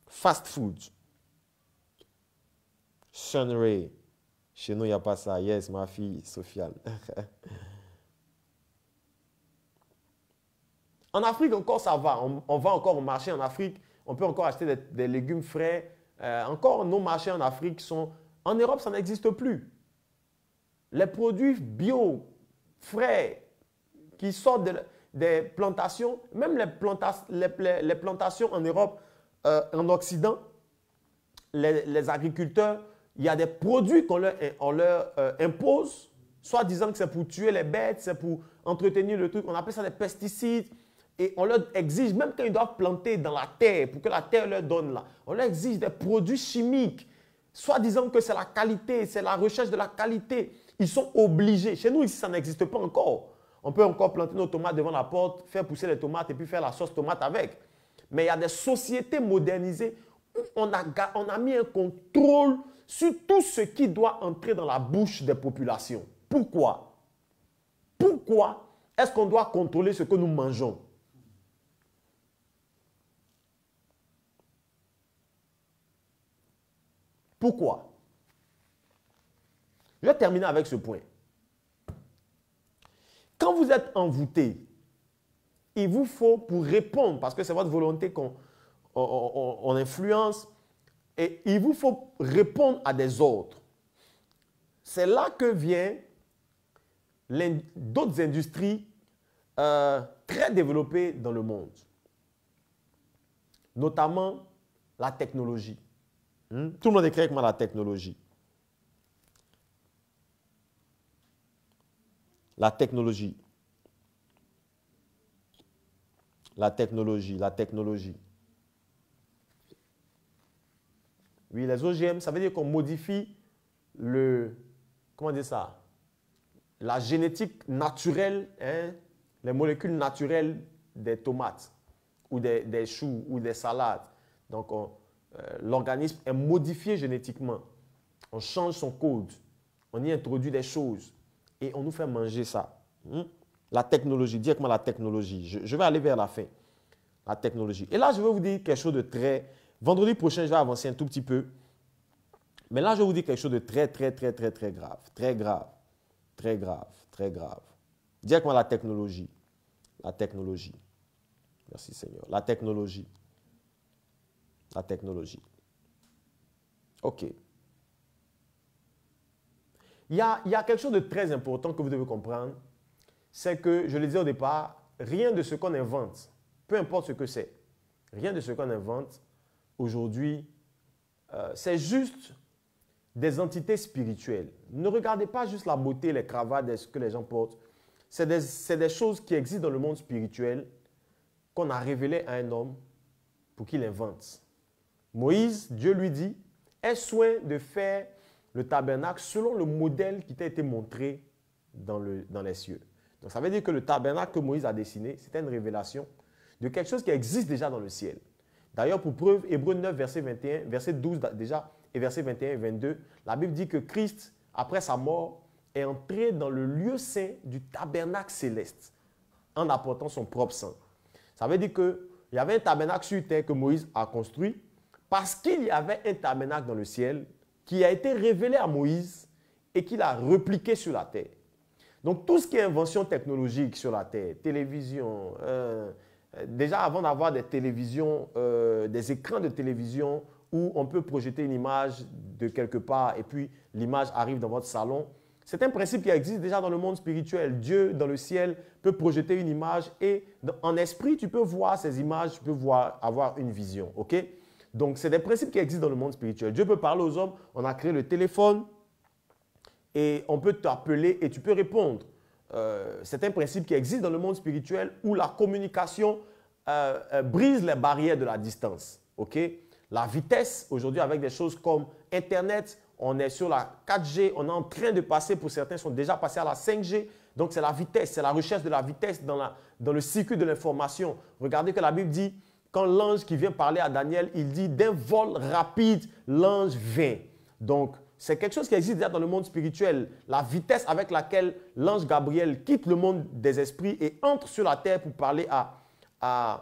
Fast food. Sunray. Chez nous, il n'y a pas ça. Yes, ma fille, Sofiane. En Afrique encore, ça va. On, va encore au marché en Afrique. On peut encore acheter des, légumes frais. Euh, encore, nos marchés en Afrique sont... En Europe, ça n'existe plus. Les produits bio, frais, qui sortent des plantations, même les, les, plantations en Europe, euh, en Occident, les, agriculteurs, il y a des produits qu'on leur, eh, on leur euh, impose, soit disant que c'est pour tuer les bêtes, c'est pour entretenir le truc. On appelle ça des pesticides, et on leur exige, même quand ils doivent planter dans la terre, pour que la terre leur donne là, on leur exige des produits chimiques, soi disant que c'est la qualité, c'est la recherche de la qualité. Ils sont obligés. Chez nous, ici, ça n'existe pas encore. On peut encore planter nos tomates devant la porte, faire pousser les tomates et puis faire la sauce tomate avec. Mais il y a des sociétés modernisées où on a, on a mis un contrôle sur tout ce qui doit entrer dans la bouche des populations. Pourquoi Pourquoi est-ce qu'on doit contrôler ce que nous mangeons Pourquoi Je vais terminer avec ce point. Quand vous êtes envoûté, il vous faut pour répondre, parce que c'est votre volonté qu'on influence, et il vous faut répondre à des autres. C'est là que viennent d'autres industries euh, très développées dans le monde, notamment la technologie. Hmm? Tout le monde est créé comment la technologie. La technologie. La technologie, la technologie. Oui, les OGM, ça veut dire qu'on modifie le, comment dire ça, la génétique naturelle, hein, les molécules naturelles des tomates ou des, des choux ou des salades. Donc, on, euh, l'organisme est modifié génétiquement. On change son code, on y introduit des choses et on nous fait manger ça. Hmm? La technologie, directement la technologie. Je, vais aller vers la fin. La technologie. Et là, je vais vous dire quelque chose de très... Vendredi prochain, je vais avancer un tout petit peu. Mais là, je vais vous dire quelque chose de très, très, très, très, très grave. Très grave. Très grave. Très grave. Directement la technologie. La technologie. Merci Seigneur. La technologie la technologie. OK. Il y, a, quelque chose de très important que vous devez comprendre, c'est que, je le disais au départ, rien de ce qu'on invente, peu importe ce que c'est, rien de ce qu'on invente aujourd'hui, euh, c'est juste des entités spirituelles. Ne regardez pas juste la beauté, les cravates, ce que les gens portent. C'est des, des, choses qui existent dans le monde spirituel qu'on a révélées à un homme pour qu'il invente. Moïse, Dieu lui dit, aie soin de faire le tabernacle selon le modèle qui t'a été montré dans, les cieux. Donc ça veut dire que le tabernacle que Moïse a dessiné, c'est une révélation de quelque chose qui existe déjà dans le ciel. D'ailleurs, pour preuve, Hébreu 9, verset 21, verset 12 déjà, et verset 21 et 22, la Bible dit que Christ, après sa mort, est entré dans le lieu saint du tabernacle céleste en apportant son propre sang. Ça veut dire qu'il y avait un tabernacle sur terre que Moïse a construit, parce qu'il y avait un tabernacle dans le ciel qui a été révélé à Moïse et qu'il a repliqué sur la terre. Donc tout ce qui est invention technologique sur la terre, télévision, euh, euh, déjà avant d'avoir des télévisions, euh, des écrans de télévision où on peut projeter une image de quelque part et puis l'image arrive dans votre salon, c'est un principe qui existe déjà dans le monde spirituel. Dieu, dans le ciel, peut projeter une image et en esprit, tu peux voir ces images, tu peux voir, avoir une vision. OK donc, c'est des principes qui existent dans le monde spirituel. Dieu peut parler aux hommes. On a créé le téléphone et on peut t'appeler et tu peux répondre. Euh, c'est un principe qui existe dans le monde spirituel où la communication euh, euh, brise les barrières de la distance. Ok La vitesse, aujourd'hui, avec des choses comme Internet, on est sur la 4G, on est en train de passer, pour certains sont déjà passés à la 5G. Donc, c'est la vitesse, c'est la recherche de la vitesse dans, dans le circuit de l'information. Regardez que la Bible dit quand l'ange qui vient parler à Daniel, il dit d'un vol rapide, l'ange vient. Donc, c'est quelque chose qui existe déjà dans le monde spirituel. La vitesse avec laquelle l'ange Gabriel quitte le monde des esprits et entre sur la terre pour parler à, à,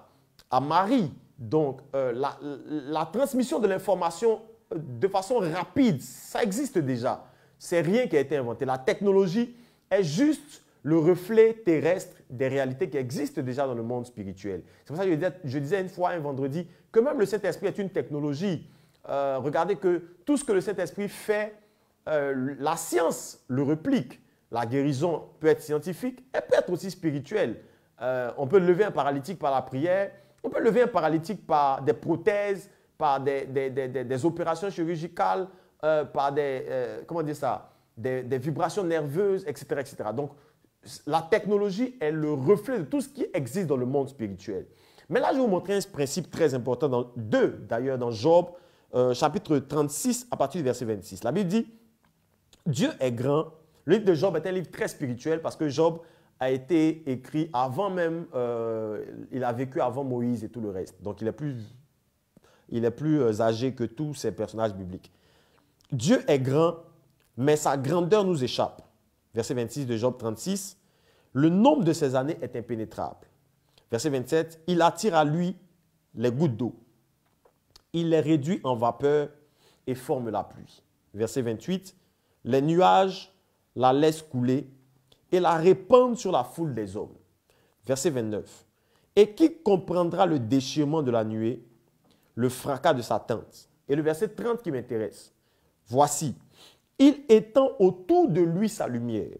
Marie. Donc, euh, la, transmission de l'information euh, de façon rapide, ça existe déjà. C'est rien qui a été inventé. La technologie est juste le reflet terrestre des réalités qui existent déjà dans le monde spirituel. C'est pour ça que je disais, une fois, un vendredi, que même le Saint-Esprit est une technologie. Euh, regardez que tout ce que le Saint-Esprit fait, euh, la science le réplique. La guérison peut être scientifique, elle peut être aussi spirituelle. Euh, on peut lever un paralytique par la prière, on peut lever un paralytique par des prothèses, par des, opérations chirurgicales, par des, comment dire ça, des, vibrations nerveuses, etc., etc. Donc, la technologie est le reflet de tout ce qui existe dans le monde spirituel. Mais là, je vais vous montrer un principe très important, dans, deux d'ailleurs, dans Job, euh, chapitre 36, à partir du verset 26. La Bible dit, Dieu est grand. Le livre de Job est un livre très spirituel parce que Job a été écrit avant même, euh, il a vécu avant Moïse et tout le reste. Donc, il est plus, il est plus euh, âgé que tous ces personnages bibliques. Dieu est grand, mais sa grandeur nous échappe. Verset 26 de Job 36, le nombre de ses années est impénétrable. Verset 27, il attire à lui les gouttes d'eau. Il les réduit en vapeur et forme la pluie. Verset 28, les nuages la laissent couler et la répandent sur la foule des hommes. Verset 29, et qui comprendra le déchirement de la nuée, le fracas de sa tente Et le verset 30 qui m'intéresse. Voici, il étend autour de lui sa lumière.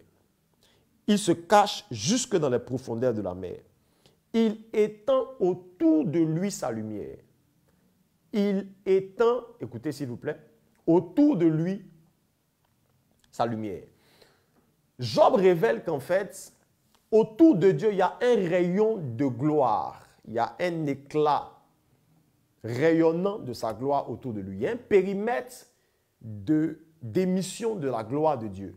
Il se cache jusque dans les profondeurs de la mer. Il étend autour de lui sa lumière. Il étend, écoutez s'il vous plaît, autour de lui sa lumière. Job révèle qu'en fait, autour de Dieu, il y a un rayon de gloire, il y a un éclat rayonnant de sa gloire autour de lui, il y a un périmètre de d'émission de la gloire de Dieu.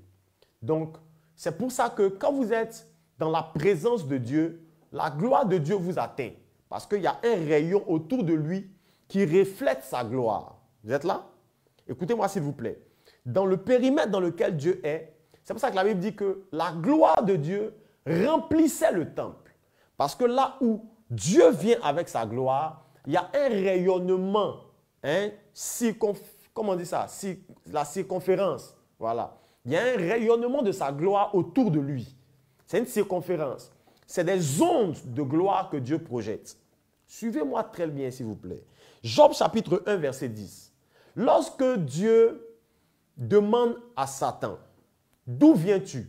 Donc, c'est pour ça que quand vous êtes dans la présence de Dieu, la gloire de Dieu vous atteint. Parce qu'il y a un rayon autour de lui qui reflète sa gloire. Vous êtes là Écoutez-moi s'il vous plaît. Dans le périmètre dans lequel Dieu est, c'est pour ça que la Bible dit que la gloire de Dieu remplissait le temple. Parce que là où Dieu vient avec sa gloire, il y a un rayonnement hein, comment on dit ça, la circonférence. Voilà. Il y a un rayonnement de sa gloire autour de lui. C'est une circonférence. C'est des ondes de gloire que Dieu projette. Suivez-moi très bien, s'il vous plaît. Job chapitre 1, verset 10. Lorsque Dieu demande à Satan, d'où viens-tu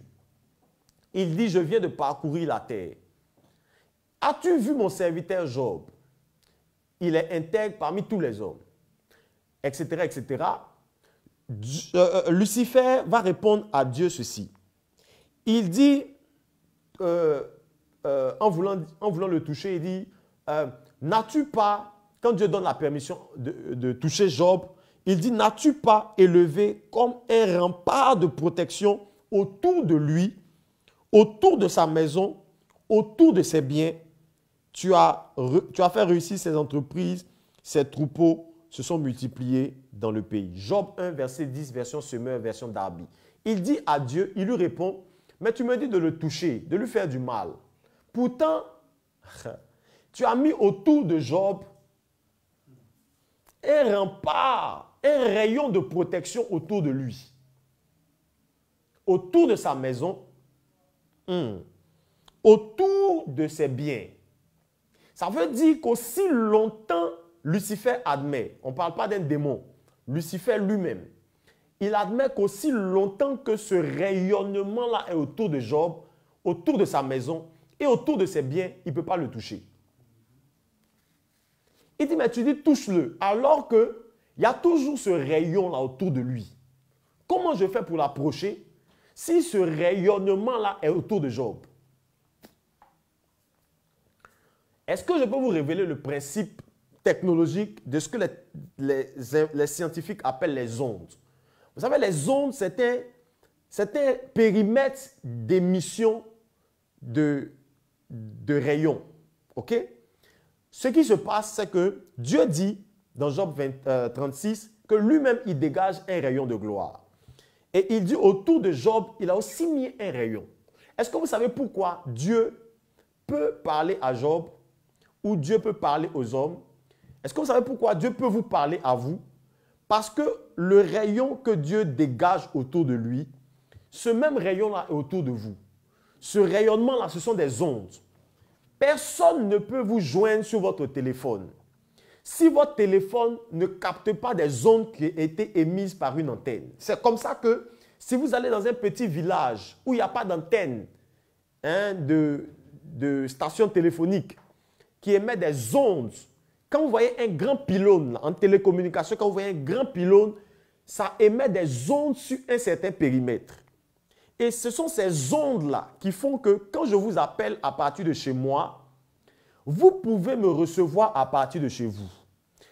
Il dit, je viens de parcourir la terre. As-tu vu mon serviteur Job Il est intègre parmi tous les hommes etc., etc., euh, euh, Lucifer va répondre à Dieu ceci. Il dit, euh, en, voulant, en, voulant, le toucher, il dit, n'as-tu pas, quand Dieu donne la permission de, toucher Job, il dit, n'as-tu pas élevé comme un rempart de protection autour de lui, autour de sa maison, autour de ses biens Tu as, tu as fait réussir ses entreprises, ses troupeaux, se sont multipliés dans le pays. Job 1, verset 10, version Semeur, version Darby. Il dit à Dieu, il lui répond, mais tu me dis de le toucher, de lui faire du mal. Pourtant, tu as mis autour de Job un rempart, un rayon de protection autour de lui, autour de sa maison, hum, autour de ses biens. Ça veut dire qu'aussi longtemps Lucifer admet, on ne parle pas d'un démon, Lucifer lui-même, il admet qu'aussi longtemps que ce rayonnement-là est autour de Job, autour de sa maison et autour de ses biens, il ne peut pas le toucher. Il dit, mais tu dis, touche-le, alors qu'il y a toujours ce rayon-là autour de lui. Comment je fais pour l'approcher si ce rayonnement-là est autour de Job Est-ce que je peux vous révéler le principe technologique de ce que les, scientifiques appellent les ondes. Vous savez, les ondes, c'est un périmètre d'émission de, rayons. OK Ce qui se passe, c'est que Dieu dit dans Job 36 euh, que lui-même, il dégage un rayon de gloire. Et il dit autour de Job, il a aussi mis un rayon. Est-ce que vous savez pourquoi Dieu peut parler à Job ou Dieu peut parler aux hommes est-ce que vous savez pourquoi Dieu peut vous parler à vous Parce que le rayon que Dieu dégage autour de lui, ce même rayon-là est autour de vous. Ce rayonnement-là, ce sont des ondes. Personne ne peut vous joindre sur votre téléphone. Si votre téléphone ne capte pas des ondes qui ont été émises par une antenne, c'est comme ça que si vous allez dans un petit village où il n'y a pas d'antenne hein, de station téléphonique qui émet des ondes quand vous voyez un grand pylône en télécommunication, quand vous voyez un grand pylône, ça émet des ondes sur un certain périmètre. Et ce sont ces ondes-là qui font que quand je vous appelle à partir de chez moi, vous pouvez me recevoir à partir de chez vous.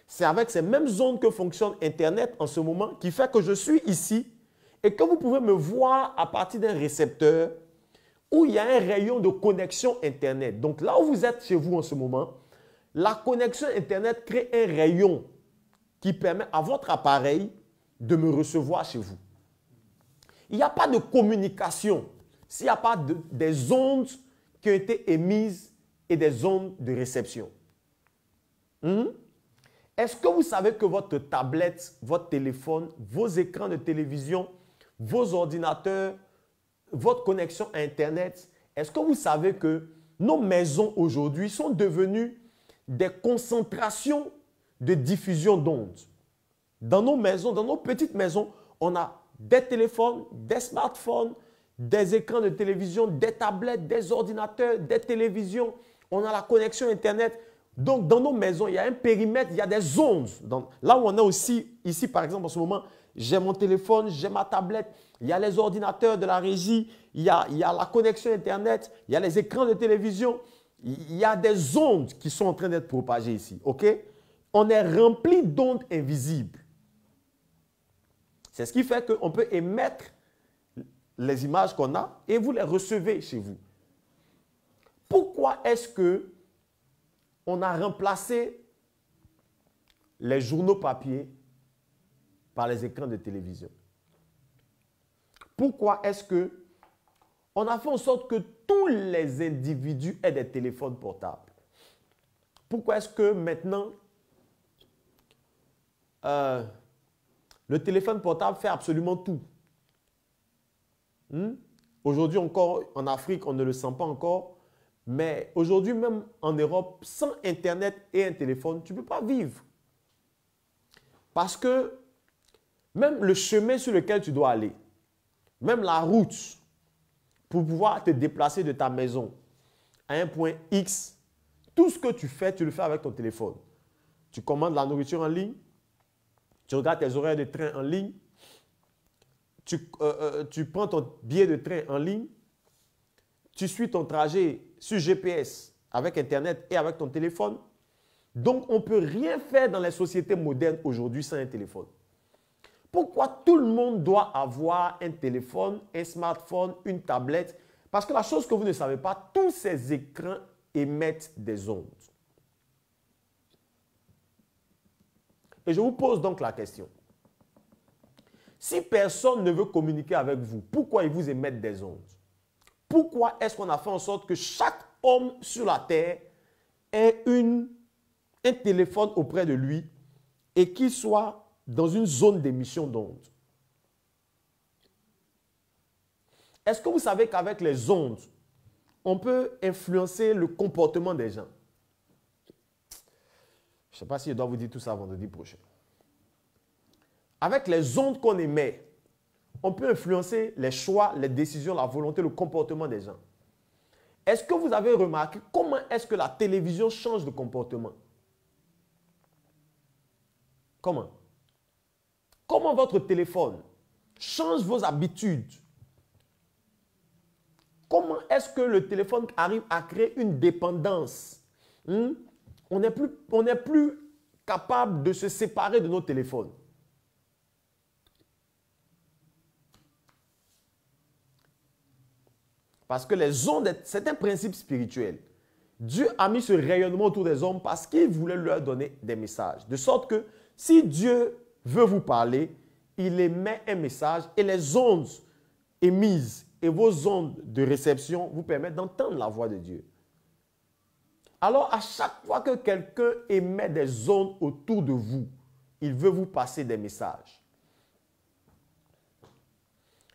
C'est avec ces mêmes ondes que fonctionne Internet en ce moment qui fait que je suis ici et que vous pouvez me voir à partir d'un récepteur où il y a un rayon de connexion Internet. Donc là où vous êtes chez vous en ce moment, la connexion Internet crée un rayon qui permet à votre appareil de me recevoir chez vous. Il n'y a pas de communication s'il n'y a pas des ondes qui ont été émises et des ondes de réception. Hmm? Est-ce que vous savez que votre tablette, votre téléphone, vos écrans de télévision, vos ordinateurs, votre connexion Internet, est-ce que vous savez que nos maisons aujourd'hui sont devenues des concentrations de diffusion d'ondes. Dans nos maisons, dans nos petites maisons, on a des téléphones, des smartphones, des écrans de télévision, des tablettes, des ordinateurs, des télévisions. On a la connexion Internet. Donc, dans nos maisons, il y a un périmètre, il y a des ondes. là où on a aussi, ici par exemple, en ce moment, j'ai mon téléphone, j'ai ma tablette, il y a les ordinateurs de la régie, il y a la connexion Internet, il y a les écrans de télévision, il y a des ondes qui sont en train d'être propagées ici, ok On est rempli d'ondes invisibles. C'est ce qui fait qu'on peut émettre les images qu'on a et vous les recevez chez vous. Pourquoi est-ce que on a remplacé les journaux papier par les écrans de télévision Pourquoi est-ce que on a fait en sorte que les individus aient des téléphones portables. Pourquoi est-ce que maintenant, euh, le téléphone portable fait absolument tout hmm? Aujourd'hui encore, en Afrique, on ne le sent pas encore, mais aujourd'hui même en Europe, sans Internet et un téléphone, tu ne peux pas vivre. Parce que même le chemin sur lequel tu dois aller, même la route, pour pouvoir te déplacer de ta maison à un point X, tout ce que tu fais, tu le fais avec ton téléphone. Tu commandes la nourriture en ligne, tu regardes tes horaires de train en ligne, tu, euh, euh, prends ton billet de train en ligne, tu suis ton trajet sur GPS avec Internet et avec ton téléphone. Donc, on ne peut rien faire dans les sociétés modernes aujourd'hui sans un téléphone. Pourquoi tout le monde doit avoir un téléphone, un smartphone, une tablette Parce que la chose que vous ne savez pas, tous ces écrans émettent des ondes. Et je vous pose donc la question. Si personne ne veut communiquer avec vous, pourquoi ils vous émettent des ondes Pourquoi est-ce qu'on a fait en sorte que chaque homme sur la terre ait une, un téléphone auprès de lui et qu'il soit dans une zone d'émission d'ondes. Est-ce que vous savez qu'avec les ondes, on peut influencer le comportement des gens Je ne sais pas si je dois vous dire tout ça vendredi prochain. Avec les ondes qu'on émet, on peut influencer les choix, les décisions, la volonté, le comportement des gens. Est-ce que vous avez remarqué comment est-ce que la télévision change de comportement Comment Comment votre téléphone change vos habitudes Comment est-ce que le téléphone arrive à créer une dépendance hmm? On n'est plus, plus capable de se séparer de nos téléphones. Parce que les ondes, c'est un principe spirituel. Dieu a mis ce rayonnement autour des hommes parce qu'il voulait leur donner des messages. De sorte que si Dieu veut vous parler, il émet un message et les ondes émises et vos ondes de réception vous permettent d'entendre la voix de Dieu. Alors à chaque fois que quelqu'un émet des ondes autour de vous, il veut vous passer des messages.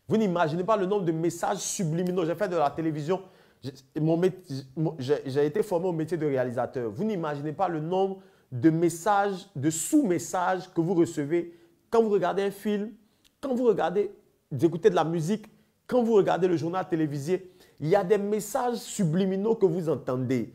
Vous n'imaginez pas le nombre de messages subliminaux. J'ai fait de la télévision, j'ai été formé au métier de réalisateur. Vous n'imaginez pas le nombre de messages, de sous-messages que vous recevez quand vous regardez un film, quand vous regardez, vous écoutez de la musique, quand vous regardez le journal télévisé. Il y a des messages subliminaux que vous entendez.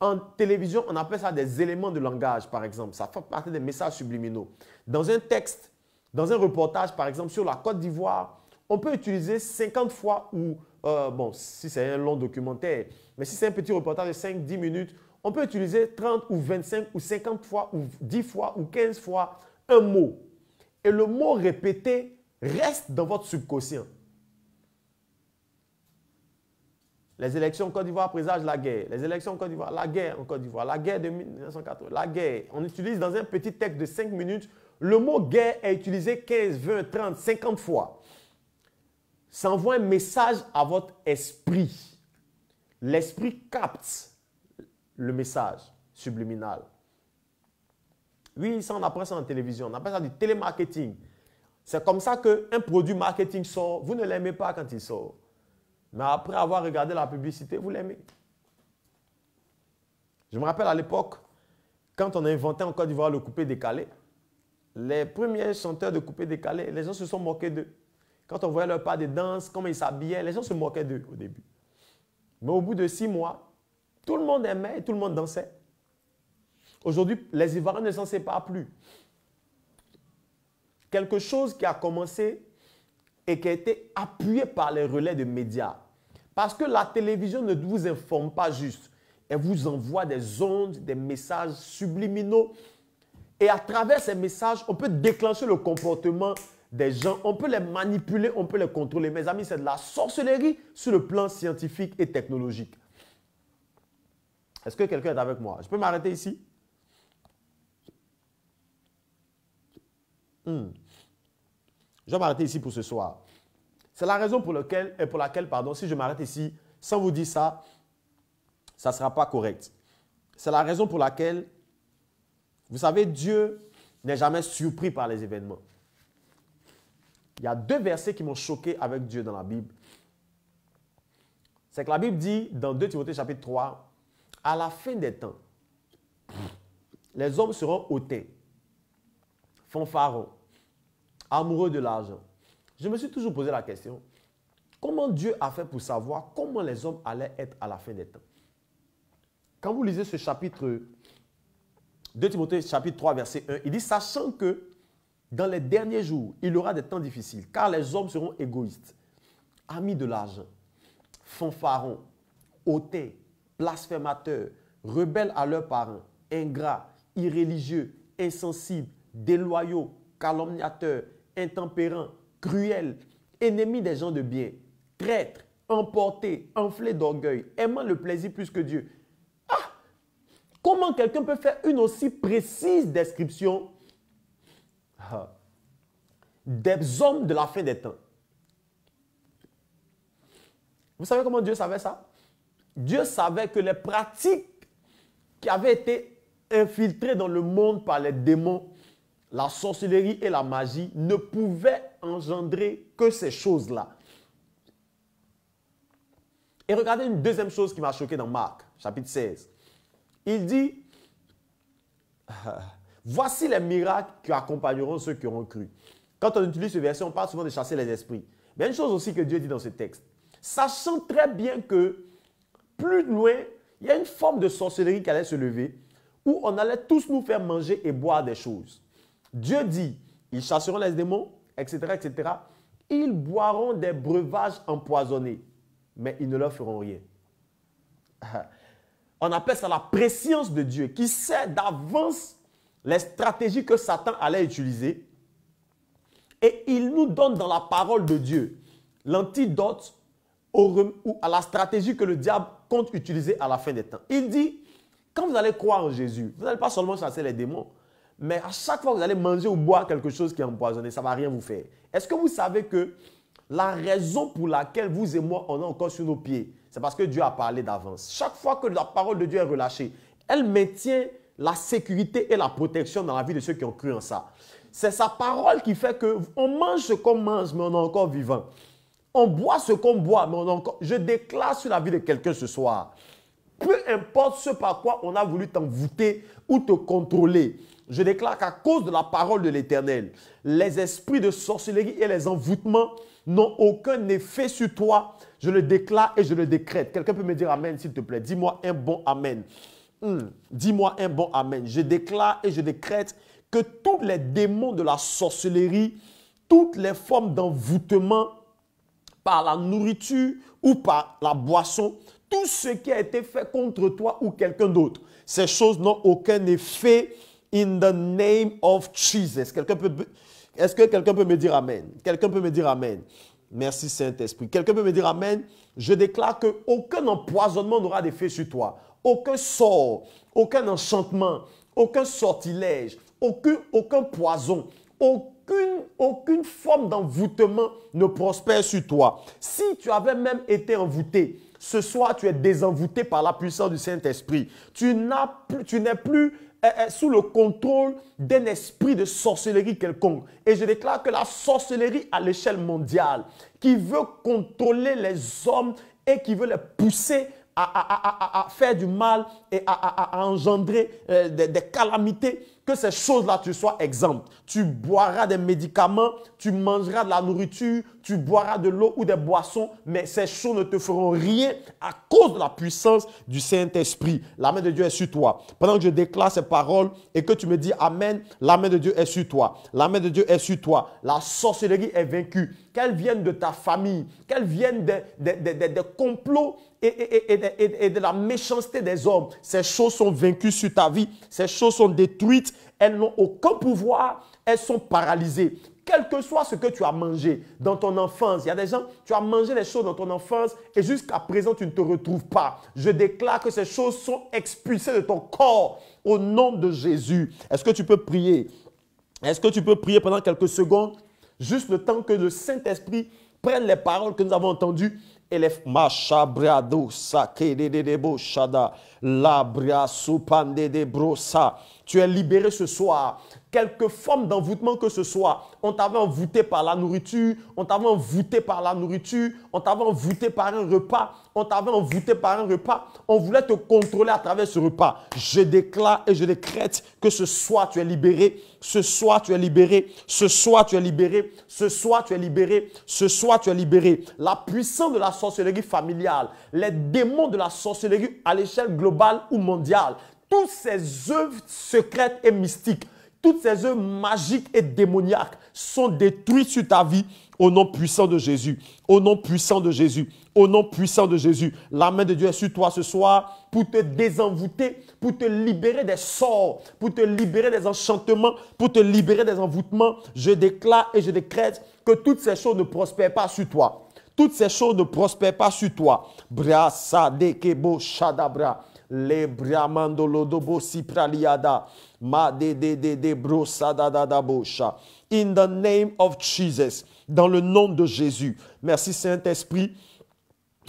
En télévision, on appelle ça des éléments de langage, par exemple. Ça fait partie des messages subliminaux. Dans un texte, dans un reportage, par exemple, sur la Côte d'Ivoire, on peut utiliser 50 fois ou, euh, bon, si c'est un long documentaire, mais si c'est un petit reportage de 5-10 minutes, on peut utiliser 30 ou 25 ou 50 fois ou 10 fois ou 15 fois un mot. Et le mot répété reste dans votre subconscient. Les élections en Côte d'Ivoire présagent la guerre. Les élections en Côte d'Ivoire, la guerre en Côte d'Ivoire, la guerre de 1980, la guerre. On utilise dans un petit texte de 5 minutes, le mot guerre est utilisé 15, 20, 30, 50 fois. Ça envoie un message à votre esprit. L'esprit capte le message subliminal. Oui, ça, on apprend ça en télévision. On appelle ça du télémarketing. C'est comme ça qu'un produit marketing sort. Vous ne l'aimez pas quand il sort. Mais après avoir regardé la publicité, vous l'aimez. Je me rappelle à l'époque, quand on a inventé en du d'Ivoire le coupé décalé, les premiers chanteurs de coupé décalé, les gens se sont moqués d'eux. Quand on voyait leur pas de danse, comment ils s'habillaient, les gens se moquaient d'eux au début. Mais au bout de six mois, tout le monde aimait et tout le monde dansait. Aujourd'hui, les Ivoiriens ne s'en pas plus. Quelque chose qui a commencé et qui a été appuyé par les relais de médias. Parce que la télévision ne vous informe pas juste. Elle vous envoie des ondes, des messages subliminaux. Et à travers ces messages, on peut déclencher le comportement des gens. On peut les manipuler, on peut les contrôler. Mes amis, c'est de la sorcellerie sur le plan scientifique et technologique. Est-ce que quelqu'un est avec moi? Je peux m'arrêter ici? Hmm. Je vais m'arrêter ici pour ce soir. C'est la raison pour, laquelle, et euh, pour laquelle, pardon, si je m'arrête ici sans vous dire ça, ça ne sera pas correct. C'est la raison pour laquelle, vous savez, Dieu n'est jamais surpris par les événements. Il y a deux versets qui m'ont choqué avec Dieu dans la Bible. C'est que la Bible dit dans 2 Timothée chapitre 3, à la fin des temps, les hommes seront ôtés, fanfarons, amoureux de l'argent. Je me suis toujours posé la question, comment Dieu a fait pour savoir comment les hommes allaient être à la fin des temps Quand vous lisez ce chapitre 2 Timothée chapitre 3 verset 1, il dit, sachant que dans les derniers jours, il y aura des temps difficiles, car les hommes seront égoïstes, amis de l'argent, fanfarons, ôtés blasphémateurs, rebelles à leurs parents, ingrats, irréligieux, insensibles, déloyaux, calomniateurs, intempérants, cruels, ennemis des gens de bien, traîtres, emportés, enflés d'orgueil, aimant le plaisir plus que Dieu. Ah! Comment quelqu'un peut faire une aussi précise description ah! des hommes de la fin des temps Vous savez comment Dieu savait ça Dieu savait que les pratiques qui avaient été infiltrées dans le monde par les démons, la sorcellerie et la magie, ne pouvaient engendrer que ces choses-là. Et regardez une deuxième chose qui m'a choqué dans Marc, chapitre 16. Il dit, voici les miracles qui accompagneront ceux qui auront cru. Quand on utilise ce verset, on parle souvent de chasser les esprits. Mais une chose aussi que Dieu dit dans ce texte, sachant très bien que plus loin, il y a une forme de sorcellerie qui allait se lever où on allait tous nous faire manger et boire des choses. Dieu dit, ils chasseront les démons, etc., etc. Ils boiront des breuvages empoisonnés, mais ils ne leur feront rien. On appelle ça la préscience de Dieu qui sait d'avance les stratégies que Satan allait utiliser. Et il nous donne dans la parole de Dieu l'antidote ou à la stratégie que le diable compte utiliser à la fin des temps. Il dit, quand vous allez croire en Jésus, vous n'allez pas seulement chasser les démons, mais à chaque fois que vous allez manger ou boire quelque chose qui est empoisonné, ça ne va rien vous faire. Est-ce que vous savez que la raison pour laquelle vous et moi, on est encore sur nos pieds, c'est parce que Dieu a parlé d'avance. Chaque fois que la parole de Dieu est relâchée, elle maintient la sécurité et la protection dans la vie de ceux qui ont cru en ça. C'est sa parole qui fait que on mange ce qu'on mange, mais on est encore vivant. On boit ce qu'on boit, mais on encore... je déclare sur la vie de quelqu'un ce soir. Peu importe ce par quoi on a voulu t'envoûter ou te contrôler, je déclare qu'à cause de la parole de l'Éternel, les esprits de sorcellerie et les envoûtements n'ont aucun effet sur toi. Je le déclare et je le décrète. Quelqu'un peut me dire Amen, s'il te plaît. Dis-moi un bon Amen. Hmm, dis-moi un bon Amen. Je déclare et je décrète que tous les démons de la sorcellerie, toutes les formes d'envoûtement, par la nourriture ou par la boisson, tout ce qui a été fait contre toi ou quelqu'un d'autre. Ces choses n'ont aucun effet in the name of Jesus. Quelqu'un peut, est-ce que quelqu'un peut me dire Amen? Quelqu'un peut me dire Amen. Merci Saint-Esprit. Quelqu'un peut me dire Amen? Je déclare que aucun empoisonnement n'aura d'effet sur toi. Aucun sort, aucun enchantement, aucun sortilège, aucun, aucun poison, aucun aucune, forme d'envoûtement ne prospère sur toi. Si tu avais même été envoûté, ce soir tu es désenvoûté par la puissance du Saint-Esprit. Tu n'es plus eh, eh, sous le contrôle d'un esprit de sorcellerie quelconque. Et je déclare que la sorcellerie à l'échelle mondiale, qui veut contrôler les hommes et qui veut les pousser à, faire du mal et à, engendrer euh, des calamités, que ces choses-là, tu sois exempt. Tu boiras des médicaments, tu mangeras de la nourriture, tu boiras de l'eau ou des boissons, mais ces choses ne te feront rien à cause de la puissance du Saint-Esprit. La main de Dieu est sur toi. Pendant que je déclare ces paroles et que tu me dis Amen, la main de Dieu est sur toi. La main de Dieu est sur toi. La sorcellerie est vaincue. Qu'elle vienne de ta famille, qu'elle vienne des, des, des, des complots et, de la méchanceté des hommes. Ces choses sont vaincues sur ta vie, ces choses sont détruites, elles n'ont aucun pouvoir, elles sont paralysées quel que soit ce que tu as mangé dans ton enfance. Il y a des gens, tu as mangé des choses dans ton enfance et jusqu'à présent, tu ne te retrouves pas. Je déclare que ces choses sont expulsées de ton corps au nom de Jésus. Est-ce que tu peux prier Est-ce que tu peux prier pendant quelques secondes Juste le temps que le Saint-Esprit prenne les paroles que nous avons entendues Elef ma brado sake de de shada labra soupande de brossa. Tu es libéré ce soir quelque forme d'envoûtement que ce soit. On t'avait envoûté par la nourriture, on t'avait envoûté par la nourriture, on t'avait envoûté par un repas, on t'avait envoûté par un repas. On voulait te contrôler à travers ce repas. Je déclare et je décrète que ce soir tu es libéré, ce soir tu es libéré, ce soir tu es libéré, ce soir tu es libéré, ce soir tu es libéré. La puissance de la sorcellerie familiale, les démons de la sorcellerie à l'échelle globale ou mondiale, toutes ces œuvres secrètes et mystiques toutes ces œuvres magiques et démoniaques sont détruites sur ta vie au nom puissant de Jésus. Au nom puissant de Jésus. Au nom puissant de Jésus. La main de Dieu est sur toi ce soir pour te désenvoûter, pour te libérer des sorts, pour te libérer des enchantements, pour te libérer des envoûtements. Je déclare et je décrète que toutes ces choses ne prospèrent pas sur toi. Toutes ces choses ne prospèrent pas sur toi. de kebo shadabra praliada ma de de In the name of Jesus, dans le nom de Jésus. Merci Saint-Esprit.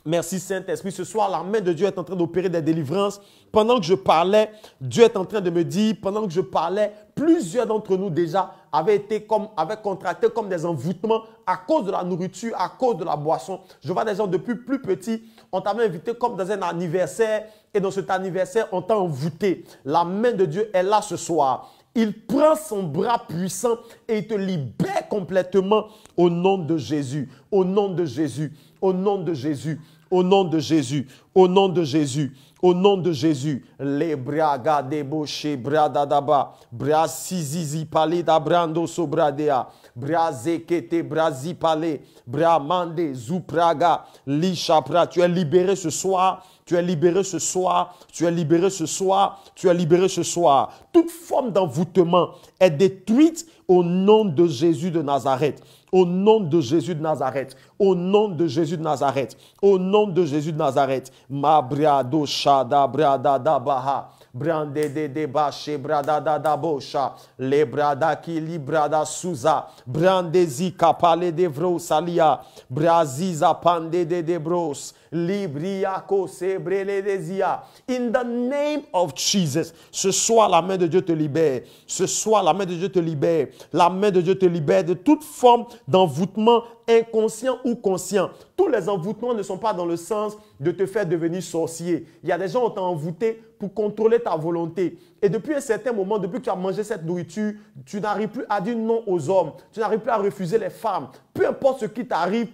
Merci Saint-Esprit. Ce soir, la main de Dieu est en train d'opérer des délivrances. Pendant que je parlais, Dieu est en train de me dire, pendant que je parlais, plusieurs d'entre nous déjà avaient été comme, avaient contracté comme des envoûtements à cause de la nourriture, à cause de la boisson. Je vois des gens depuis plus petits on t'avait invité comme dans un anniversaire et dans cet anniversaire, on t'a envoûté. La main de Dieu est là ce soir. Il prend son bras puissant et il te libère complètement au nom de Jésus, au nom de Jésus, au nom de Jésus, au nom de Jésus, au nom de Jésus. Au nom de Jésus, les braga débauché bradadaba, brasizizi palé dabrando sobradea, brazekete brazi palé, bramande zupraga, lichapra. Tu es libéré ce soir. Tu es libéré ce soir, tu es libéré ce soir, tu es libéré ce soir. Toute forme d'envoûtement est détruite au nom de Jésus de Nazareth. Au nom de Jésus de Nazareth au nom de Jésus de Nazareth. Au nom de Jésus de Nazareth. Ma briado shada brada baha. Brande de debache brada da bocha Le brada ki li da suza. Brande zika de vrosalia. Braziza pande de de debros. Libria le dezia. In the name of Jesus. Ce soir, la main de Dieu te libère. Ce soir, la main de Dieu te libère. La main de Dieu te libère de toute forme d'envoûtement inconscient ou conscient. Tous les envoûtements ne sont pas dans le sens de te faire devenir sorcier. Il y a des gens qui t'ont envoûté pour contrôler ta volonté. Et depuis un certain moment, depuis que tu as mangé cette nourriture, tu n'arrives plus à dire non aux hommes, tu n'arrives plus à refuser les femmes. Peu importe ce qui t'arrive,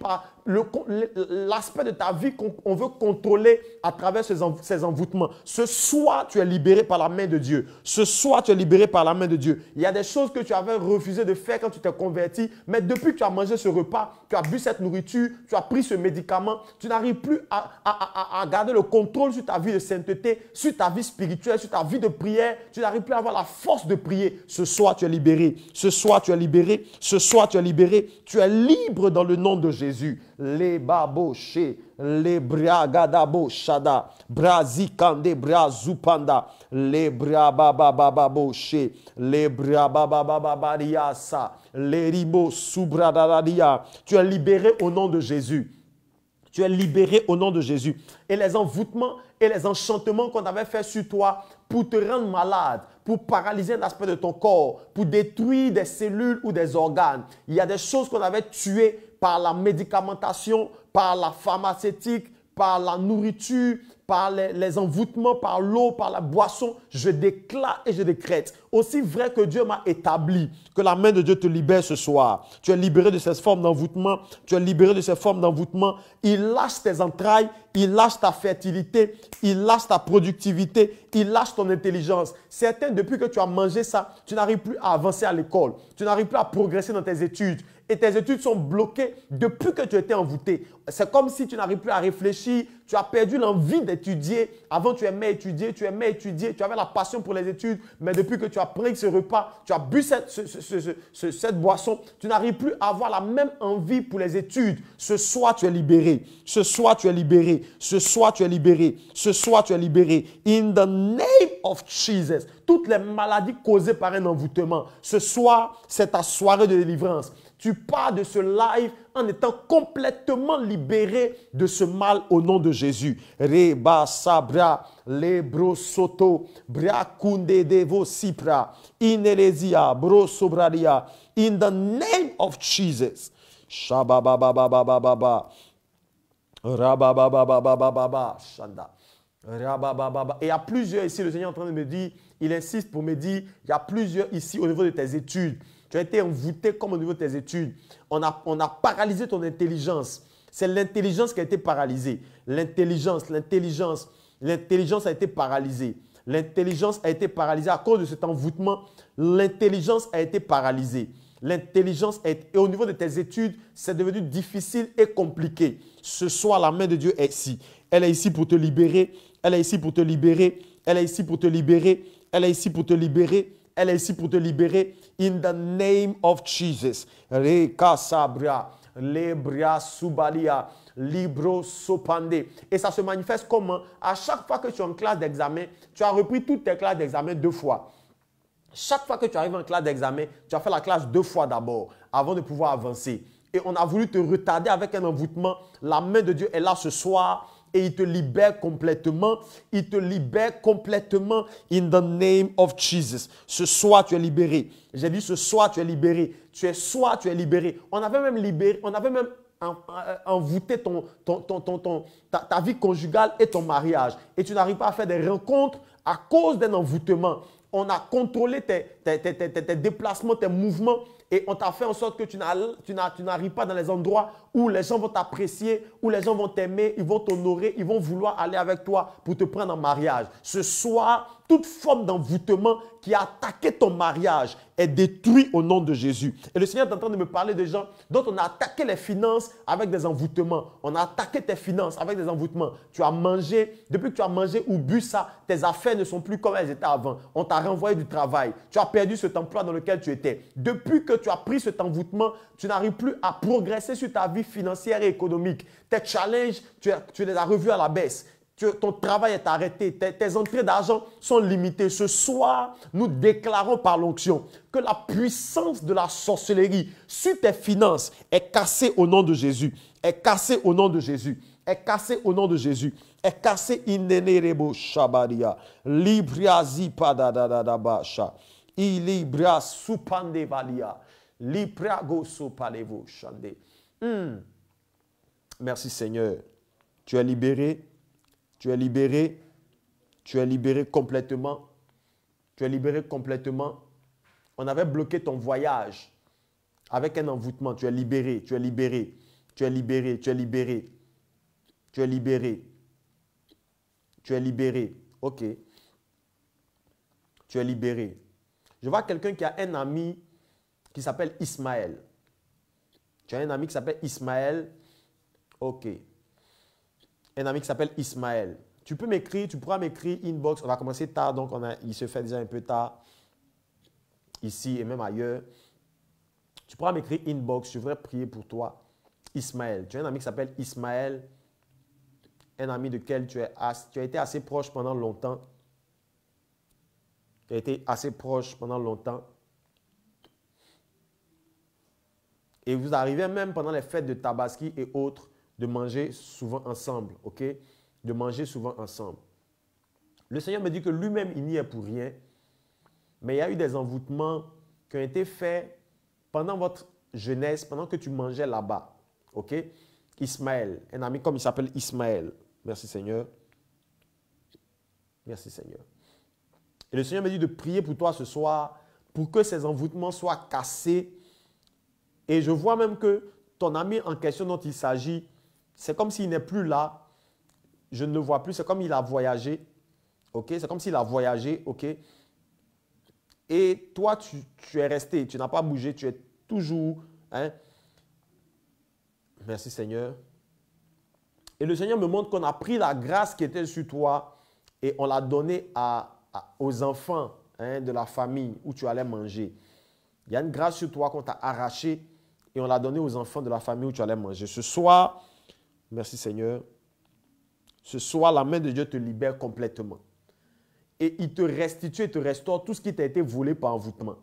l'aspect de ta vie qu'on veut contrôler à travers ces envoûtements. Ce soir, tu es libéré par la main de Dieu. Ce soir, tu es libéré par la main de Dieu. Il y a des choses que tu avais refusé de faire quand tu t'es converti, mais depuis que tu as mangé ce repas, tu as bu cette nourriture, tu as pris ce médicament, tu n'arrives plus à, garder le contrôle sur ta vie de sainteté, sur ta vie spirituelle, sur ta vie de prière, tu n'arrives plus à avoir la force de prier. Ce soir, tu es libéré. Ce soir, tu es libéré. Ce soir, tu es libéré. Tu es libre dans le nom de Jésus. Les babochés les bo shada, brazikande brazupanda, les baba les riasa. les ribo Tu es libéré au nom de Jésus. Tu es libéré au nom de Jésus. Et les envoûtements et les enchantements qu'on avait fait sur toi pour te rendre malade, pour paralyser un aspect de ton corps, pour détruire des cellules ou des organes. Il y a des choses qu'on avait tuées par la médicamentation, par la pharmaceutique, par la nourriture, par les, envoûtements, par l'eau, par la boisson. Je déclare et je décrète. Aussi vrai que Dieu m'a établi, que la main de Dieu te libère ce soir. Tu es libéré de ces formes d'envoûtement. Tu es libéré de ces formes d'envoûtement. Il lâche tes entrailles, il lâche ta fertilité, il lâche ta productivité, il lâche ton intelligence. Certains, depuis que tu as mangé ça, tu n'arrives plus à avancer à l'école. Tu n'arrives plus à progresser dans tes études et tes études sont bloquées depuis que tu étais envoûté. C'est comme si tu n'arrives plus à réfléchir, tu as perdu l'envie d'étudier. Avant, tu aimais étudier, tu aimais étudier, tu avais la passion pour les études, mais depuis que tu as pris ce repas, tu as bu cette, cette boisson, tu n'arrives plus à avoir la même envie pour les études. Ce soir, tu es libéré. Ce soir, tu es libéré. Ce soir, tu es libéré. Ce soir, tu es libéré. In the name of Jesus. Toutes les maladies causées par un envoûtement. Ce soir, c'est ta soirée de délivrance tu pars de ce live en étant complètement libéré de ce mal au nom de Jésus. Reba sabra lebro soto brakunde devo sipra ineresia bro sobraria in the name of Jesus. Sha-ba-ba-ba-ba-ba-ba-ba-ba. ba ba Shanda. ba Et il y a plusieurs ici, le Seigneur est en train de me dire, il insiste pour me dire, il y a plusieurs ici au niveau de tes études. Tu as été envoûté comme au niveau de tes études. On a, on a paralysé ton intelligence. C'est l'intelligence qui a été paralysée. L'intelligence, l'intelligence, l'intelligence a été paralysée. L'intelligence a été paralysée à cause de cet envoûtement. L'intelligence a été paralysée. L'intelligence est... Et au niveau de tes études, c'est devenu difficile et compliqué. Ce soir, la main de Dieu est ici. Elle est ici pour te libérer. Elle est ici pour te libérer. Elle est ici pour te libérer. Elle est ici pour te libérer. Elle est ici pour te libérer. In the name of Jesus. Reka sabria, Lebria subalia. Libro sopande. Et ça se manifeste comment À chaque fois que tu es en classe d'examen, tu as repris toutes tes classes d'examen deux fois. Chaque fois que tu arrives en classe d'examen, tu as fait la classe deux fois d'abord avant de pouvoir avancer. Et on a voulu te retarder avec un envoûtement. La main de Dieu est là ce soir et il te libère complètement. Il te libère complètement in the name of Jesus. Ce soir, tu es libéré. J'ai dit ce soir, tu es libéré. Tu es soit tu es libéré. On avait même libéré, on avait même envoûté ton, ton, ton, ton ta, vie conjugale et ton mariage. Et tu n'arrives pas à faire des rencontres à cause d'un envoûtement. On a contrôlé tes, tes déplacements, tes mouvements et on t'a fait en sorte que tu n'arrives pas dans les endroits où les gens vont t'apprécier, où les gens vont t'aimer, ils vont t'honorer, ils vont vouloir aller avec toi pour te prendre en mariage. Ce soir, toute forme d'envoûtement qui a attaqué ton mariage est détruit au nom de Jésus. Et le Seigneur est en train de me parler de gens dont on a attaqué les finances avec des envoûtements. On a attaqué tes finances avec des envoûtements. Tu as mangé, depuis que tu as mangé ou bu ça, tes affaires ne sont plus comme elles étaient avant. On t'a renvoyé du travail. Tu as perdu cet emploi dans lequel tu étais. Depuis que tu as pris cet envoûtement, tu n'arrives plus à progresser sur ta vie financière et économique. Tes challenges, tu, les as revus à la baisse ton travail est arrêté, tes, entrées d'argent sont limitées. Ce soir, nous déclarons par l'onction que la puissance de la sorcellerie sur tes finances est cassée au nom de Jésus, est cassée au nom de Jésus, est cassée au nom de Jésus, est cassée inenerebo shabaria, supandevalia, hmm. Merci Seigneur, tu es libéré tu es libéré. Tu es libéré complètement. Tu es libéré complètement. On avait bloqué ton voyage avec un envoûtement. Tu es libéré. Tu es libéré. Tu es libéré. Tu es libéré. Tu es libéré. Tu es libéré. OK. Tu es libéré. Je vois quelqu'un qui a un ami qui s'appelle Ismaël. Tu as un ami qui s'appelle Ismaël. OK un ami qui s'appelle Ismaël. Tu peux m'écrire, tu pourras m'écrire inbox. On va commencer tard, donc on a, il se fait déjà un peu tard ici et même ailleurs. Tu pourras m'écrire inbox, je voudrais prier pour toi. Ismaël, tu as un ami qui s'appelle Ismaël, un ami quel tu, es as, tu as été assez proche pendant longtemps. Tu as été assez proche pendant longtemps. Et vous arrivez même pendant les fêtes de Tabaski et autres de manger souvent ensemble, ok De manger souvent ensemble. Le Seigneur me dit que lui-même, il n'y est pour rien, mais il y a eu des envoûtements qui ont été faits pendant votre jeunesse, pendant que tu mangeais là-bas, ok Ismaël, un ami comme il s'appelle Ismaël. Merci Seigneur. Merci Seigneur. Et le Seigneur me dit de prier pour toi ce soir, pour que ces envoûtements soient cassés. Et je vois même que ton ami en question dont il s'agit, c'est comme s'il n'est plus là. Je ne le vois plus. C'est comme il a voyagé. OK C'est comme s'il a voyagé. OK Et toi, tu, es resté. Tu n'as pas bougé. Tu es toujours. Hein? Merci Seigneur. Et le Seigneur me montre qu'on a pris la grâce qui était sur toi et on l'a donnée aux enfants hein, de la famille où tu allais manger. Il y a une grâce sur toi qu'on t'a arrachée et on l'a donnée aux enfants de la famille où tu allais manger. Ce soir, Merci Seigneur. Ce soir, la main de Dieu te libère complètement. Et il te restitue et te restaure tout ce qui t'a été volé par envoûtement.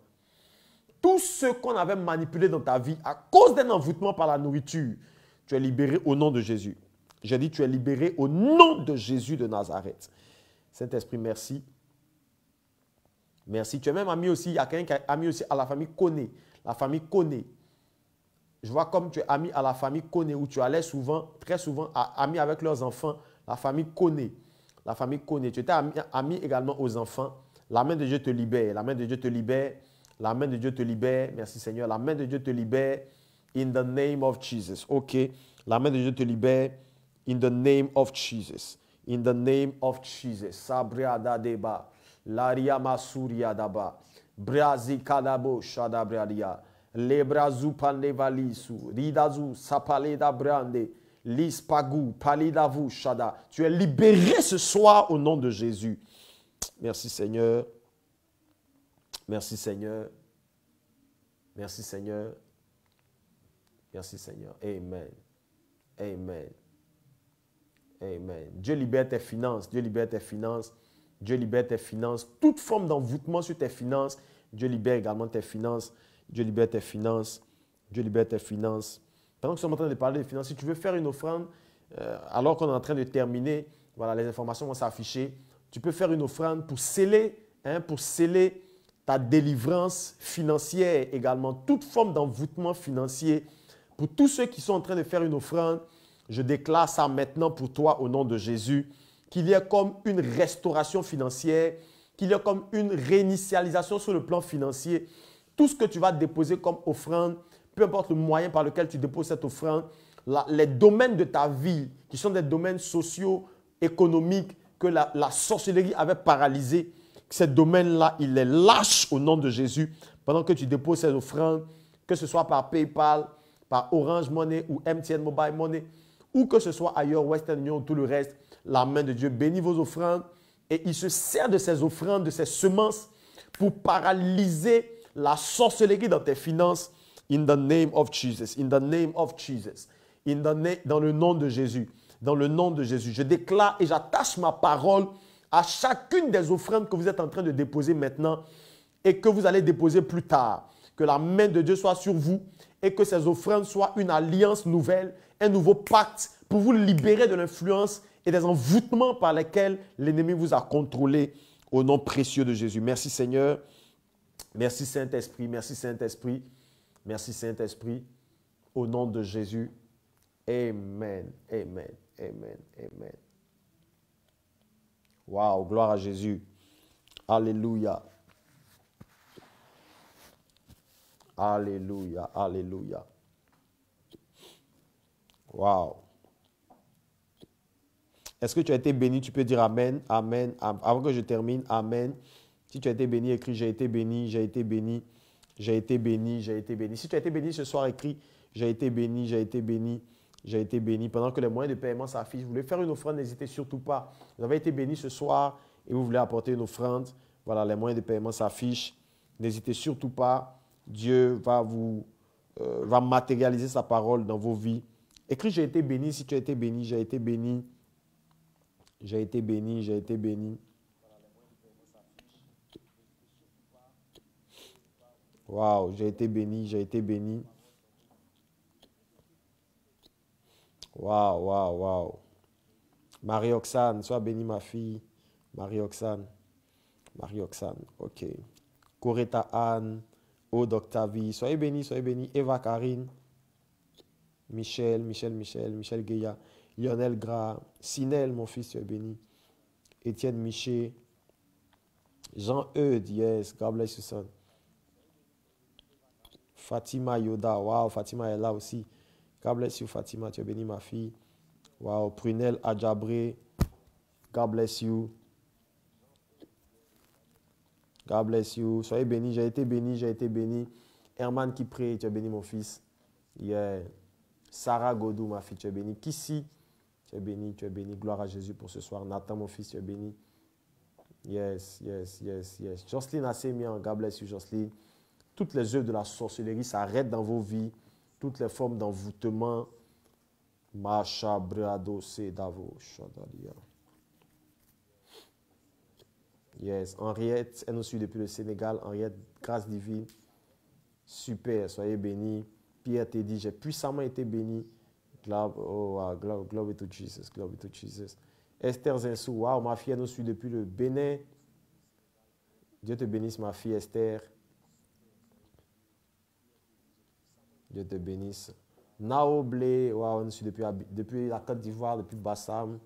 Tout ce qu'on avait manipulé dans ta vie à cause d'un envoûtement par la nourriture, tu es libéré au nom de Jésus. Je dit, tu es libéré au nom de Jésus de Nazareth. Saint-Esprit, merci. Merci. Tu es même ami aussi Il y a quelqu'un qui a, ami aussi à la famille Conné. La famille Conné je vois comme tu es ami à la famille Koné, où tu allais souvent, très souvent, ami avec leurs enfants, la famille Coné. La famille Koné. Tu étais ami, également aux enfants. La main de Dieu te libère. La main de Dieu te libère. La main de Dieu te libère. Merci Seigneur. La main de Dieu te libère. In the name of Jesus. OK. La main de Dieu te libère. In the name of Jesus. In the name of Jesus. Sabriada deba. Laria masuria daba. Brazi kadabo shadabria. Tu es libéré ce soir au nom de Jésus. Merci Seigneur. Merci Seigneur. Merci Seigneur. Merci Seigneur. Amen. Amen. Amen. Dieu libère tes finances. Dieu libère tes finances. Dieu libère tes finances. Toute forme d'envoûtement sur tes finances. Dieu libère également tes finances Dieu libère tes finances, Dieu libère tes finances. Pendant que nous sommes en train de parler de finances, si tu veux faire une offrande, euh, alors qu'on est en train de terminer, voilà, les informations vont s'afficher. Tu peux faire une offrande pour sceller, hein, pour sceller ta délivrance financière également, toute forme d'envoûtement financier. Pour tous ceux qui sont en train de faire une offrande, je déclare ça maintenant pour toi au nom de Jésus, qu'il y ait comme une restauration financière, qu'il y ait comme une réinitialisation sur le plan financier, tout ce que tu vas déposer comme offrande, peu importe le moyen par lequel tu déposes cette offrande, les domaines de ta vie, qui sont des domaines sociaux, économiques, que la, la sorcellerie avait paralysé, ces domaines-là, il les lâche au nom de Jésus. Pendant que tu déposes ces offrandes, que ce soit par PayPal, par Orange Money ou MTN Mobile Money, ou que ce soit ailleurs, Western Union, tout le reste, la main de Dieu bénit vos offrandes et il se sert de ces offrandes, de ces semences pour paralyser la sorcellerie dans tes finances, in the name of Jesus, in the name of Jesus, in the dans le nom de Jésus, dans le nom de Jésus. Je déclare et j'attache ma parole à chacune des offrandes que vous êtes en train de déposer maintenant et que vous allez déposer plus tard. Que la main de Dieu soit sur vous et que ces offrandes soient une alliance nouvelle, un nouveau pacte pour vous libérer de l'influence et des envoûtements par lesquels l'ennemi vous a contrôlé au nom précieux de Jésus. Merci Seigneur. Merci Saint-Esprit, merci Saint-Esprit, merci Saint-Esprit. Au nom de Jésus. Amen, amen, amen, amen. Wow, gloire à Jésus. Alléluia. Alléluia, alléluia. Wow. Est-ce que tu as été béni? Tu peux dire Amen, Amen, Amen. Avant que je termine, Amen. Si tu as été béni, écris J'ai été béni, j'ai été béni, j'ai été béni, j'ai été béni. Si tu as été béni ce soir, écris J'ai été béni, j'ai été béni, j'ai été béni. Pendant que les moyens de paiement s'affichent, vous voulez faire une offrande, n'hésitez surtout pas. Vous avez été béni ce soir et vous voulez apporter une offrande. Voilà, les moyens de paiement s'affichent. N'hésitez surtout pas. Dieu va vous va matérialiser sa parole dans vos vies. Écris J'ai été béni, si tu as été béni, j'ai été béni. J'ai été béni, j'ai été béni. Waouh, j'ai été béni, j'ai été béni. Waouh, waouh, waouh. Marie-Oxane, sois bénie ma fille. Marie-Oxane. Marie-Oxane, ok. Coretta Anne, Aude soyez béni, soyez béni. Eva Karine, Michel, Michel, Michel, Michel Gueya. Lionel Gras, Sinel, mon fils, soyez béni. Étienne Miché, Jean-Eudes, yes, God bless you, Fatima Yoda, wow, Fatima est là aussi. God bless you, Fatima, tu es bénie, ma fille. Wow, Prunel Adjabré, God bless you. God bless you. Soyez béni j'ai été béni, j'ai été béni. Herman qui prie, tu es béni, mon fils. Yeah. Sarah Godou, ma fille, tu es béni. Kissi, tu es béni, tu es béni. Gloire à Jésus pour ce soir. Nathan, mon fils, tu es béni. Yes, yes, yes, yes. Jocelyne Assemian, God bless you, Jocelyne toutes les œuvres de la sorcellerie s'arrêtent dans vos vies, toutes les formes d'envoûtement. Macha Brado Sedavo Yes, Henriette, elle nous suit depuis le Sénégal. Henriette, grâce divine. Super, soyez bénis. Pierre te dit, j'ai puissamment été béni. oh, uh, to Jesus, globe to Jesus. Esther Zinsou, waouh, ma fille, elle nous suit depuis le Bénin. Dieu te bénisse, ma fille Esther. Dieu te bénisse. Naoblé, wow, on est depuis, depuis la Côte d'Ivoire, depuis Bassam.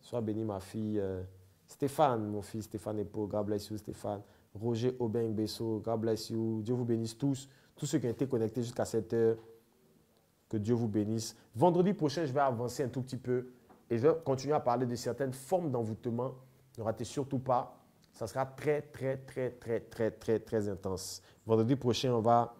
Sois béni, ma fille. Euh, Stéphane, mon fils Stéphane Epo, God bless you, Stéphane. Roger Aubin Besso, God bless you. Dieu vous bénisse tous, tous ceux qui ont été connectés jusqu'à cette heure. Que Dieu vous bénisse. Vendredi prochain, je vais avancer un tout petit peu et je vais continuer à parler de certaines formes d'envoûtement. Ne ratez surtout pas. Ça sera très, très, très, très, très, très, très intense. Vendredi prochain, on va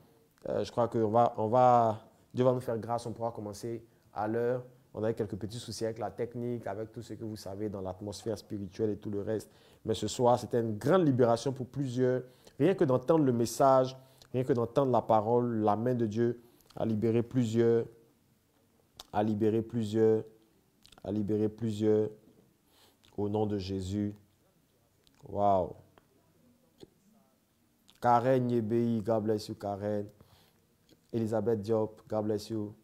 euh, je crois que va, Dieu va nous faire grâce, on pourra commencer à l'heure. On a eu quelques petits soucis avec la technique, avec tout ce que vous savez dans l'atmosphère spirituelle et tout le reste. Mais ce soir, c'était une grande libération pour plusieurs. Rien que d'entendre le message, rien que d'entendre la parole, la main de Dieu a libéré plusieurs, a libéré plusieurs, a libéré plusieurs. Au nom de Jésus. Waouh. Karen Yebei, God bless you, Karen. Elisabeth Diop, God bless you.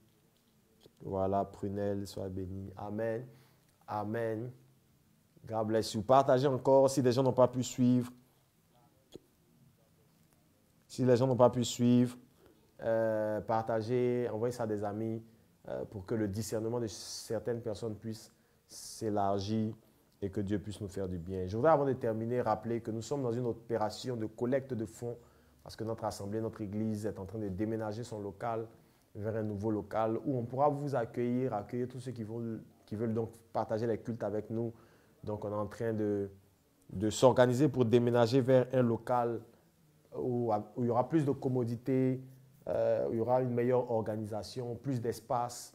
Voilà, Prunelle, sois bénie. Amen. Amen. God bless you. Partagez encore si des gens n'ont pas pu suivre. Si les gens n'ont pas pu suivre, euh, partagez, envoyez ça à des amis euh, pour que le discernement de certaines personnes puisse s'élargir et que Dieu puisse nous faire du bien. Je voudrais, avant de terminer, rappeler que nous sommes dans une opération de collecte de fonds parce que notre assemblée, notre église est en train de déménager son local vers un nouveau local où on pourra vous accueillir, accueillir tous ceux qui veulent, qui veulent donc partager les cultes avec nous. Donc on est en train de, de s'organiser pour déménager vers un local où, il y aura plus de commodité, euh, où il y aura une meilleure organisation, plus d'espace.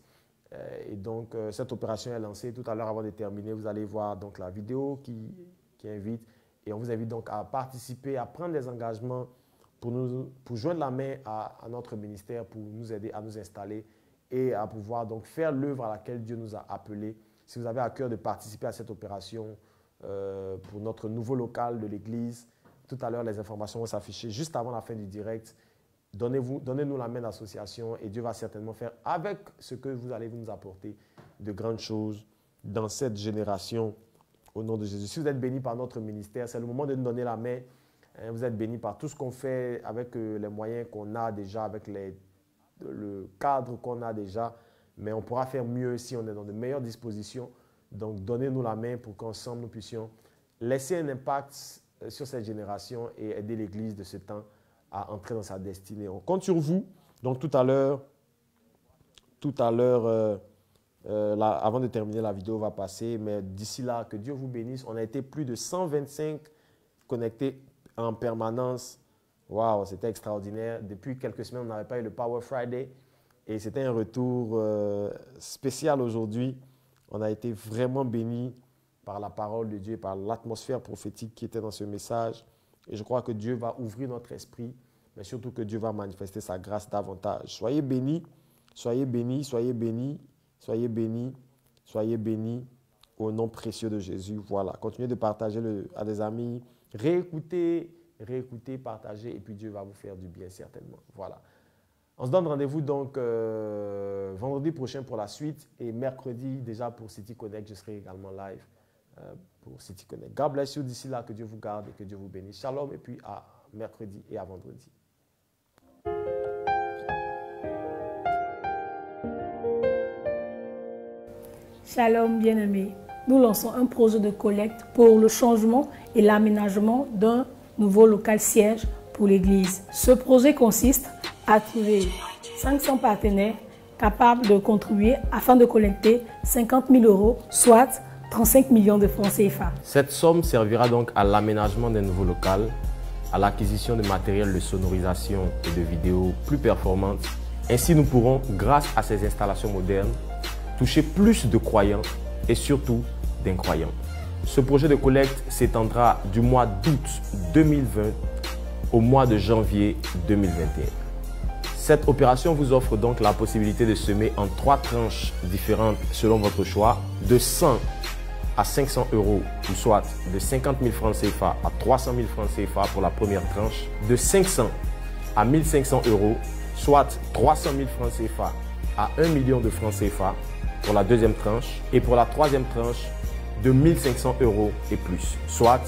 Euh, et donc euh, cette opération est lancée. Tout à l'heure, avant de terminer, vous allez voir donc la vidéo qui, qui invite. Et on vous invite donc à participer, à prendre des engagements pour, nous, pour joindre la main à, notre ministère, pour nous aider à nous installer et à pouvoir donc faire l'œuvre à laquelle Dieu nous a appelés. Si vous avez à cœur de participer à cette opération euh, pour notre nouveau local de l'Église, tout à l'heure, les informations vont s'afficher juste avant la fin du direct. Donnez-nous donnez la main d'association et Dieu va certainement faire avec ce que vous allez nous apporter de grandes choses dans cette génération. Au nom de Jésus. Si vous êtes béni par notre ministère, c'est le moment de nous donner la main. Hein, vous êtes bénis par tout ce qu'on fait avec euh, les moyens qu'on a déjà, avec les, le cadre qu'on a déjà. Mais on pourra faire mieux si on est dans de meilleures dispositions. Donc, donnez-nous la main pour qu'ensemble nous puissions laisser un impact euh, sur cette génération et aider l'Église de ce temps à entrer dans sa destinée. On compte sur vous. Donc, tout à l'heure, tout à l'heure, euh, avant de terminer, la vidéo va passer. Mais d'ici là, que Dieu vous bénisse. On a été plus de 125 connectés en permanence. Waouh, c'était extraordinaire. Depuis quelques semaines, on n'avait pas eu le Power Friday et c'était un retour euh, spécial aujourd'hui. On a été vraiment bénis par la parole de Dieu, par l'atmosphère prophétique qui était dans ce message. Et je crois que Dieu va ouvrir notre esprit, mais surtout que Dieu va manifester sa grâce davantage. Soyez bénis, soyez bénis, soyez bénis, soyez bénis, soyez bénis au nom précieux de Jésus. Voilà, continuez de partager à des amis, Réécoutez, réécoutez, partagez, et puis Dieu va vous faire du bien certainement. Voilà. On se donne rendez-vous donc euh, vendredi prochain pour la suite et mercredi déjà pour City Connect. Je serai également live euh, pour City Connect. God bless you d'ici là. Que Dieu vous garde et que Dieu vous bénisse. Shalom et puis à mercredi et à vendredi. Shalom bien-aimés nous lançons un projet de collecte pour le changement et l'aménagement d'un nouveau local siège pour l'Église. Ce projet consiste à trouver 500 partenaires capables de contribuer afin de collecter 50 000 euros, soit 35 millions de francs CFA. Cette somme servira donc à l'aménagement d'un nouveau local, à l'acquisition de matériel de sonorisation et de vidéos plus performantes. Ainsi, nous pourrons, grâce à ces installations modernes, toucher plus de croyants et surtout d'incroyants. Ce projet de collecte s'étendra du mois d'août 2020 au mois de janvier 2021. Cette opération vous offre donc la possibilité de semer en trois tranches différentes selon votre choix, de 100 à 500 euros, ou soit de 50 000 francs CFA à 300 000 francs CFA pour la première tranche, de 500 à 1 500 euros, soit 300 000 francs CFA à 1 million de francs CFA pour la deuxième tranche et pour la troisième tranche de 1500 euros et plus, soit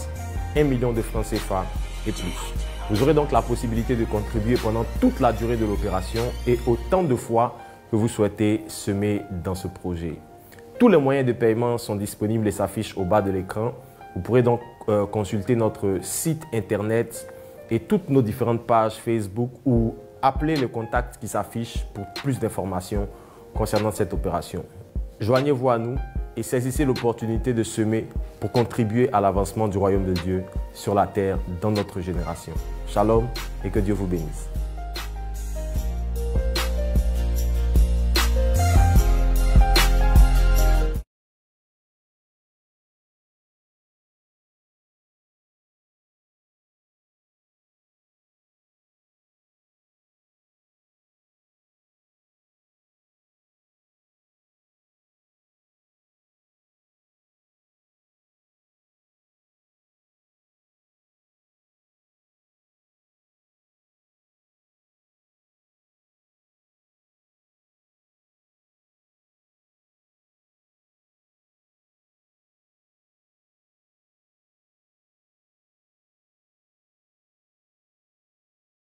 1 million de francs CFA et plus. Vous aurez donc la possibilité de contribuer pendant toute la durée de l'opération et autant de fois que vous souhaitez semer dans ce projet. Tous les moyens de paiement sont disponibles et s'affichent au bas de l'écran. Vous pourrez donc euh, consulter notre site internet et toutes nos différentes pages Facebook ou appeler le contact qui s'affiche pour plus d'informations concernant cette opération. Joignez-vous à nous et saisissez l'opportunité de semer pour contribuer à l'avancement du royaume de Dieu sur la terre dans notre génération. Shalom et que Dieu vous bénisse.